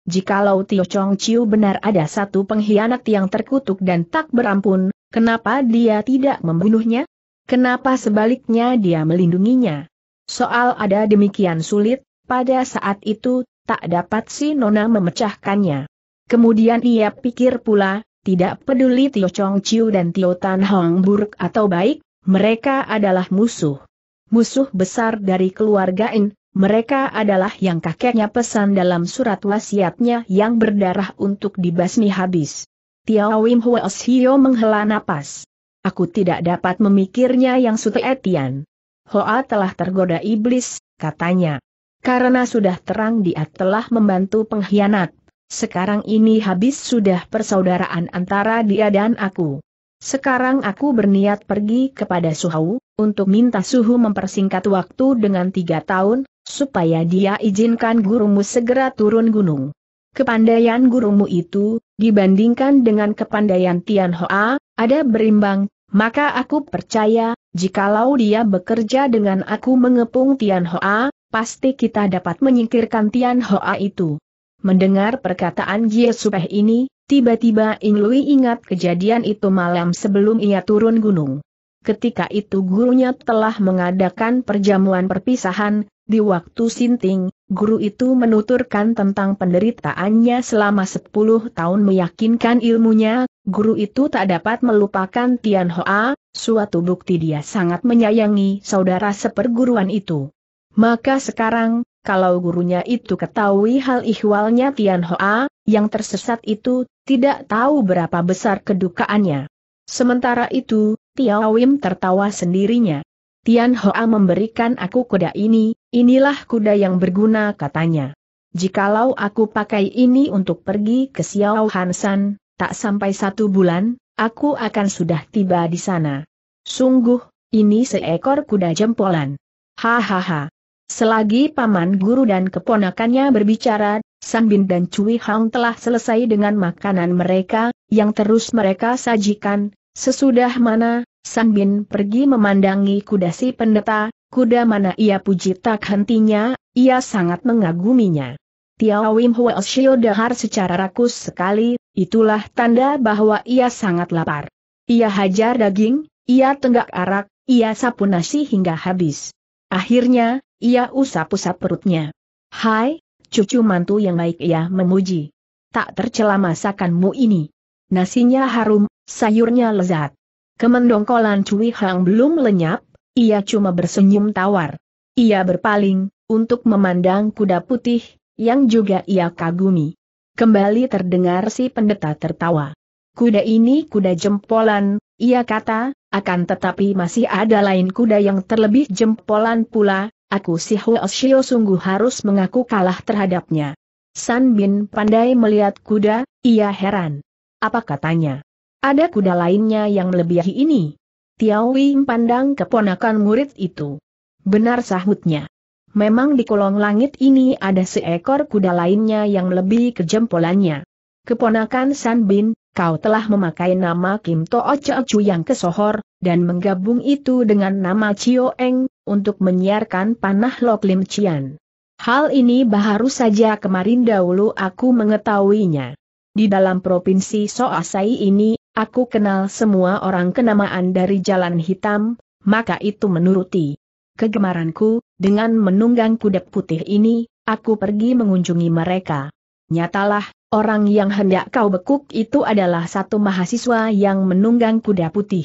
Jikalau Tio Chong Chiu benar ada satu pengkhianat yang terkutuk dan tak berampun, kenapa dia tidak membunuhnya? Kenapa sebaliknya dia melindunginya? Soal ada demikian sulit, pada saat itu, tak dapat si Nona memecahkannya. Kemudian ia pikir pula, tidak peduli Tio Chong Chiu dan Tio Tan Hong buruk atau baik, mereka adalah musuh. Musuh besar dari keluarga In, mereka adalah yang kakeknya pesan dalam surat wasiatnya yang berdarah untuk dibasmi habis. Tiao Wim Huos Hio menghela napas. Aku tidak dapat memikirnya yang sute etian. Hoa telah tergoda iblis, katanya. Karena sudah terang dia telah membantu pengkhianat. Sekarang ini habis sudah persaudaraan antara dia dan aku. Sekarang aku berniat pergi kepada Suhu, untuk minta Suhu mempersingkat waktu dengan tiga tahun, supaya dia izinkan gurumu segera turun gunung. Kepandaian gurumu itu, dibandingkan dengan kepandaian Tian Hoa, ada berimbang, maka aku percaya, jikalau dia bekerja dengan aku mengepung Tian Hoa, pasti kita dapat menyingkirkan Tian Hoa itu. Mendengar perkataan Jie Supeh ini, tiba-tiba Ing Lui ingat kejadian itu malam sebelum ia turun gunung. Ketika itu gurunya telah mengadakan perjamuan perpisahan, di waktu sinting, guru itu menuturkan tentang penderitaannya selama 10 tahun meyakinkan ilmunya, guru itu tak dapat melupakan Tian Hoa, suatu bukti dia sangat menyayangi saudara seperguruan itu. Maka sekarang, kalau gurunya itu ketahui hal ihwalnya Tian Hoa, yang tersesat itu, tidak tahu berapa besar kedukaannya. Sementara itu, Tiao Wim tertawa sendirinya. Tian Hoa memberikan aku kuda ini, inilah kuda yang berguna katanya. Jikalau aku pakai ini untuk pergi ke Xiao Hansan, tak sampai satu bulan, aku akan sudah tiba di sana. Sungguh, ini seekor kuda jempolan. Hahaha. Selagi paman guru dan keponakannya berbicara, San Bin dan Cui Hang telah selesai dengan makanan mereka, yang terus mereka sajikan, sesudah mana, San Bin pergi memandangi kuda si pendeta, kuda mana ia puji tak hentinya, ia sangat mengaguminya. Tiao Wim Hwa Shio Dahar secara rakus sekali, itulah tanda bahwa ia sangat lapar. Ia hajar daging, ia tenggak arak, ia sapu nasi hingga habis. Akhirnya, ia usap-usap perutnya. Hai, cucu mantu yang baik ia ya, memuji. Tak tercela masakanmu ini. Nasinya harum, sayurnya lezat. Kemendongkolan Cui Hang belum lenyap, ia cuma bersenyum tawar. Ia berpaling, untuk memandang kuda putih, yang juga ia kagumi. Kembali terdengar si pendeta tertawa. Kuda ini kuda jempolan, ia kata, akan tetapi masih ada lain kuda yang terlebih jempolan pula, aku si Huoshio sungguh harus mengaku kalah terhadapnya. San Bin pandai melihat kuda, ia heran. Apa katanya? Ada kuda lainnya yang melebihi ini. Tiao Wing pandang keponakan murid itu. Benar sahutnya. Memang di kolong langit ini ada seekor kuda lainnya yang lebih kejempolannya. Keponakan San Bin, kau telah memakai nama Kim To'o Chu yang kesohor, dan menggabung itu dengan nama Chio Eng, untuk menyiarkan panah Lok Lim Chian. Hal ini baru saja kemarin dahulu aku mengetahuinya. Di dalam provinsi Soasai ini, aku kenal semua orang kenamaan dari Jalan Hitam, maka itu menuruti kegemaranku, dengan menunggang kuda putih ini, aku pergi mengunjungi mereka. Nyatalah, Orang yang hendak kau bekuk itu adalah satu mahasiswa yang menunggang kuda putih.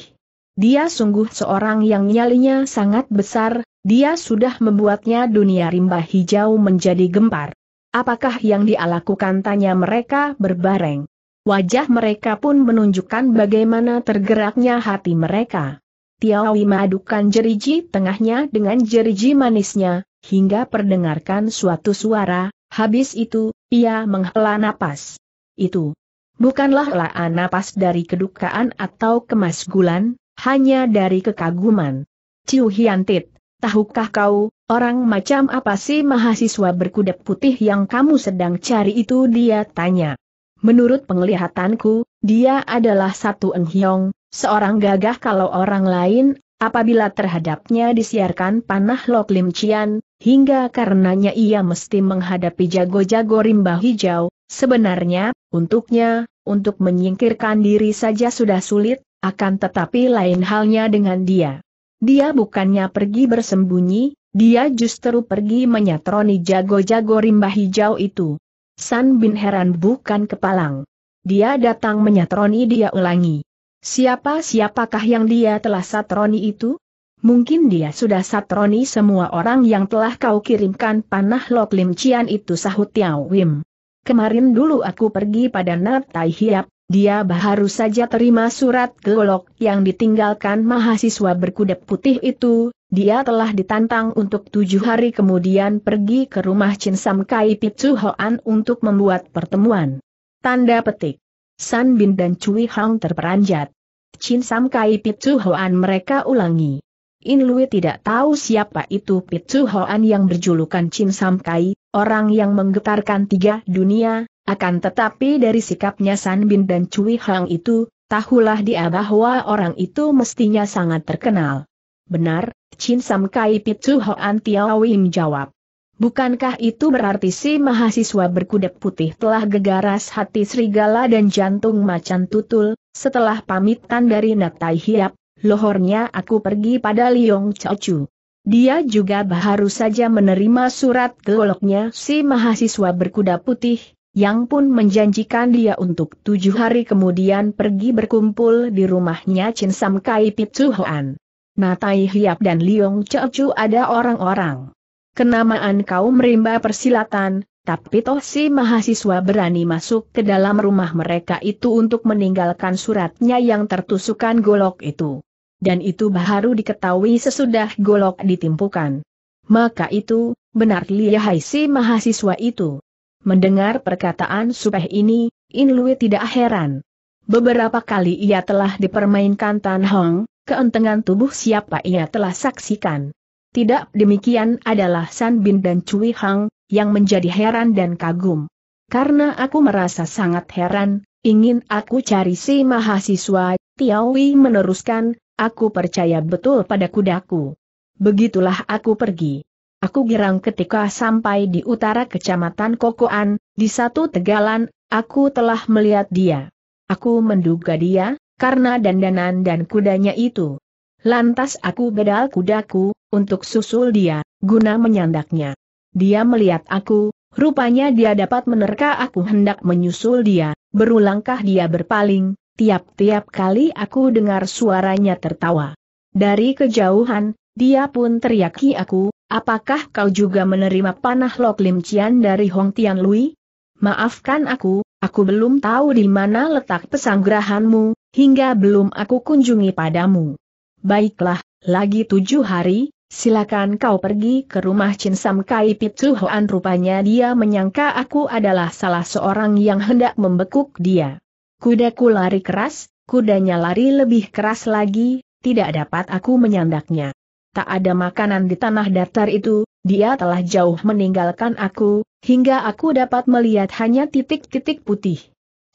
Dia sungguh seorang yang nyalinya sangat besar, dia sudah membuatnya dunia rimba hijau menjadi gempar. Apakah yang dia lakukan tanya mereka berbareng. Wajah mereka pun menunjukkan bagaimana tergeraknya hati mereka. Tiawi madukan jeriji tengahnya dengan jeriji manisnya, hingga perdengarkan suatu suara, Habis itu, ia menghela napas. Itu bukanlah helaan napas dari kedukaan atau kemasgulan, hanya dari kekaguman. Ciu Hiantit, tahukah kau, orang macam apa sih mahasiswa berkuda putih yang kamu sedang cari itu dia tanya. Menurut penglihatanku, dia adalah satu enhyong, seorang gagah kalau orang lain Apabila terhadapnya disiarkan panah Lok Lim Cian, hingga karenanya ia mesti menghadapi jago-jago rimba hijau, sebenarnya, untuknya, untuk menyingkirkan diri saja sudah sulit, akan tetapi lain halnya dengan dia. Dia bukannya pergi bersembunyi, dia justru pergi menyatroni jago-jago rimba hijau itu. San Bin heran bukan kepalang. Dia datang menyatroni dia ulangi. Siapa-siapakah yang dia telah satroni itu? Mungkin dia sudah satroni semua orang yang telah kau kirimkan panah Lok Lim Cian itu sahut Tiao Wim. Kemarin dulu aku pergi pada Nat Tai Hiap, dia baru saja terima surat golok yang ditinggalkan mahasiswa berkuda putih itu, dia telah ditantang untuk tujuh hari kemudian pergi ke rumah Chin Sam Kai Pitsu Hoan untuk membuat pertemuan. Tanda petik. San Bin dan Cui Hang terperanjat. Chin Sam Kai Pitu Hoan mereka ulangi. In Lui tidak tahu siapa itu Pitu Hoan yang berjulukan Chin Sam Kai, orang yang menggetarkan tiga dunia, akan tetapi dari sikapnya San Bin dan Cui Hang itu, tahulah dia bahwa orang itu mestinya sangat terkenal. Benar, Chin Sam Kai Pitu Hoan Wim menjawab. Bukankah itu berarti si mahasiswa berkuda putih telah gegaras hati serigala dan jantung macan tutul, setelah pamitan dari Natai Hiap, lohornya aku pergi pada Liong Chochu. Dia juga baru saja menerima surat goloknya si mahasiswa berkuda putih, yang pun menjanjikan dia untuk tujuh hari kemudian pergi berkumpul di rumahnya Chin Sam Kai Pitsuhoan. Natai Hiap dan Liong Chochu ada orang-orang. Kenamaan kaum rimba persilatan, tapi toh si mahasiswa berani masuk ke dalam rumah mereka itu untuk meninggalkan suratnya yang tertusukan golok itu. Dan itu baru diketahui sesudah golok ditimpukan. Maka itu, benar lihai si mahasiswa itu. Mendengar perkataan supeh ini, In Lui tidak heran. Beberapa kali ia telah dipermainkan Tan Hong, keentengan tubuh siapa ia telah saksikan. Tidak demikian adalah San Bin dan Cui Hang, yang menjadi heran dan kagum. Karena aku merasa sangat heran, ingin aku cari si mahasiswa, Tiawi meneruskan, aku percaya betul pada kudaku. Begitulah aku pergi. Aku girang ketika sampai di utara kecamatan Kokoan, di satu tegalan, aku telah melihat dia. Aku menduga dia, karena dandanan dan kudanya itu. Lantas aku bedal kudaku, untuk susul dia, guna menyandaknya. Dia melihat aku, rupanya dia dapat menerka aku hendak menyusul dia, berulangkah dia berpaling, tiap-tiap kali aku dengar suaranya tertawa. Dari kejauhan, dia pun teriaki aku, apakah kau juga menerima panah Lok Lim Cian dari Hong Tian Lui? Maafkan aku, aku belum tahu di mana letak pesanggrahanmu, hingga belum aku kunjungi padamu. Baiklah, lagi tujuh hari, silakan kau pergi ke rumah Chin Sam Kai Pitsu Hoan rupanya dia menyangka aku adalah salah seorang yang hendak membekuk dia. Kudaku lari keras, kudanya lari lebih keras lagi, tidak dapat aku menyandaknya. Tak ada makanan di tanah datar itu, dia telah jauh meninggalkan aku, hingga aku dapat melihat hanya titik-titik putih.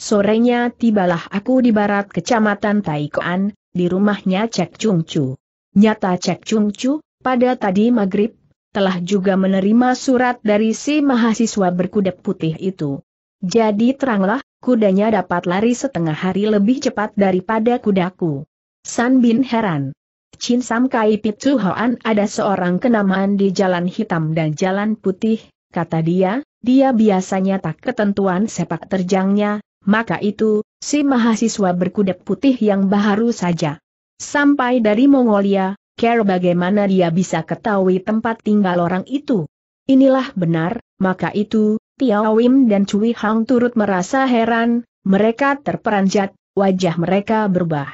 Sorenya tibalah aku di barat kecamatan Taikoan, di rumahnya Cek Chung Chu. Nyata Cek Chung Chu, pada tadi maghrib, telah juga menerima surat dari si mahasiswa berkuda putih itu. Jadi teranglah, kudanya dapat lari setengah hari lebih cepat daripada kudaku. San Bin heran. Chin Sam Kai Pitu Hoan ada seorang kenamaan di Jalan Hitam dan Jalan Putih, kata dia, dia biasanya tak ketentuan sepak terjangnya, maka itu, si mahasiswa berkuda putih yang baru saja. Sampai dari Mongolia, care bagaimana dia bisa ketahui tempat tinggal orang itu. Inilah benar, maka itu, Tiao Wim dan Cui Hang turut merasa heran, mereka terperanjat, wajah mereka berubah.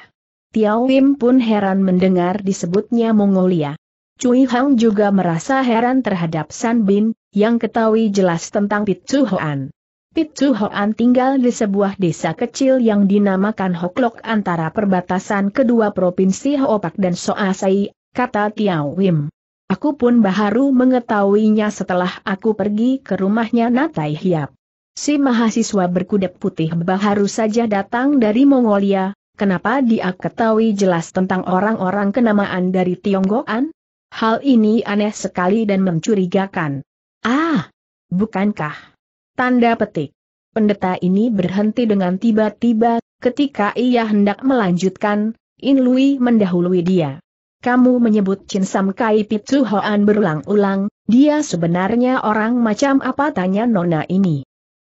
Tiao Wim pun heran mendengar disebutnya Mongolia. Cui Hang juga merasa heran terhadap San Bin, yang ketahui jelas tentang Hoan. Pitu Hoan tinggal di sebuah desa kecil yang dinamakan Hoklok antara perbatasan kedua provinsi Hoopak dan Soasai, kata Tiao Wim. Aku pun baru mengetahuinya setelah aku pergi ke rumahnya Natai Hiap. Si mahasiswa berkuda putih baru saja datang dari Mongolia, kenapa dia ketahui jelas tentang orang-orang kenamaan dari Tionggoan? Hal ini aneh sekali dan mencurigakan. Ah, bukankah? Tanda petik. Pendeta ini berhenti dengan tiba-tiba, ketika ia hendak melanjutkan, In Lui mendahului dia. Kamu menyebut Chin Sam Kai Pitsu Hoan berulang-ulang, dia sebenarnya orang macam apa tanya nona ini.